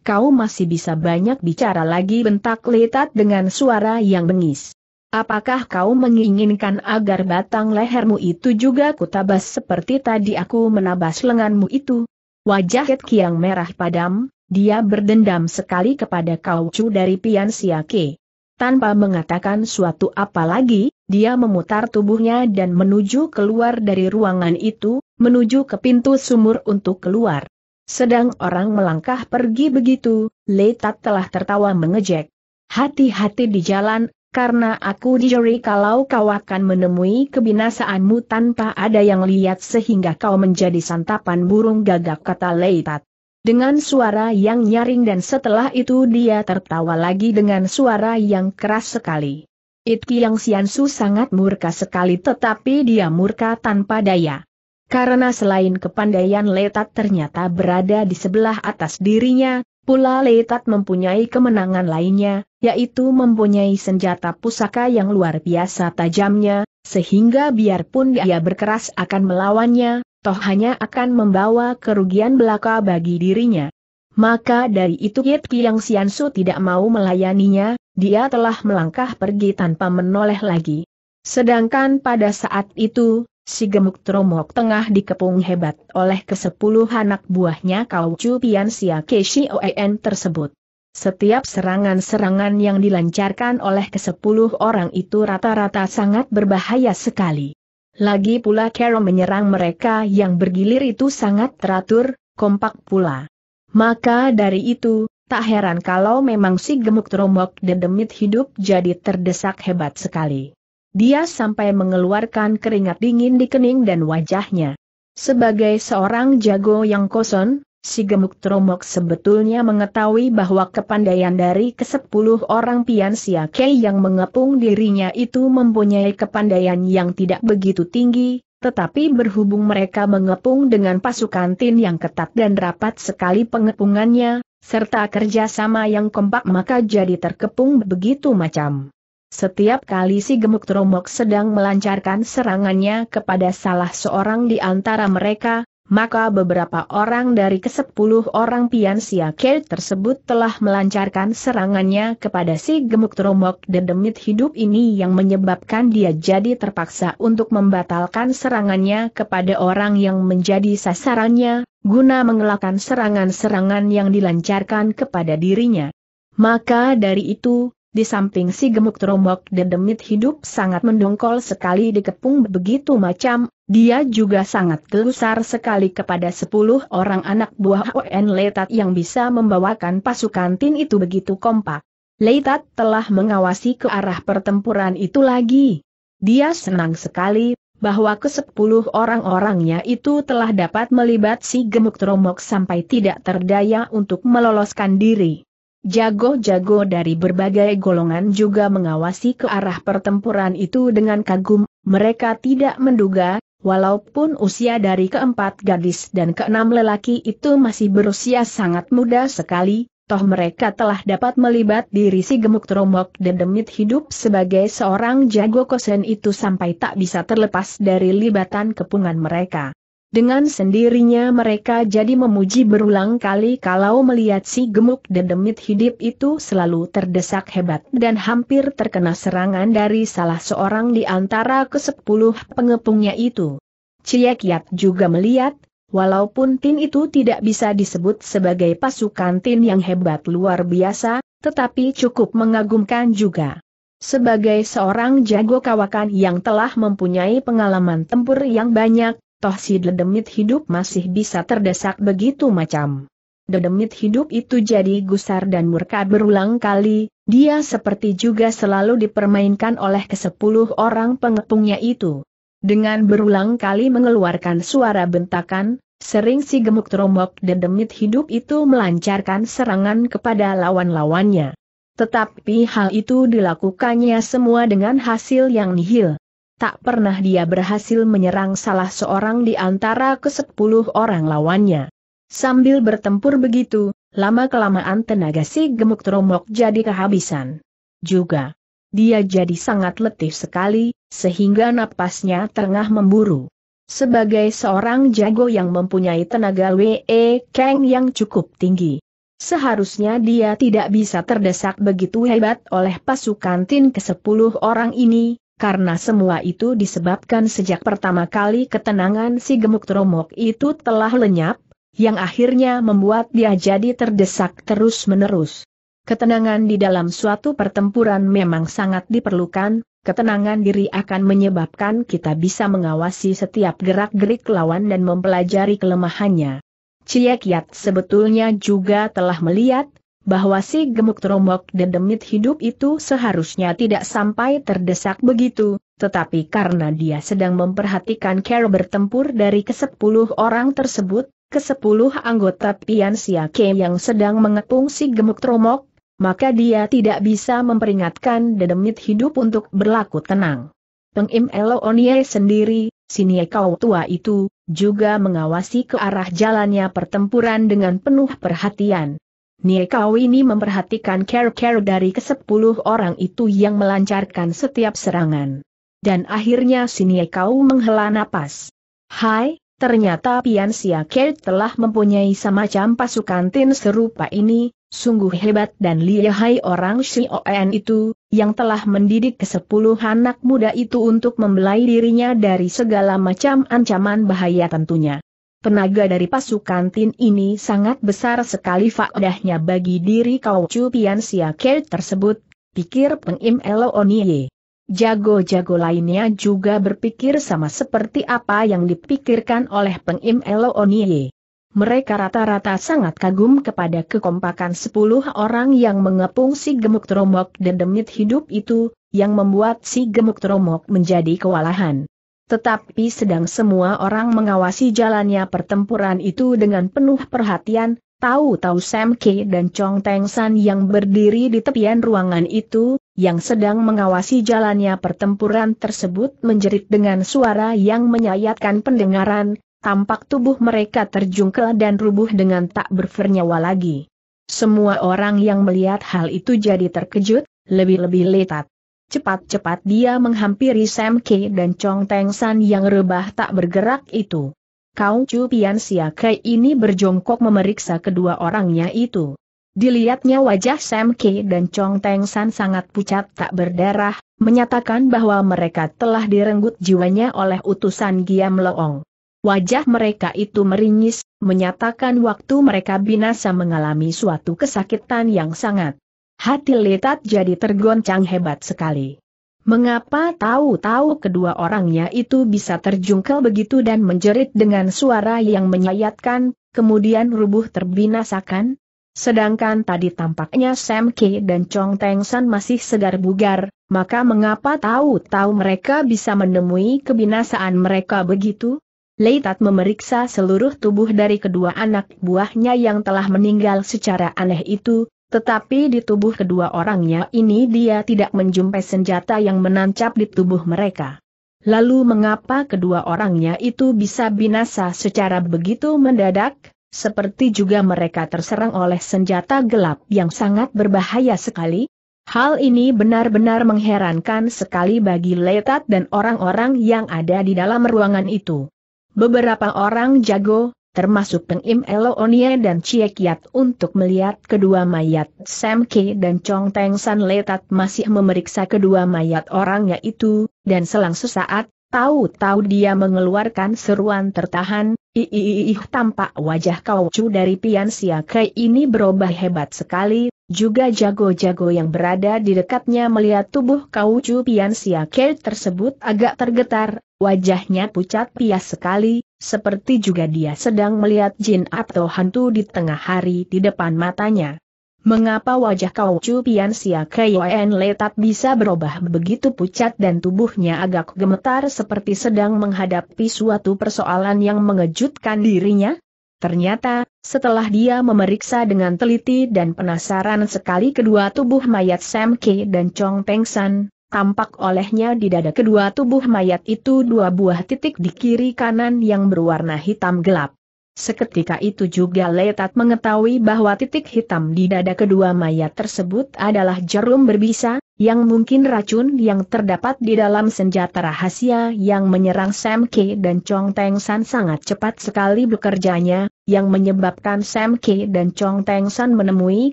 Kau masih bisa banyak bicara lagi bentak Letat dengan suara yang bengis. Apakah kau menginginkan agar batang lehermu itu juga kutabas seperti tadi aku menabas lenganmu itu? Wajah It Kiang merah padam, dia berdendam sekali kepada kau Kaucu dari Pian Siake. Tanpa mengatakan suatu apa lagi, dia memutar tubuhnya dan menuju keluar dari ruangan itu, menuju ke pintu sumur untuk keluar. Sedang orang melangkah pergi begitu, Letat telah tertawa mengejek. Hati-hati di jalan, karena aku dijeri kalau kau akan menemui kebinasaanmu tanpa ada yang lihat sehingga kau menjadi santapan burung gagak kata Leitat dengan suara yang nyaring dan setelah itu dia tertawa lagi dengan suara yang keras sekali. Itki yang Siansu sangat murka sekali tetapi dia murka tanpa daya. Karena selain kepandaian Letat ternyata berada di sebelah atas dirinya, Pula Letat mempunyai kemenangan lainnya, yaitu mempunyai senjata pusaka yang luar biasa tajamnya, sehingga biarpun dia berkeras akan melawannya, toh hanya akan membawa kerugian belaka bagi dirinya. Maka dari itu Yit Yang Siansu tidak mau melayaninya, dia telah melangkah pergi tanpa menoleh lagi. Sedangkan pada saat itu, si gemuk tromok tengah dikepung hebat oleh kesepuluh anak buahnya Kau Chu Pian Sia Keshi Oen tersebut. Setiap serangan-serangan yang dilancarkan oleh kesepuluh orang itu rata-rata sangat berbahaya sekali. Lagi pula Carol menyerang mereka yang bergilir itu sangat teratur, kompak pula. Maka dari itu, tak heran kalau memang si gemuk teromok dedemit hidup jadi terdesak hebat sekali. Dia sampai mengeluarkan keringat dingin di kening dan wajahnya. Sebagai seorang jago yang kosong. Si gemuk Tromok sebetulnya mengetahui bahwa kepandaian dari kesepuluh orang pian Kei yang mengepung dirinya itu mempunyai kepandaian yang tidak begitu tinggi, tetapi berhubung mereka mengepung dengan pasukan tin yang ketat dan rapat sekali pengepungannya, serta kerjasama yang kompak maka jadi terkepung begitu macam. Setiap kali si gemuk tromok sedang melancarkan serangannya kepada salah seorang di antara mereka, maka beberapa orang dari kesepuluh orang pian siake tersebut telah melancarkan serangannya kepada si gemuk tromok dedemit hidup ini yang menyebabkan dia jadi terpaksa untuk membatalkan serangannya kepada orang yang menjadi sasarannya, guna mengelakkan serangan-serangan yang dilancarkan kepada dirinya. Maka dari itu, di samping si gemuk tromok dedemit hidup sangat mendongkol sekali dikepung begitu macam, dia juga sangat gelusar sekali kepada sepuluh orang anak buah ON Letat yang bisa membawakan pasukan tin itu begitu kompak. Letat telah mengawasi ke arah pertempuran itu lagi. Dia senang sekali bahwa ke sepuluh orang-orangnya itu telah dapat melibat si gemuk tromok sampai tidak terdaya untuk meloloskan diri. Jago-jago dari berbagai golongan juga mengawasi ke arah pertempuran itu dengan kagum, mereka tidak menduga, Walaupun usia dari keempat gadis dan keenam lelaki itu masih berusia sangat muda sekali, toh mereka telah dapat melibat diri si gemuk tromok dan demit hidup sebagai seorang jago kosen itu sampai tak bisa terlepas dari libatan kepungan mereka. Dengan sendirinya mereka jadi memuji berulang kali kalau melihat si gemuk dedemit hidup itu selalu terdesak hebat dan hampir terkena serangan dari salah seorang di antara kesepuluh pengepungnya itu. Ciekiat juga melihat, walaupun tin itu tidak bisa disebut sebagai pasukan tin yang hebat luar biasa, tetapi cukup mengagumkan juga. Sebagai seorang jago kawakan yang telah mempunyai pengalaman tempur yang banyak, toh si dedemit hidup masih bisa terdesak begitu macam. Dedemit hidup itu jadi gusar dan murka berulang kali, dia seperti juga selalu dipermainkan oleh kesepuluh orang pengepungnya itu. Dengan berulang kali mengeluarkan suara bentakan, sering si gemuk terombok dedemit hidup itu melancarkan serangan kepada lawan-lawannya. Tetapi hal itu dilakukannya semua dengan hasil yang nihil tak pernah dia berhasil menyerang salah seorang di antara kesepuluh orang lawannya. Sambil bertempur begitu, lama-kelamaan tenaga si gemuk tromok jadi kehabisan. Juga, dia jadi sangat letih sekali, sehingga napasnya tengah memburu. Sebagai seorang jago yang mempunyai tenaga W.E. Kang yang cukup tinggi, seharusnya dia tidak bisa terdesak begitu hebat oleh pasukan tin ke-10 orang ini, karena semua itu disebabkan sejak pertama kali ketenangan si gemuk tromok itu telah lenyap, yang akhirnya membuat dia jadi terdesak terus-menerus. Ketenangan di dalam suatu pertempuran memang sangat diperlukan, ketenangan diri akan menyebabkan kita bisa mengawasi setiap gerak-gerik lawan dan mempelajari kelemahannya. Ciekiat sebetulnya juga telah melihat, bahwa si gemuk tromok Demit hidup itu seharusnya tidak sampai terdesak begitu, tetapi karena dia sedang memperhatikan Carol bertempur dari kesepuluh orang tersebut, kesepuluh anggota Pian Siake yang sedang mengepung si gemuk tromok, maka dia tidak bisa memperingatkan dedemit hidup untuk berlaku tenang. Pengim Onye sendiri, Sinie kau tua itu, juga mengawasi ke arah jalannya pertempuran dengan penuh perhatian, Nie Kau ini memperhatikan care-care dari kesepuluh orang itu yang melancarkan setiap serangan. Dan akhirnya si Nie Kau menghela napas. Hai, ternyata Pian Sia Care telah mempunyai semacam pasukan tin serupa ini, sungguh hebat dan lihai orang si Oen itu, yang telah mendidik kesepuluh anak muda itu untuk membelai dirinya dari segala macam ancaman bahaya tentunya. Tenaga dari pasukan Tin ini sangat besar sekali faedahnya bagi diri kau Cupian Siaker tersebut, pikir Pengim Oniye. Jago-jago lainnya juga berpikir sama seperti apa yang dipikirkan oleh Pengim Oniye. Mereka rata-rata sangat kagum kepada kekompakan sepuluh orang yang mengepung si gemuk tromok dan demit hidup itu, yang membuat si gemuk tromok menjadi kewalahan tetapi sedang semua orang mengawasi jalannya pertempuran itu dengan penuh perhatian, tahu-tahu Sam Kei dan Chong Teng San yang berdiri di tepian ruangan itu, yang sedang mengawasi jalannya pertempuran tersebut menjerit dengan suara yang menyayatkan pendengaran, tampak tubuh mereka terjungkel dan rubuh dengan tak bernyawa lagi. Semua orang yang melihat hal itu jadi terkejut, lebih-lebih letat. Cepat-cepat dia menghampiri Sam Kei dan Chong Teng San yang rebah tak bergerak itu. Kau Chu Pian Sia Kei ini berjongkok memeriksa kedua orangnya itu. Dilihatnya wajah Sam Kei dan Chong Teng San sangat pucat tak berdarah, menyatakan bahwa mereka telah direnggut jiwanya oleh utusan Giam Leong. Wajah mereka itu meringis, menyatakan waktu mereka binasa mengalami suatu kesakitan yang sangat Hati Letat jadi tergoncang hebat sekali. Mengapa tahu-tahu kedua orangnya itu bisa terjungkel begitu dan menjerit dengan suara yang menyayatkan, kemudian rubuh terbinasakan? Sedangkan tadi tampaknya Sam K dan Chong Teng San masih segar bugar, maka mengapa tahu-tahu mereka bisa menemui kebinasaan mereka begitu? Leitat memeriksa seluruh tubuh dari kedua anak buahnya yang telah meninggal secara aneh itu, tetapi di tubuh kedua orangnya ini dia tidak menjumpai senjata yang menancap di tubuh mereka. Lalu mengapa kedua orangnya itu bisa binasa secara begitu mendadak? Seperti juga mereka terserang oleh senjata gelap yang sangat berbahaya sekali. Hal ini benar-benar mengherankan sekali bagi Letat dan orang-orang yang ada di dalam ruangan itu. Beberapa orang jago, termasuk Peng Im Eloonie dan Ciekiat untuk melihat kedua mayat Sam Ke dan Chong Teng San Letat masih memeriksa kedua mayat orangnya itu, dan selang sesaat, tahu-tahu dia mengeluarkan seruan tertahan, Iiih tampak wajah kau dari Pian Sia Ke ini berubah hebat sekali, juga jago-jago yang berada di dekatnya melihat tubuh kaucu Pian Ke tersebut agak tergetar, wajahnya pucat pias sekali, seperti juga dia sedang melihat jin atau hantu di tengah hari di depan matanya. Mengapa wajah kau cupian sia Kyoen letat bisa berubah begitu pucat dan tubuhnya agak gemetar seperti sedang menghadapi suatu persoalan yang mengejutkan dirinya? Ternyata, setelah dia memeriksa dengan teliti dan penasaran sekali kedua tubuh mayat Sam Ke dan Chong Peng San, tampak olehnya di dada kedua tubuh mayat itu dua buah titik di kiri kanan yang berwarna hitam gelap. Seketika itu juga Letat mengetahui bahwa titik hitam di dada kedua mayat tersebut adalah jarum berbisa, yang mungkin racun yang terdapat di dalam senjata rahasia yang menyerang Sam K dan Chong Teng San sangat cepat sekali bekerjanya, yang menyebabkan Sam K dan Chong Teng San menemui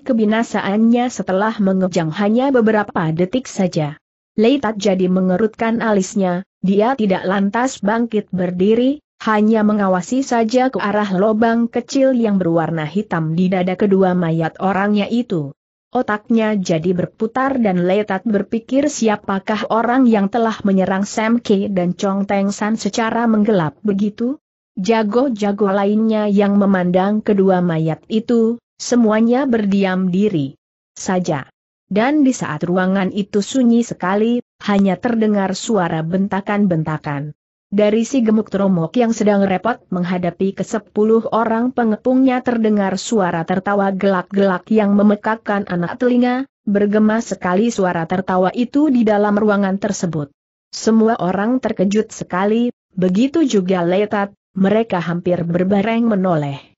kebinasaannya setelah mengejang hanya beberapa detik saja. Leitat jadi mengerutkan alisnya, dia tidak lantas bangkit berdiri, hanya mengawasi saja ke arah lobang kecil yang berwarna hitam di dada kedua mayat orangnya itu. Otaknya jadi berputar dan Leitat berpikir siapakah orang yang telah menyerang Sam K dan Chong Teng San secara menggelap begitu? Jago-jago lainnya yang memandang kedua mayat itu, semuanya berdiam diri saja dan di saat ruangan itu sunyi sekali, hanya terdengar suara bentakan-bentakan. Dari si gemuk teromok yang sedang repot menghadapi ke sepuluh orang pengepungnya terdengar suara tertawa gelak-gelak yang memekakkan anak telinga, bergema sekali suara tertawa itu di dalam ruangan tersebut. Semua orang terkejut sekali, begitu juga Letat, mereka hampir berbareng menoleh.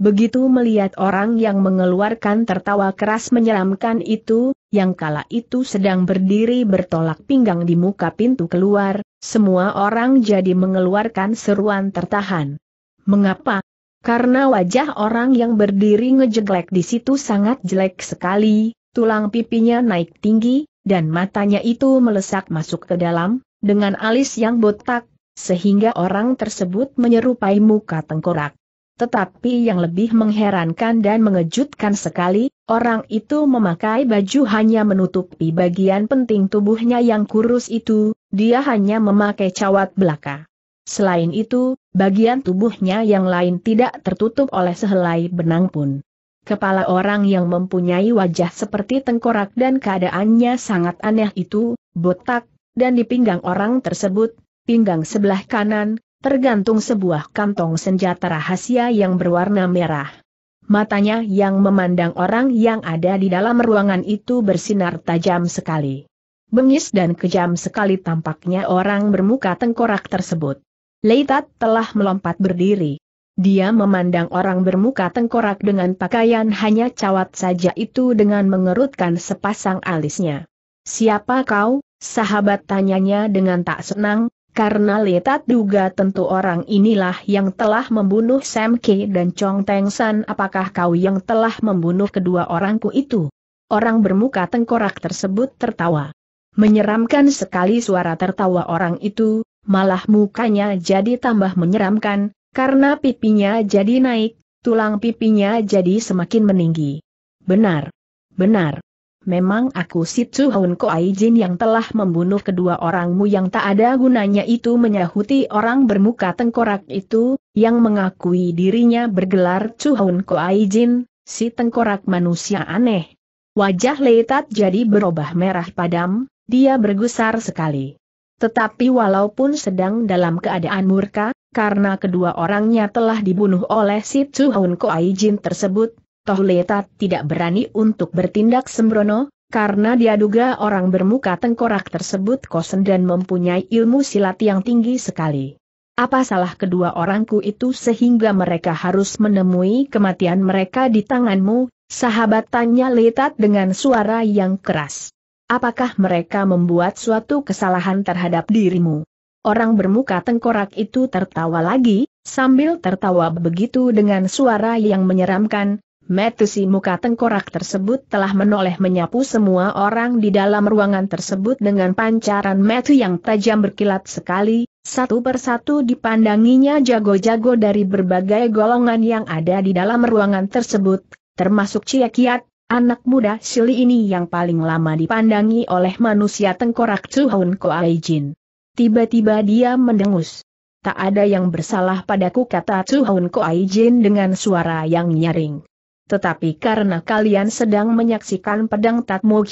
Begitu melihat orang yang mengeluarkan tertawa keras menyeramkan itu, yang kala itu sedang berdiri bertolak pinggang di muka pintu keluar, semua orang jadi mengeluarkan seruan tertahan. Mengapa? Karena wajah orang yang berdiri ngejeglek di situ sangat jelek sekali, tulang pipinya naik tinggi, dan matanya itu melesak masuk ke dalam, dengan alis yang botak, sehingga orang tersebut menyerupai muka tengkorak. Tetapi yang lebih mengherankan dan mengejutkan sekali, orang itu memakai baju hanya menutupi bagian penting tubuhnya yang kurus itu, dia hanya memakai cawat belaka. Selain itu, bagian tubuhnya yang lain tidak tertutup oleh sehelai benang pun. Kepala orang yang mempunyai wajah seperti tengkorak dan keadaannya sangat aneh itu, botak, dan di pinggang orang tersebut, pinggang sebelah kanan, tergantung sebuah kantong senjata rahasia yang berwarna merah. Matanya yang memandang orang yang ada di dalam ruangan itu bersinar tajam sekali. Bengis dan kejam sekali tampaknya orang bermuka tengkorak tersebut. Leitat telah melompat berdiri. Dia memandang orang bermuka tengkorak dengan pakaian hanya cawat saja itu dengan mengerutkan sepasang alisnya. Siapa kau, sahabat tanyanya dengan tak senang, karena Letat duga tentu orang inilah yang telah membunuh Sam K dan Chong Teng San apakah kau yang telah membunuh kedua orangku itu? Orang bermuka tengkorak tersebut tertawa. Menyeramkan sekali suara tertawa orang itu, malah mukanya jadi tambah menyeramkan, karena pipinya jadi naik, tulang pipinya jadi semakin meninggi. Benar. Benar memang aku Chu Hun Koai Jin yang telah membunuh kedua orangmu yang tak ada gunanya itu menyahuti orang bermuka tengkorak itu, yang mengakui dirinya bergelar Chu Hun Koai Jin, si tengkorak manusia aneh. Wajah Leitat jadi berubah merah padam, dia bergusar sekali. Tetapi walaupun sedang dalam keadaan murka, karena kedua orangnya telah dibunuh oleh si Chu Hun Koai Jin tersebut, Tohleta tidak berani untuk bertindak sembrono, karena dia duga orang bermuka tengkorak tersebut kosen dan mempunyai ilmu silat yang tinggi sekali. Apa salah kedua orangku itu sehingga mereka harus menemui kematian mereka di tanganmu, sahabat tanya Letat dengan suara yang keras. Apakah mereka membuat suatu kesalahan terhadap dirimu? Orang bermuka tengkorak itu tertawa lagi, sambil tertawa begitu dengan suara yang menyeramkan, Metusi muka tengkorak tersebut telah menoleh menyapu semua orang di dalam ruangan tersebut dengan pancaran metu yang tajam berkilat sekali, satu persatu dipandanginya jago-jago dari berbagai golongan yang ada di dalam ruangan tersebut, termasuk ciekiat, anak muda Sili ini yang paling lama dipandangi oleh manusia tengkorak Chuhun Koai Jin. Tiba-tiba dia mendengus. Tak ada yang bersalah padaku kata Chuhun Koai Jin dengan suara yang nyaring. Tetapi karena kalian sedang menyaksikan pedang Tatmo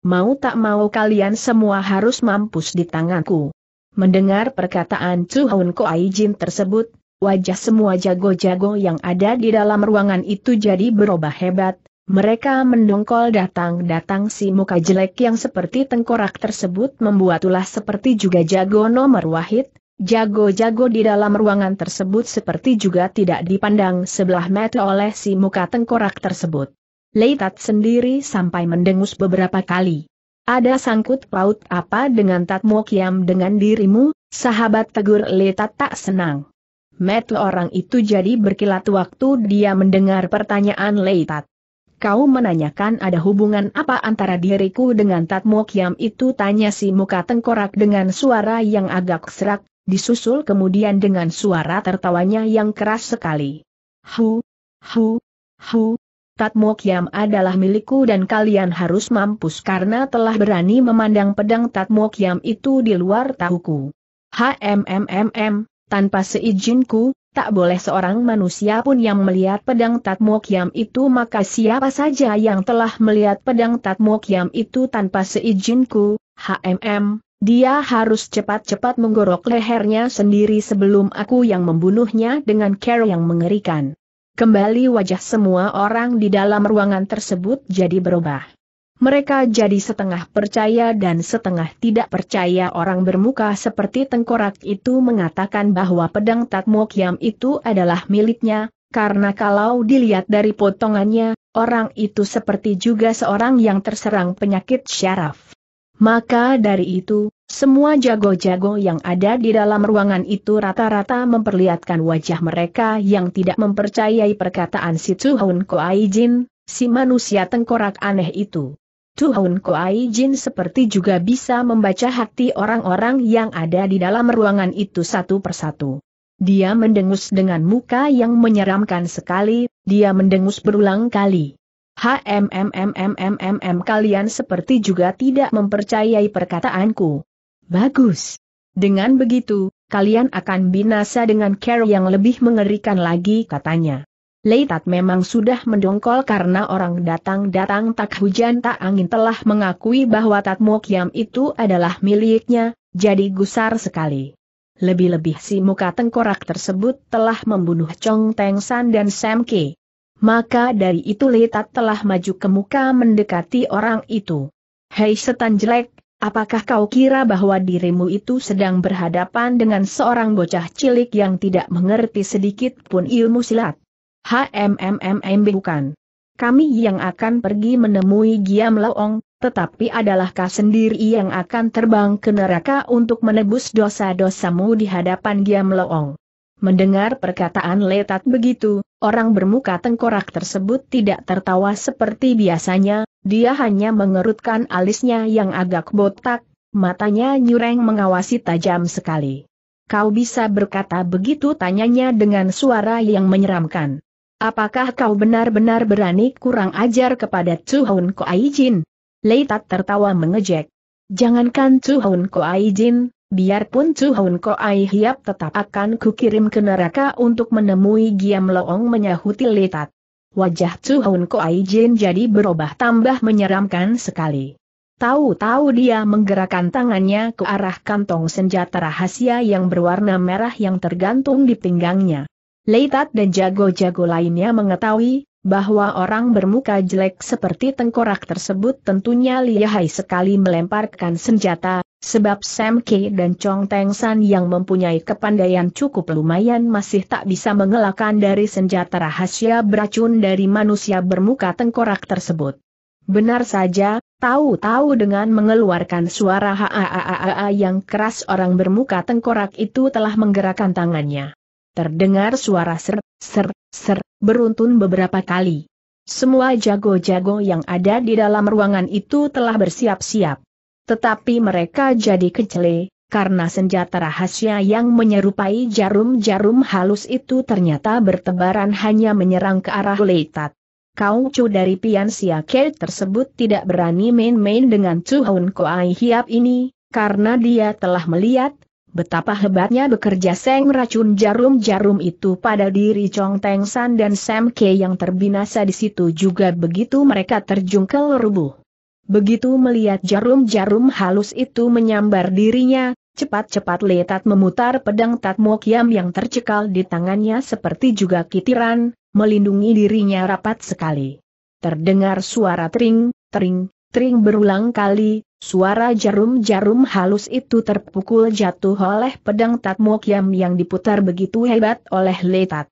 mau tak mau kalian semua harus mampus di tanganku. Mendengar perkataan Chu Haun Aijin tersebut, wajah semua jago-jago yang ada di dalam ruangan itu jadi berubah hebat, mereka mendongkol datang-datang si muka jelek yang seperti tengkorak tersebut membuat ulah seperti juga jago nomor wahid, Jago-jago di dalam ruangan tersebut seperti juga tidak dipandang sebelah mata oleh si muka tengkorak tersebut. Leitat sendiri sampai mendengus beberapa kali. Ada sangkut paut apa dengan Tatmo Kiam dengan dirimu, sahabat tegur Leitat tak senang. Mata orang itu jadi berkilat waktu dia mendengar pertanyaan Leitat. Kau menanyakan ada hubungan apa antara diriku dengan Tatmo Kiam itu tanya si muka tengkorak dengan suara yang agak serak disusul kemudian dengan suara tertawanya yang keras sekali. Hu, hu, hu, Tatmo adalah milikku dan kalian harus mampus karena telah berani memandang pedang Tatmo itu di luar tahuku. HMMMM, tanpa seizinku, tak boleh seorang manusia pun yang melihat pedang Tatmo itu maka siapa saja yang telah melihat pedang Tatmo itu tanpa seizinku, HMM, dia harus cepat-cepat menggorok lehernya sendiri sebelum aku yang membunuhnya dengan cara yang mengerikan. Kembali wajah semua orang di dalam ruangan tersebut jadi berubah. Mereka jadi setengah percaya dan setengah tidak percaya orang bermuka seperti tengkorak itu mengatakan bahwa pedang Tatmokyam itu adalah miliknya, karena kalau dilihat dari potongannya, orang itu seperti juga seorang yang terserang penyakit syaraf. Maka dari itu, semua jago-jago yang ada di dalam ruangan itu rata-rata memperlihatkan wajah mereka yang tidak mempercayai perkataan si Tuhun Koai Jin, si manusia tengkorak aneh itu. Tuhun Koai Jin seperti juga bisa membaca hati orang-orang yang ada di dalam ruangan itu satu persatu. Dia mendengus dengan muka yang menyeramkan sekali, dia mendengus berulang kali. HMMMMMMM kalian seperti juga tidak mempercayai perkataanku. Bagus. Dengan begitu, kalian akan binasa dengan care yang lebih mengerikan lagi katanya. Leitat memang sudah mendongkol karena orang datang-datang tak hujan tak angin telah mengakui bahwa Tatmo itu adalah miliknya, jadi gusar sekali. Lebih-lebih si muka tengkorak tersebut telah membunuh Chong Teng San dan Sam Kee. Maka dari itu Letat telah maju ke muka mendekati orang itu. Hei setan jelek, apakah kau kira bahwa dirimu itu sedang berhadapan dengan seorang bocah cilik yang tidak mengerti sedikit pun ilmu silat? HMMMMB bukan. Kami yang akan pergi menemui Giam Laong, tetapi adalahkah sendiri yang akan terbang ke neraka untuk menebus dosa-dosamu di hadapan Giam Laong? Mendengar perkataan Letat begitu, Orang bermuka tengkorak tersebut tidak tertawa seperti biasanya, dia hanya mengerutkan alisnya yang agak botak, matanya nyureng mengawasi tajam sekali. Kau bisa berkata begitu tanyanya dengan suara yang menyeramkan. Apakah kau benar-benar berani kurang ajar kepada Chuhun Lei Leitat tertawa mengejek. Jangankan Chuhun Aijin? Biarpun Chu Hun Ai Hiap tetap akan kukirim ke neraka untuk menemui Giam Loong menyahuti letat. Wajah Chu Hun Ai Jin jadi berubah tambah menyeramkan sekali. Tahu-tahu dia menggerakkan tangannya ke arah kantong senjata rahasia yang berwarna merah yang tergantung di pinggangnya. Leitat dan jago-jago lainnya mengetahui bahwa orang bermuka jelek seperti tengkorak tersebut tentunya lihai sekali melemparkan senjata, Sebab Sam Ke dan Chong Teng San yang mempunyai kepandaian cukup lumayan masih tak bisa mengelakkan dari senjata rahasia beracun dari manusia bermuka tengkorak tersebut. Benar saja, tahu-tahu dengan mengeluarkan suara haa yang keras orang bermuka tengkorak itu telah menggerakkan tangannya. Terdengar suara ser, ser, ser, beruntun beberapa kali. Semua jago-jago yang ada di dalam ruangan itu telah bersiap-siap. Tetapi mereka jadi kecele, karena senjata rahasia yang menyerupai jarum-jarum halus itu ternyata bertebaran hanya menyerang ke arah Leitat. Kau dari Pian Siake tersebut tidak berani main-main dengan Hun Koai Hiap ini, karena dia telah melihat betapa hebatnya bekerja Seng racun jarum-jarum itu pada diri Chong Teng San dan Sam Ke yang terbinasa di situ juga begitu mereka terjungkel rubuh. Begitu melihat jarum-jarum halus itu menyambar dirinya, cepat-cepat Letat memutar pedang Tatmo Kiam yang tercekal di tangannya seperti juga kitiran, melindungi dirinya rapat sekali. Terdengar suara tring, tring, tring berulang kali, suara jarum-jarum halus itu terpukul jatuh oleh pedang Tatmo Kiam yang diputar begitu hebat oleh Letat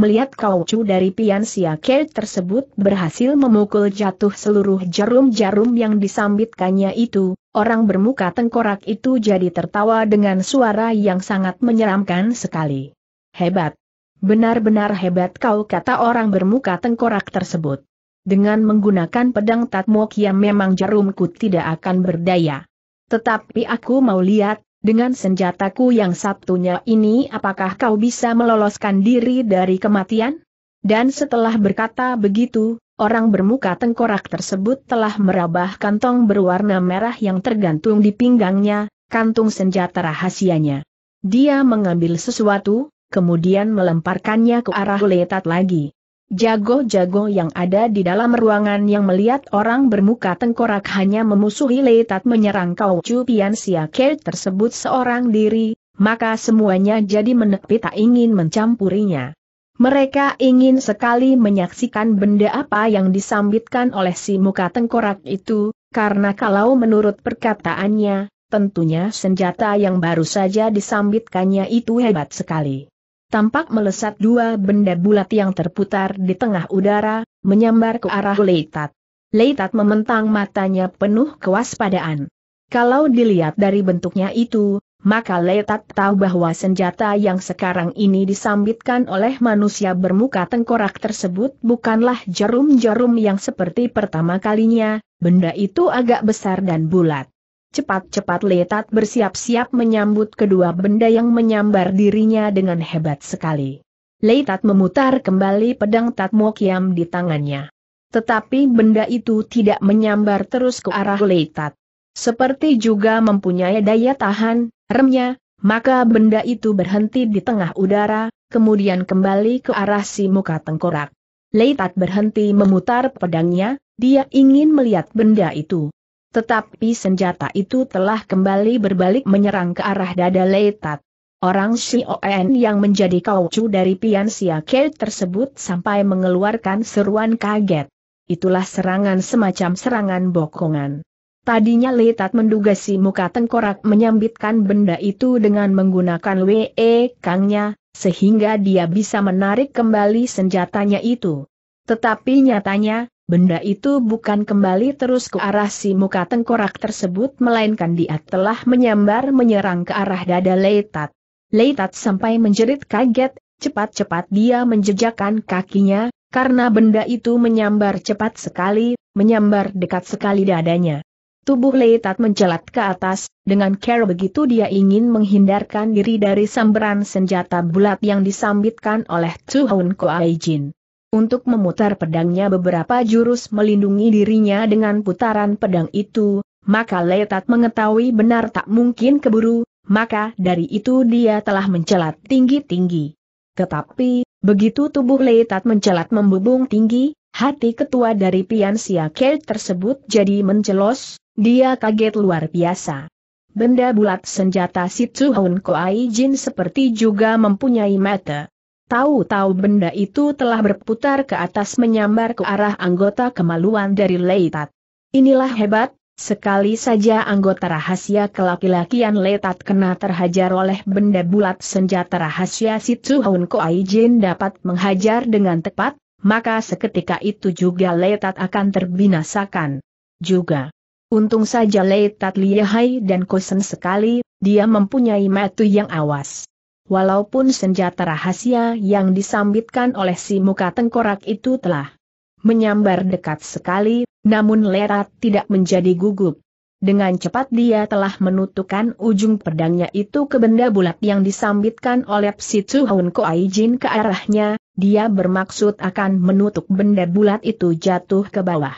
melihat kaucu dari pian siake tersebut berhasil memukul jatuh seluruh jarum-jarum yang disambitkannya itu, orang bermuka tengkorak itu jadi tertawa dengan suara yang sangat menyeramkan sekali. Hebat. Benar-benar hebat kau kata orang bermuka tengkorak tersebut. Dengan menggunakan pedang Tatmokia memang jarumku tidak akan berdaya. Tetapi aku mau lihat, dengan senjataku yang satunya ini apakah kau bisa meloloskan diri dari kematian? Dan setelah berkata begitu, orang bermuka tengkorak tersebut telah merabah kantong berwarna merah yang tergantung di pinggangnya, kantung senjata rahasianya. Dia mengambil sesuatu, kemudian melemparkannya ke arah Letat lagi. Jago-jago yang ada di dalam ruangan yang melihat orang bermuka tengkorak hanya memusuhi letat menyerang kau Chu Pian Siake tersebut seorang diri, maka semuanya jadi menepi tak ingin mencampurinya. Mereka ingin sekali menyaksikan benda apa yang disambitkan oleh si muka tengkorak itu, karena kalau menurut perkataannya, tentunya senjata yang baru saja disambitkannya itu hebat sekali tampak melesat dua benda bulat yang terputar di tengah udara, menyambar ke arah Leitat. Leitat mementang matanya penuh kewaspadaan. Kalau dilihat dari bentuknya itu, maka Leitat tahu bahwa senjata yang sekarang ini disambitkan oleh manusia bermuka tengkorak tersebut bukanlah jarum-jarum yang seperti pertama kalinya, benda itu agak besar dan bulat. Cepat-cepat Letat bersiap-siap menyambut kedua benda yang menyambar dirinya dengan hebat sekali. Leitat memutar kembali pedang Tatmokiam di tangannya. Tetapi benda itu tidak menyambar terus ke arah Leitat. Seperti juga mempunyai daya tahan, remnya, maka benda itu berhenti di tengah udara, kemudian kembali ke arah si muka tengkorak. Leitat berhenti memutar pedangnya, dia ingin melihat benda itu. Tetapi senjata itu telah kembali berbalik menyerang ke arah dada Leitat. Orang Oen yang menjadi kaucu dari Pian Ke tersebut sampai mengeluarkan seruan kaget. Itulah serangan semacam serangan bokongan. Tadinya Leitat menduga si muka tengkorak menyambitkan benda itu dengan menggunakan WE Kangnya, sehingga dia bisa menarik kembali senjatanya itu. Tetapi nyatanya, Benda itu bukan kembali terus ke arah si muka tengkorak tersebut melainkan dia telah menyambar menyerang ke arah dada Leitat. Leitat sampai menjerit kaget, cepat-cepat dia menjejakkan kakinya, karena benda itu menyambar cepat sekali, menyambar dekat sekali dadanya. Tubuh Leitat mencelat ke atas, dengan care begitu dia ingin menghindarkan diri dari sambaran senjata bulat yang disambitkan oleh Tuhun Jin untuk memutar pedangnya beberapa jurus melindungi dirinya dengan putaran pedang itu, maka Letat mengetahui benar tak mungkin keburu, maka dari itu dia telah mencelat tinggi-tinggi. Tetapi, begitu tubuh Letat mencelat membubung tinggi, hati ketua dari Pian Siakel tersebut jadi mencelos, dia kaget luar biasa. Benda bulat senjata Sitsuhun Koai Jin seperti juga mempunyai mata. Tahu-tahu benda itu telah berputar ke atas menyambar ke arah anggota kemaluan dari Leitat. Inilah hebat, sekali saja anggota rahasia kelaki-lakian Leitat kena terhajar oleh benda bulat senjata rahasia si Tsuhun Koai Jin dapat menghajar dengan tepat, maka seketika itu juga Leitat akan terbinasakan. Juga. Untung saja Leitat lihai dan kosen sekali, dia mempunyai matu yang awas walaupun senjata rahasia yang disambitkan oleh si muka tengkorak itu telah menyambar dekat sekali, namun Lerat tidak menjadi gugup. Dengan cepat dia telah menutupkan ujung pedangnya itu ke benda bulat yang disambitkan oleh si Tsuhun Koai ke arahnya, dia bermaksud akan menutup benda bulat itu jatuh ke bawah.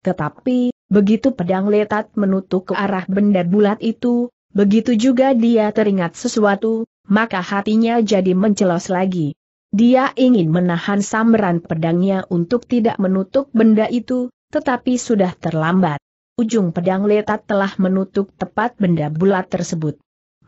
Tetapi, begitu pedang letat menutup ke arah benda bulat itu, Begitu juga dia teringat sesuatu, maka hatinya jadi mencelos lagi. Dia ingin menahan sambaran pedangnya untuk tidak menutup benda itu, tetapi sudah terlambat. Ujung pedang letat telah menutup tepat benda bulat tersebut.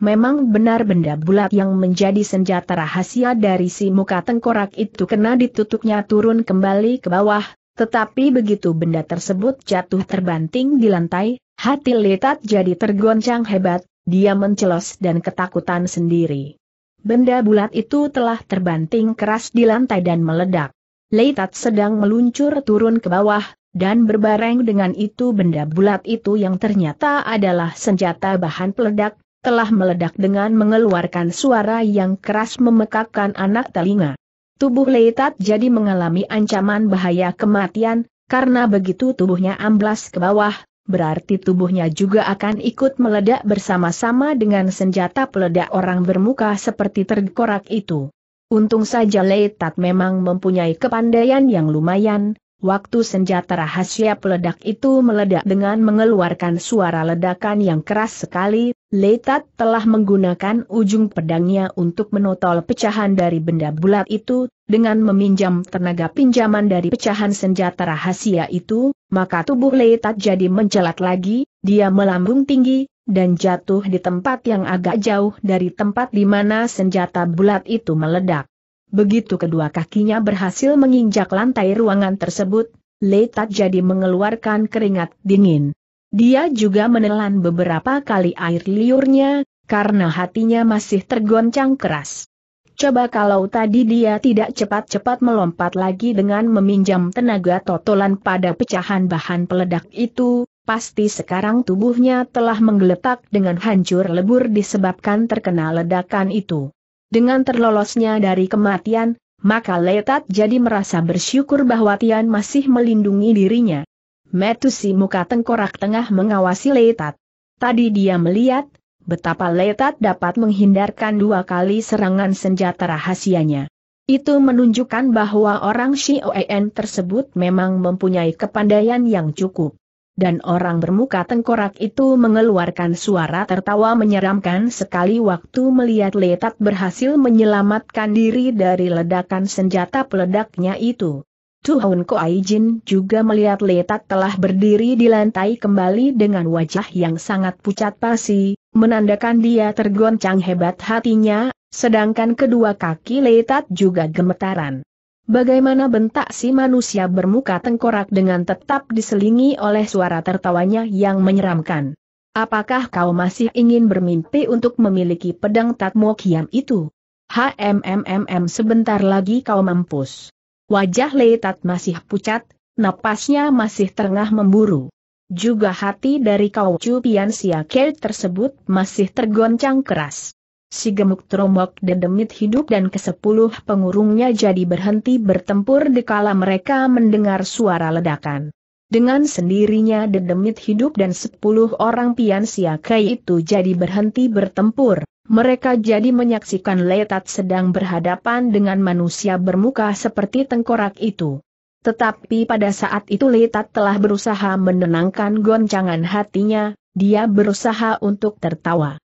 Memang benar benda bulat yang menjadi senjata rahasia dari si muka tengkorak itu kena ditutupnya turun kembali ke bawah, tetapi begitu benda tersebut jatuh terbanting di lantai, hati letat jadi tergoncang hebat, dia mencelos dan ketakutan sendiri. Benda bulat itu telah terbanting keras di lantai dan meledak. Leitat sedang meluncur turun ke bawah, dan berbareng dengan itu benda bulat itu yang ternyata adalah senjata bahan peledak, telah meledak dengan mengeluarkan suara yang keras memekakkan anak telinga. Tubuh Leitat jadi mengalami ancaman bahaya kematian, karena begitu tubuhnya amblas ke bawah, berarti tubuhnya juga akan ikut meledak bersama-sama dengan senjata peledak orang bermuka seperti terkorak itu. Untung saja Leitat memang mempunyai kepandaian yang lumayan, waktu senjata rahasia peledak itu meledak dengan mengeluarkan suara ledakan yang keras sekali, Leitat telah menggunakan ujung pedangnya untuk menotol pecahan dari benda bulat itu, dengan meminjam tenaga pinjaman dari pecahan senjata rahasia itu, maka tubuh Leitat jadi mencelat lagi, dia melambung tinggi, dan jatuh di tempat yang agak jauh dari tempat di mana senjata bulat itu meledak. Begitu kedua kakinya berhasil menginjak lantai ruangan tersebut, Leitat jadi mengeluarkan keringat dingin. Dia juga menelan beberapa kali air liurnya, karena hatinya masih tergoncang keras. Coba kalau tadi dia tidak cepat-cepat melompat lagi dengan meminjam tenaga totolan pada pecahan bahan peledak itu, pasti sekarang tubuhnya telah menggeletak dengan hancur lebur disebabkan terkena ledakan itu. Dengan terlolosnya dari kematian, maka Letat jadi merasa bersyukur bahwa Tian masih melindungi dirinya. Metusi muka tengkorak tengah mengawasi Letat. Tadi dia melihat, betapa Letat dapat menghindarkan dua kali serangan senjata rahasianya. Itu menunjukkan bahwa orang Xioen tersebut memang mempunyai kepandaian yang cukup. Dan orang bermuka tengkorak itu mengeluarkan suara tertawa menyeramkan sekali waktu melihat Letat berhasil menyelamatkan diri dari ledakan senjata peledaknya itu. Tuhun Koaijin juga melihat Letat telah berdiri di lantai kembali dengan wajah yang sangat pucat pasi, menandakan dia tergoncang hebat hatinya, sedangkan kedua kaki Leitat juga gemetaran. Bagaimana bentak si manusia bermuka tengkorak dengan tetap diselingi oleh suara tertawanya yang menyeramkan. Apakah kau masih ingin bermimpi untuk memiliki pedang Tatmo Kiam itu? HMMMM sebentar lagi kau mampus. Wajah Leitat masih pucat, napasnya masih tengah memburu. Juga hati dari kau cupian siakel tersebut masih tergoncang keras. Si gemuk dan dedemit hidup dan kesepuluh pengurungnya jadi berhenti bertempur dikala mereka mendengar suara ledakan. Dengan sendirinya dedemit hidup dan sepuluh orang pian siakai itu jadi berhenti bertempur. Mereka jadi menyaksikan Letat sedang berhadapan dengan manusia bermuka seperti tengkorak itu. Tetapi pada saat itu Lita telah berusaha menenangkan goncangan hatinya, dia berusaha untuk tertawa.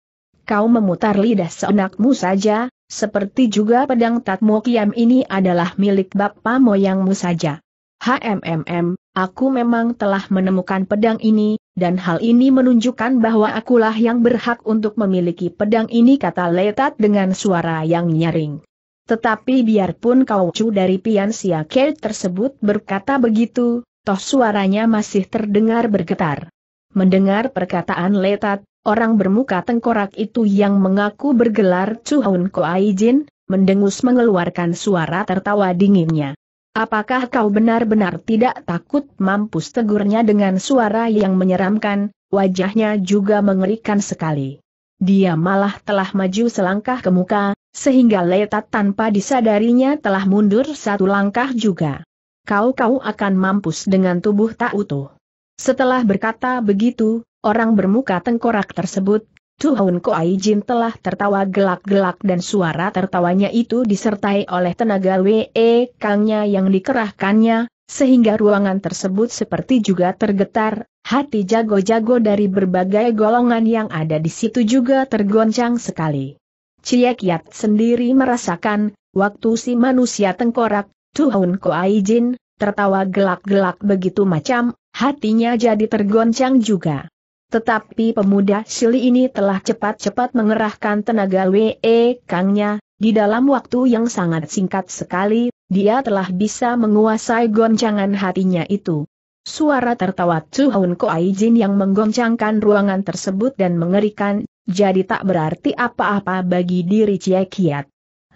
Kau memutar lidah seenakmu saja, seperti juga pedang Tatmo Kiam ini adalah milik bapak moyangmu saja. HMMM, aku memang telah menemukan pedang ini, dan hal ini menunjukkan bahwa akulah yang berhak untuk memiliki pedang ini kata Letat dengan suara yang nyaring. Tetapi biarpun Kaucu dari Pian Siaker tersebut berkata begitu, toh suaranya masih terdengar bergetar. Mendengar perkataan Letat, orang bermuka tengkorak itu yang mengaku bergelar Chuhun Koai Jin, mendengus mengeluarkan suara tertawa dinginnya. Apakah kau benar-benar tidak takut mampus tegurnya dengan suara yang menyeramkan, wajahnya juga mengerikan sekali dia malah telah maju selangkah ke muka, sehingga Letat tanpa disadarinya telah mundur satu langkah juga. Kau-kau akan mampus dengan tubuh tak utuh. Setelah berkata begitu, orang bermuka tengkorak tersebut, Tuhun Koai Jin telah tertawa gelak-gelak dan suara tertawanya itu disertai oleh tenaga WE Kangnya yang dikerahkannya, sehingga ruangan tersebut seperti juga tergetar, hati jago-jago dari berbagai golongan yang ada di situ juga tergoncang sekali. Ciekiat sendiri merasakan, waktu si manusia tengkorak, Tuhun Koaijin, aijin, tertawa gelak-gelak begitu macam, hatinya jadi tergoncang juga. Tetapi pemuda Sili ini telah cepat-cepat mengerahkan tenaga WE Kangnya, di dalam waktu yang sangat singkat sekali, dia telah bisa menguasai goncangan hatinya itu. Suara tertawa Tsuhun Koai Jin yang menggoncangkan ruangan tersebut dan mengerikan, jadi tak berarti apa-apa bagi diri Cie Kiat.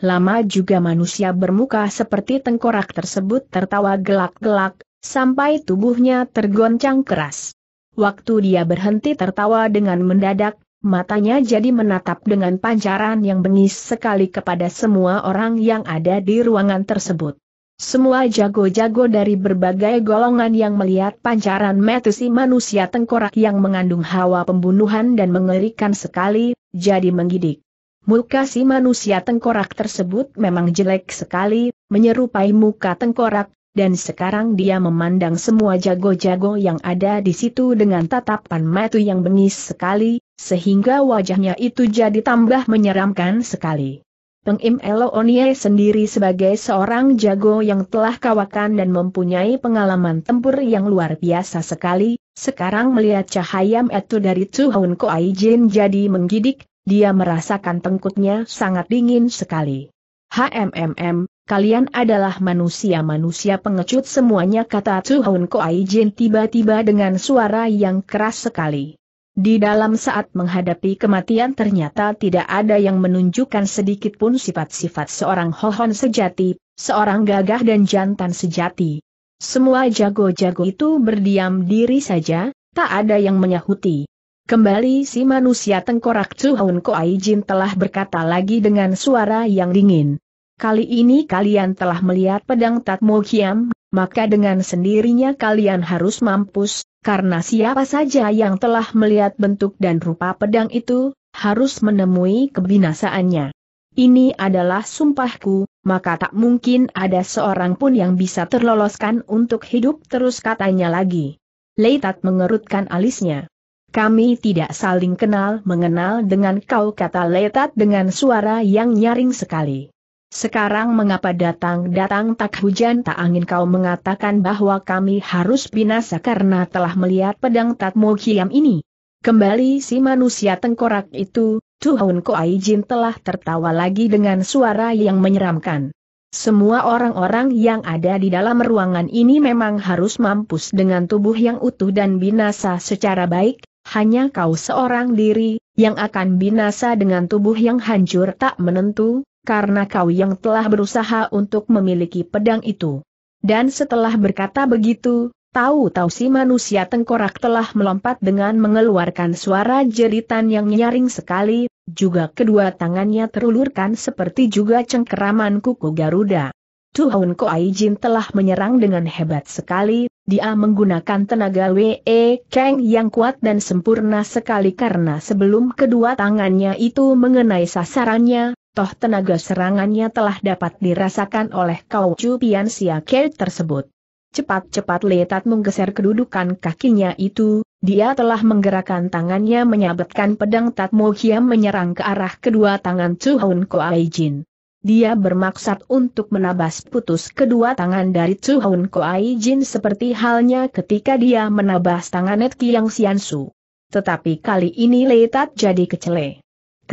Lama juga manusia bermuka seperti tengkorak tersebut tertawa gelak-gelak, sampai tubuhnya tergoncang keras. Waktu dia berhenti tertawa dengan mendadak, matanya jadi menatap dengan pancaran yang bengis sekali kepada semua orang yang ada di ruangan tersebut. Semua jago-jago dari berbagai golongan yang melihat pancaran metusi manusia tengkorak yang mengandung hawa pembunuhan dan mengerikan sekali, jadi menggidik. Muka si manusia tengkorak tersebut memang jelek sekali, menyerupai muka tengkorak, dan sekarang dia memandang semua jago-jago yang ada di situ dengan tatapan mata yang bengis sekali, sehingga wajahnya itu jadi tambah menyeramkan sekali. Pengim Onye sendiri sebagai seorang jago yang telah kawakan dan mempunyai pengalaman tempur yang luar biasa sekali, sekarang melihat cahaya itu dari Tu Ko Ai Jin jadi menggidik, dia merasakan tengkutnya sangat dingin sekali. HMMM, kalian adalah manusia-manusia pengecut semuanya kata Tuhun Koai Jin tiba-tiba dengan suara yang keras sekali. Di dalam saat menghadapi kematian ternyata tidak ada yang menunjukkan sedikitpun sifat-sifat seorang hohon sejati, seorang gagah dan jantan sejati. Semua jago-jago itu berdiam diri saja, tak ada yang menyahuti. Kembali si manusia tengkorak Tuhun Koai Jin telah berkata lagi dengan suara yang dingin. Kali ini kalian telah melihat pedang Tatmo Kiam, maka dengan sendirinya kalian harus mampus, karena siapa saja yang telah melihat bentuk dan rupa pedang itu, harus menemui kebinasaannya. Ini adalah sumpahku, maka tak mungkin ada seorang pun yang bisa terloloskan untuk hidup terus katanya lagi. Leitat mengerutkan alisnya. Kami tidak saling kenal mengenal dengan kau kata Leitat dengan suara yang nyaring sekali. Sekarang mengapa datang-datang tak hujan tak angin kau mengatakan bahwa kami harus binasa karena telah melihat pedang tatmo kiam ini? Kembali si manusia tengkorak itu, Tuhun Ko Aijin telah tertawa lagi dengan suara yang menyeramkan. Semua orang-orang yang ada di dalam ruangan ini memang harus mampus dengan tubuh yang utuh dan binasa secara baik, hanya kau seorang diri, yang akan binasa dengan tubuh yang hancur tak menentu, karena kau yang telah berusaha untuk memiliki pedang itu. Dan setelah berkata begitu, tahu-tahu si manusia tengkorak telah melompat dengan mengeluarkan suara jeritan yang nyaring sekali, juga kedua tangannya terulurkan seperti juga cengkeraman kuku Garuda. Tuhun Koai Jin telah menyerang dengan hebat sekali, dia menggunakan tenaga W.E. Kang yang kuat dan sempurna sekali karena sebelum kedua tangannya itu mengenai sasarannya, toh tenaga serangannya telah dapat dirasakan oleh Kau Chu Pian tersebut. Cepat-cepat Letat menggeser kedudukan kakinya itu, dia telah menggerakkan tangannya menyabetkan pedang Tatmo Hiam menyerang ke arah kedua tangan Chu Hoon Koai Jin. Dia bermaksud untuk menabas putus kedua tangan dari Chu Hoon Koai Jin seperti halnya ketika dia menabas tangan Net Kiang Sian Su. Tetapi kali ini Letat jadi kecele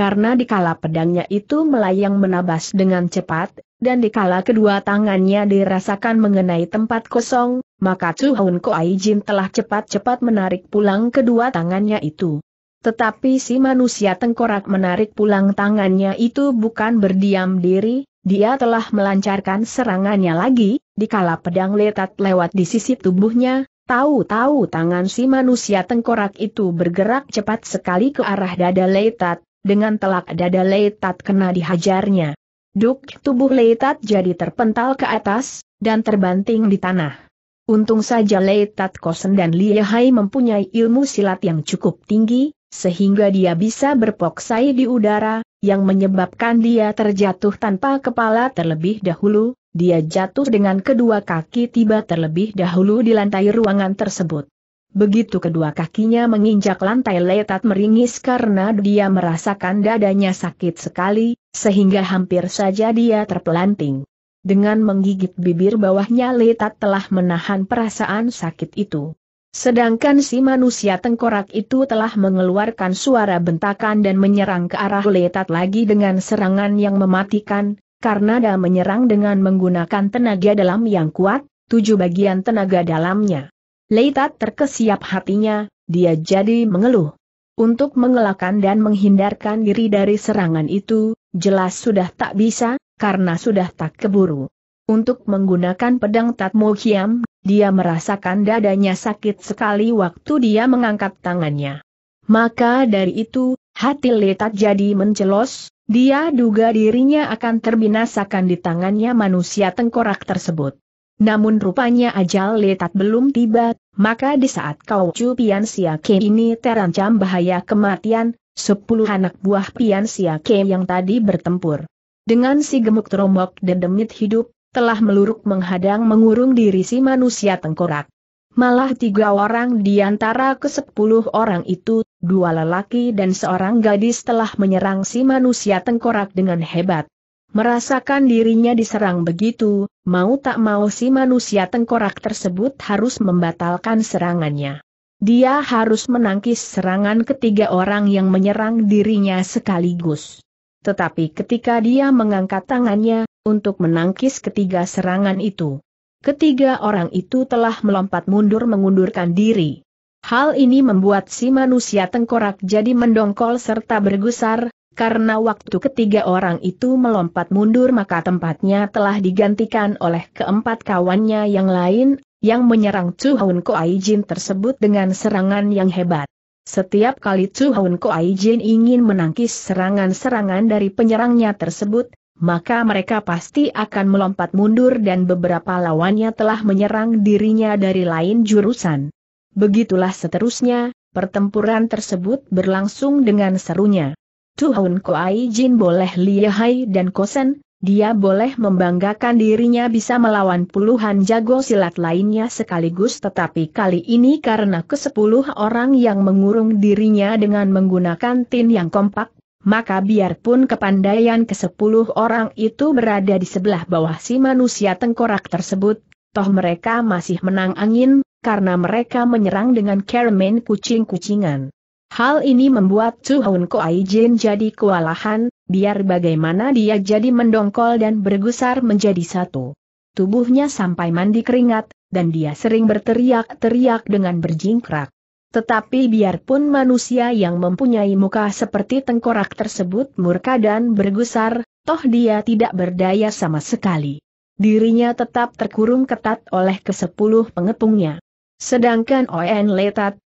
karena dikala pedangnya itu melayang menabas dengan cepat, dan dikala kedua tangannya dirasakan mengenai tempat kosong, maka Chu Hun Koai Jin telah cepat-cepat menarik pulang kedua tangannya itu. Tetapi si manusia tengkorak menarik pulang tangannya itu bukan berdiam diri, dia telah melancarkan serangannya lagi, dikala pedang letat lewat di sisi tubuhnya, tahu-tahu tangan si manusia tengkorak itu bergerak cepat sekali ke arah dada letat, dengan telak dada Leitat kena dihajarnya. Duk tubuh Leitat jadi terpental ke atas, dan terbanting di tanah. Untung saja Leitat Kosen dan Liehai mempunyai ilmu silat yang cukup tinggi, sehingga dia bisa berpoksai di udara, yang menyebabkan dia terjatuh tanpa kepala terlebih dahulu, dia jatuh dengan kedua kaki tiba terlebih dahulu di lantai ruangan tersebut. Begitu kedua kakinya menginjak lantai Letat meringis karena dia merasakan dadanya sakit sekali, sehingga hampir saja dia terpelanting. Dengan menggigit bibir bawahnya Letat telah menahan perasaan sakit itu. Sedangkan si manusia tengkorak itu telah mengeluarkan suara bentakan dan menyerang ke arah Letat lagi dengan serangan yang mematikan, karena dia menyerang dengan menggunakan tenaga dalam yang kuat, tujuh bagian tenaga dalamnya. Leita terkesiap hatinya, dia jadi mengeluh. Untuk mengelakkan dan menghindarkan diri dari serangan itu, jelas sudah tak bisa, karena sudah tak keburu. Untuk menggunakan pedang Tatmo Hiam, dia merasakan dadanya sakit sekali waktu dia mengangkat tangannya. Maka dari itu, hati Letat jadi mencelos, dia duga dirinya akan terbinasakan di tangannya manusia tengkorak tersebut. Namun rupanya ajal letat belum tiba, maka di saat kau cu Pian Siake ini terancam bahaya kematian, sepuluh anak buah Pian Siake yang tadi bertempur. Dengan si gemuk teromok dan demit hidup, telah meluruk menghadang mengurung diri si manusia tengkorak. Malah tiga orang di antara kesepuluh orang itu, dua lelaki dan seorang gadis telah menyerang si manusia tengkorak dengan hebat. Merasakan dirinya diserang begitu, mau tak mau si manusia tengkorak tersebut harus membatalkan serangannya. Dia harus menangkis serangan ketiga orang yang menyerang dirinya sekaligus. Tetapi ketika dia mengangkat tangannya, untuk menangkis ketiga serangan itu, ketiga orang itu telah melompat mundur mengundurkan diri. Hal ini membuat si manusia tengkorak jadi mendongkol serta bergusar, karena waktu ketiga orang itu melompat mundur maka tempatnya telah digantikan oleh keempat kawannya yang lain, yang menyerang Chu Haun Ko Jin tersebut dengan serangan yang hebat. Setiap kali Chu Haun Ko Jin ingin menangkis serangan-serangan dari penyerangnya tersebut, maka mereka pasti akan melompat mundur dan beberapa lawannya telah menyerang dirinya dari lain jurusan. Begitulah seterusnya, pertempuran tersebut berlangsung dengan serunya. Tuhun Kuai Jin boleh lihai dan kosen, dia boleh membanggakan dirinya bisa melawan puluhan jago silat lainnya sekaligus tetapi kali ini karena kesepuluh orang yang mengurung dirinya dengan menggunakan tin yang kompak, maka biarpun kepandaian kesepuluh orang itu berada di sebelah bawah si manusia tengkorak tersebut, toh mereka masih menang angin, karena mereka menyerang dengan kermen kucing-kucingan. Hal ini membuat Chu Ko Ai Jin jadi kewalahan, biar bagaimana dia jadi mendongkol dan bergusar menjadi satu. Tubuhnya sampai mandi keringat, dan dia sering berteriak-teriak dengan berjingkrak. Tetapi biarpun manusia yang mempunyai muka seperti tengkorak tersebut murka dan bergusar, toh dia tidak berdaya sama sekali. Dirinya tetap terkurung ketat oleh kesepuluh pengepungnya. Sedangkan Oen Letat,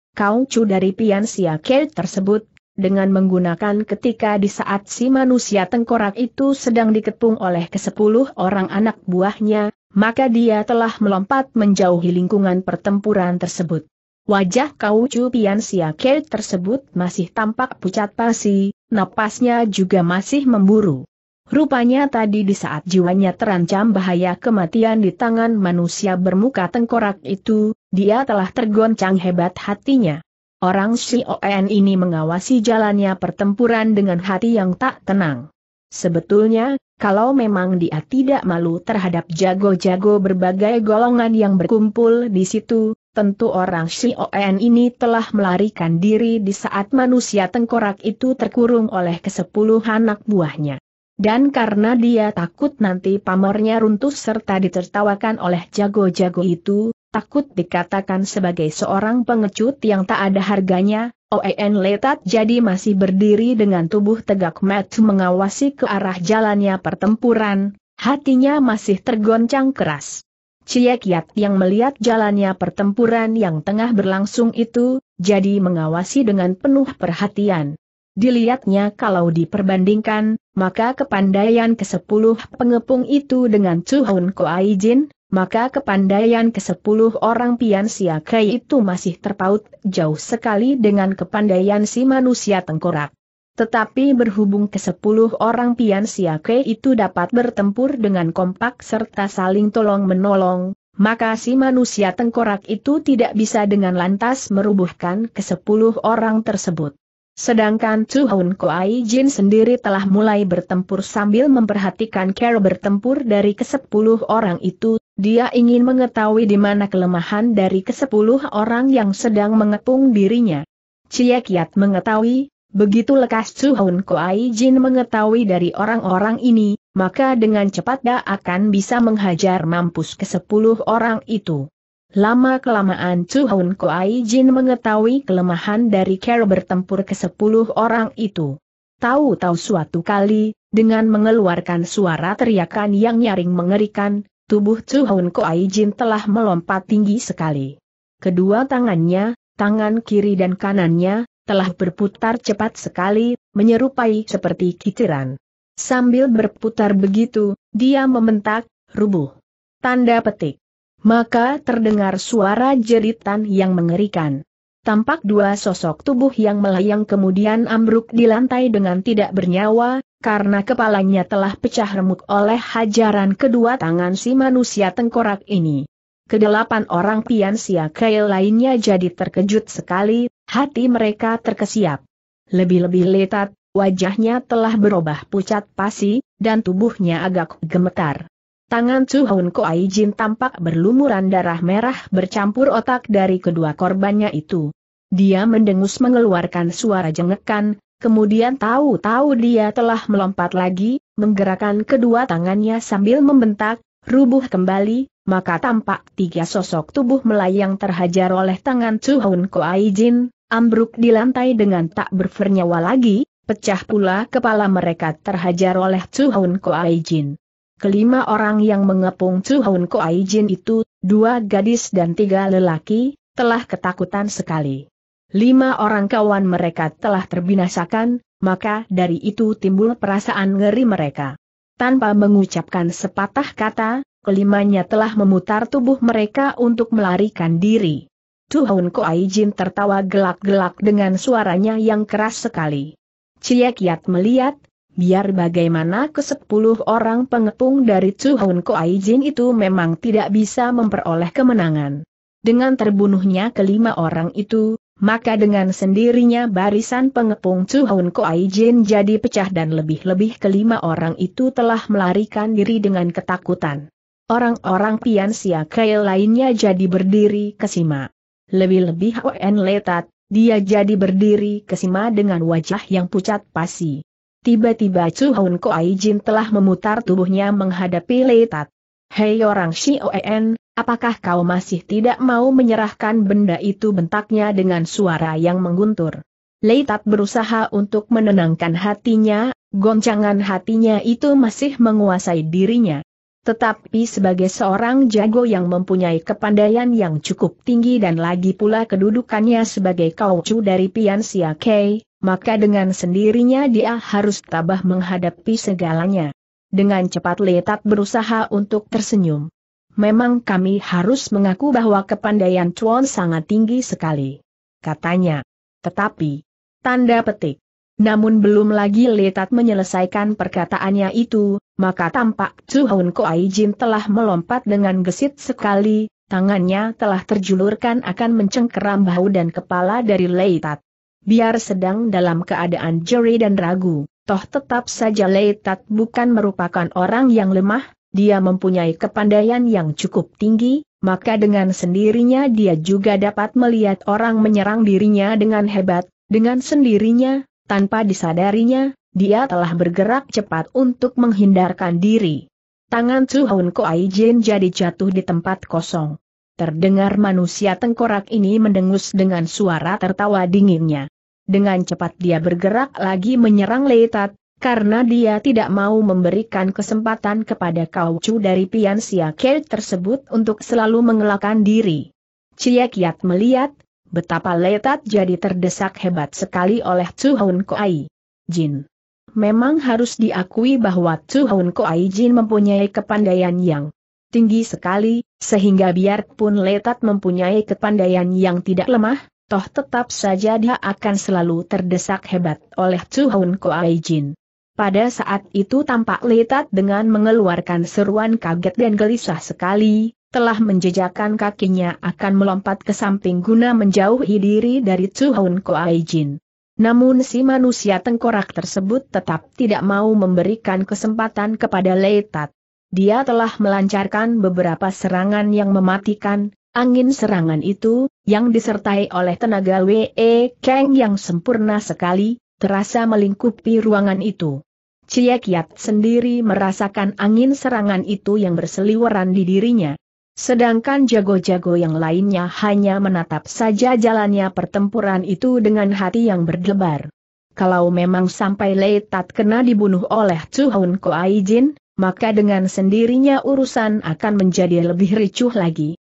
Chu dari Pian Sia Ke tersebut, dengan menggunakan ketika di saat si manusia tengkorak itu sedang dikepung oleh kesepuluh orang anak buahnya, maka dia telah melompat menjauhi lingkungan pertempuran tersebut. Wajah Kau Chu Pian Ke tersebut masih tampak pucat pasi, napasnya juga masih memburu. Rupanya tadi di saat jiwanya terancam bahaya kematian di tangan manusia bermuka tengkorak itu, dia telah tergoncang hebat hatinya. Orang Xioen ini mengawasi jalannya pertempuran dengan hati yang tak tenang. Sebetulnya, kalau memang dia tidak malu terhadap jago-jago berbagai golongan yang berkumpul di situ, tentu orang Xioen ini telah melarikan diri di saat manusia tengkorak itu terkurung oleh kesepuluh anak buahnya. Dan karena dia takut nanti pamornya runtuh serta ditertawakan oleh jago-jago itu, takut dikatakan sebagai seorang pengecut yang tak ada harganya, OEN Letat jadi masih berdiri dengan tubuh tegak matu mengawasi ke arah jalannya pertempuran, hatinya masih tergoncang keras. Ciekiat yang melihat jalannya pertempuran yang tengah berlangsung itu, jadi mengawasi dengan penuh perhatian. Dilihatnya kalau diperbandingkan, maka kepandaian ke-10 pengepung itu dengan Chuhun Koai Jin, maka kepandaian ke-10 orang Pian Sia itu masih terpaut jauh sekali dengan kepandaian si manusia tengkorak. Tetapi berhubung ke-10 orang Pian Sia itu dapat bertempur dengan kompak serta saling tolong-menolong, maka si manusia tengkorak itu tidak bisa dengan lantas merubuhkan ke-10 orang tersebut. Sedangkan Chu Hun Kuai Jin sendiri telah mulai bertempur sambil memperhatikan cara bertempur dari kesepuluh orang itu, dia ingin mengetahui di mana kelemahan dari kesepuluh orang yang sedang mengepung dirinya. Chia Kiat mengetahui, begitu lekas Chu Hun Kuai Jin mengetahui dari orang-orang ini, maka dengan cepat dia akan bisa menghajar mampus kesepuluh orang itu. Lama-kelamaan Chu Hun Kuai Jin mengetahui kelemahan dari Carol bertempur ke sepuluh orang itu. Tahu-tahu suatu kali, dengan mengeluarkan suara teriakan yang nyaring mengerikan, tubuh Chu Hun Kuai Jin telah melompat tinggi sekali. Kedua tangannya, tangan kiri dan kanannya, telah berputar cepat sekali, menyerupai seperti kiciran. Sambil berputar begitu, dia mementak, rubuh. Tanda petik. Maka terdengar suara jeritan yang mengerikan. Tampak dua sosok tubuh yang melayang kemudian ambruk di lantai dengan tidak bernyawa, karena kepalanya telah pecah remuk oleh hajaran kedua tangan si manusia tengkorak ini. Kedelapan orang pian kail lainnya jadi terkejut sekali, hati mereka terkesiap. Lebih-lebih letat, wajahnya telah berubah pucat pasi, dan tubuhnya agak gemetar. Tangan Chu Ko Koai Jin tampak berlumuran darah merah bercampur otak dari kedua korbannya itu. Dia mendengus mengeluarkan suara jengekan, kemudian tahu-tahu dia telah melompat lagi, menggerakkan kedua tangannya sambil membentak, rubuh kembali, maka tampak tiga sosok tubuh melayang terhajar oleh tangan Chu Ko Koai Jin, ambruk di lantai dengan tak bernyawa lagi, pecah pula kepala mereka terhajar oleh Chu Ko Koai Jin kelima orang yang mengepung Chu Hun Koai Jin itu, dua gadis dan tiga lelaki, telah ketakutan sekali. Lima orang kawan mereka telah terbinasakan, maka dari itu timbul perasaan ngeri mereka. Tanpa mengucapkan sepatah kata, kelimanya telah memutar tubuh mereka untuk melarikan diri. Tuhun Koai Jin tertawa gelak-gelak dengan suaranya yang keras sekali. Ciyakiat Kiat melihat, Biar bagaimana ke sepuluh orang pengepung dari Chuhun Koaijin Jin itu memang tidak bisa memperoleh kemenangan. Dengan terbunuhnya kelima orang itu, maka dengan sendirinya barisan pengepung Chuhun Koaijin Jin jadi pecah dan lebih-lebih kelima orang itu telah melarikan diri dengan ketakutan. Orang-orang Pian Sia Kail lainnya jadi berdiri kesima. Lebih-lebih Oen Letat, dia jadi berdiri kesima dengan wajah yang pucat pasi. Tiba-tiba Chu Houn Aijin Jin telah memutar tubuhnya menghadapi Leitat. Hei orang Shioen, apakah kau masih tidak mau menyerahkan benda itu bentaknya dengan suara yang mengguntur? Leitat berusaha untuk menenangkan hatinya, goncangan hatinya itu masih menguasai dirinya. Tetapi sebagai seorang jago yang mempunyai kepandaian yang cukup tinggi dan lagi pula kedudukannya sebagai kaucu dari Pian Kei, maka dengan sendirinya dia harus tabah menghadapi segalanya. Dengan cepat Letat berusaha untuk tersenyum. Memang kami harus mengaku bahwa kepandaian Chuan sangat tinggi sekali. Katanya. Tetapi, tanda petik. Namun belum lagi Letat menyelesaikan perkataannya itu, maka tampak Chuan Koai Jin telah melompat dengan gesit sekali, tangannya telah terjulurkan akan mencengkeram bahu dan kepala dari Letat biar sedang dalam keadaan jeri dan ragu, toh tetap saja Leitat bukan merupakan orang yang lemah, dia mempunyai kepandaian yang cukup tinggi, maka dengan sendirinya dia juga dapat melihat orang menyerang dirinya dengan hebat, dengan sendirinya, tanpa disadarinya, dia telah bergerak cepat untuk menghindarkan diri. Tangan Tsuhun Koai Jin jadi jatuh di tempat kosong. Terdengar manusia tengkorak ini mendengus dengan suara tertawa dinginnya. Dengan cepat dia bergerak lagi menyerang Leitat, karena dia tidak mau memberikan kesempatan kepada Kaucu dari Pian Siakel tersebut untuk selalu mengelakkan diri. Cia melihat, betapa Leitat jadi terdesak hebat sekali oleh Chu Koai. Jin. Memang harus diakui bahwa Chu Koai Jin mempunyai kepandaian yang tinggi sekali, sehingga biarpun Letat mempunyai kepandaian yang tidak lemah, toh tetap saja dia akan selalu terdesak hebat oleh Chu Hun Koai Jin. Pada saat itu tampak letat dengan mengeluarkan seruan kaget dan gelisah sekali, telah menjejakkan kakinya akan melompat ke samping guna menjauhi diri dari Chu Hun Koai Jin. Namun si manusia tengkorak tersebut tetap tidak mau memberikan kesempatan kepada Leitat. Dia telah melancarkan beberapa serangan yang mematikan, Angin serangan itu, yang disertai oleh tenaga W.E. Kang yang sempurna sekali, terasa melingkupi ruangan itu. Cie Kiat sendiri merasakan angin serangan itu yang berseliweran di dirinya. Sedangkan jago-jago yang lainnya hanya menatap saja jalannya pertempuran itu dengan hati yang berdebar. Kalau memang sampai Leitat kena dibunuh oleh Chuhun Jin, maka dengan sendirinya urusan akan menjadi lebih ricuh lagi.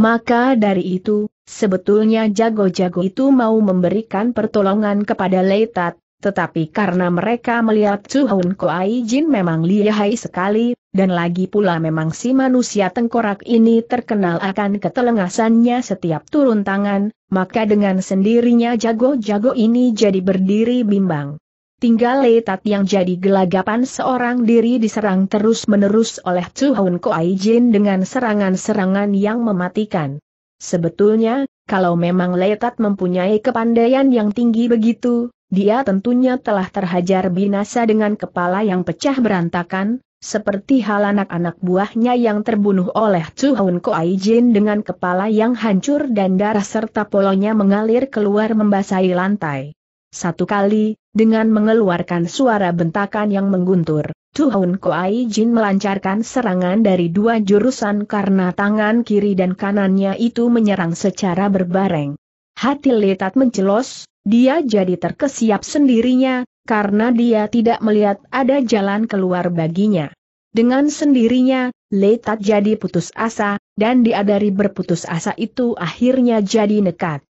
Maka dari itu, sebetulnya jago-jago itu mau memberikan pertolongan kepada Leitat, tetapi karena mereka melihat Suhun Koai Jin memang lihai sekali, dan lagi pula memang si manusia tengkorak ini terkenal akan ketelengasannya setiap turun tangan, maka dengan sendirinya jago-jago ini jadi berdiri bimbang. Tinggal letat yang jadi gelagapan seorang diri diserang terus-menerus oleh Chuhun Koai Jin dengan serangan-serangan yang mematikan. Sebetulnya, kalau memang letat mempunyai kepandaian yang tinggi begitu, dia tentunya telah terhajar binasa dengan kepala yang pecah berantakan, seperti hal anak-anak buahnya yang terbunuh oleh Chuhun Koai Jin dengan kepala yang hancur dan darah serta polonya mengalir keluar membasahi lantai. Satu kali, dengan mengeluarkan suara bentakan yang mengguntur, Tuhun Koai Jin melancarkan serangan dari dua jurusan karena tangan kiri dan kanannya itu menyerang secara berbareng. Hati Letat mencelos, dia jadi terkesiap sendirinya, karena dia tidak melihat ada jalan keluar baginya. Dengan sendirinya, Letat jadi putus asa, dan diadari berputus asa itu akhirnya jadi nekat.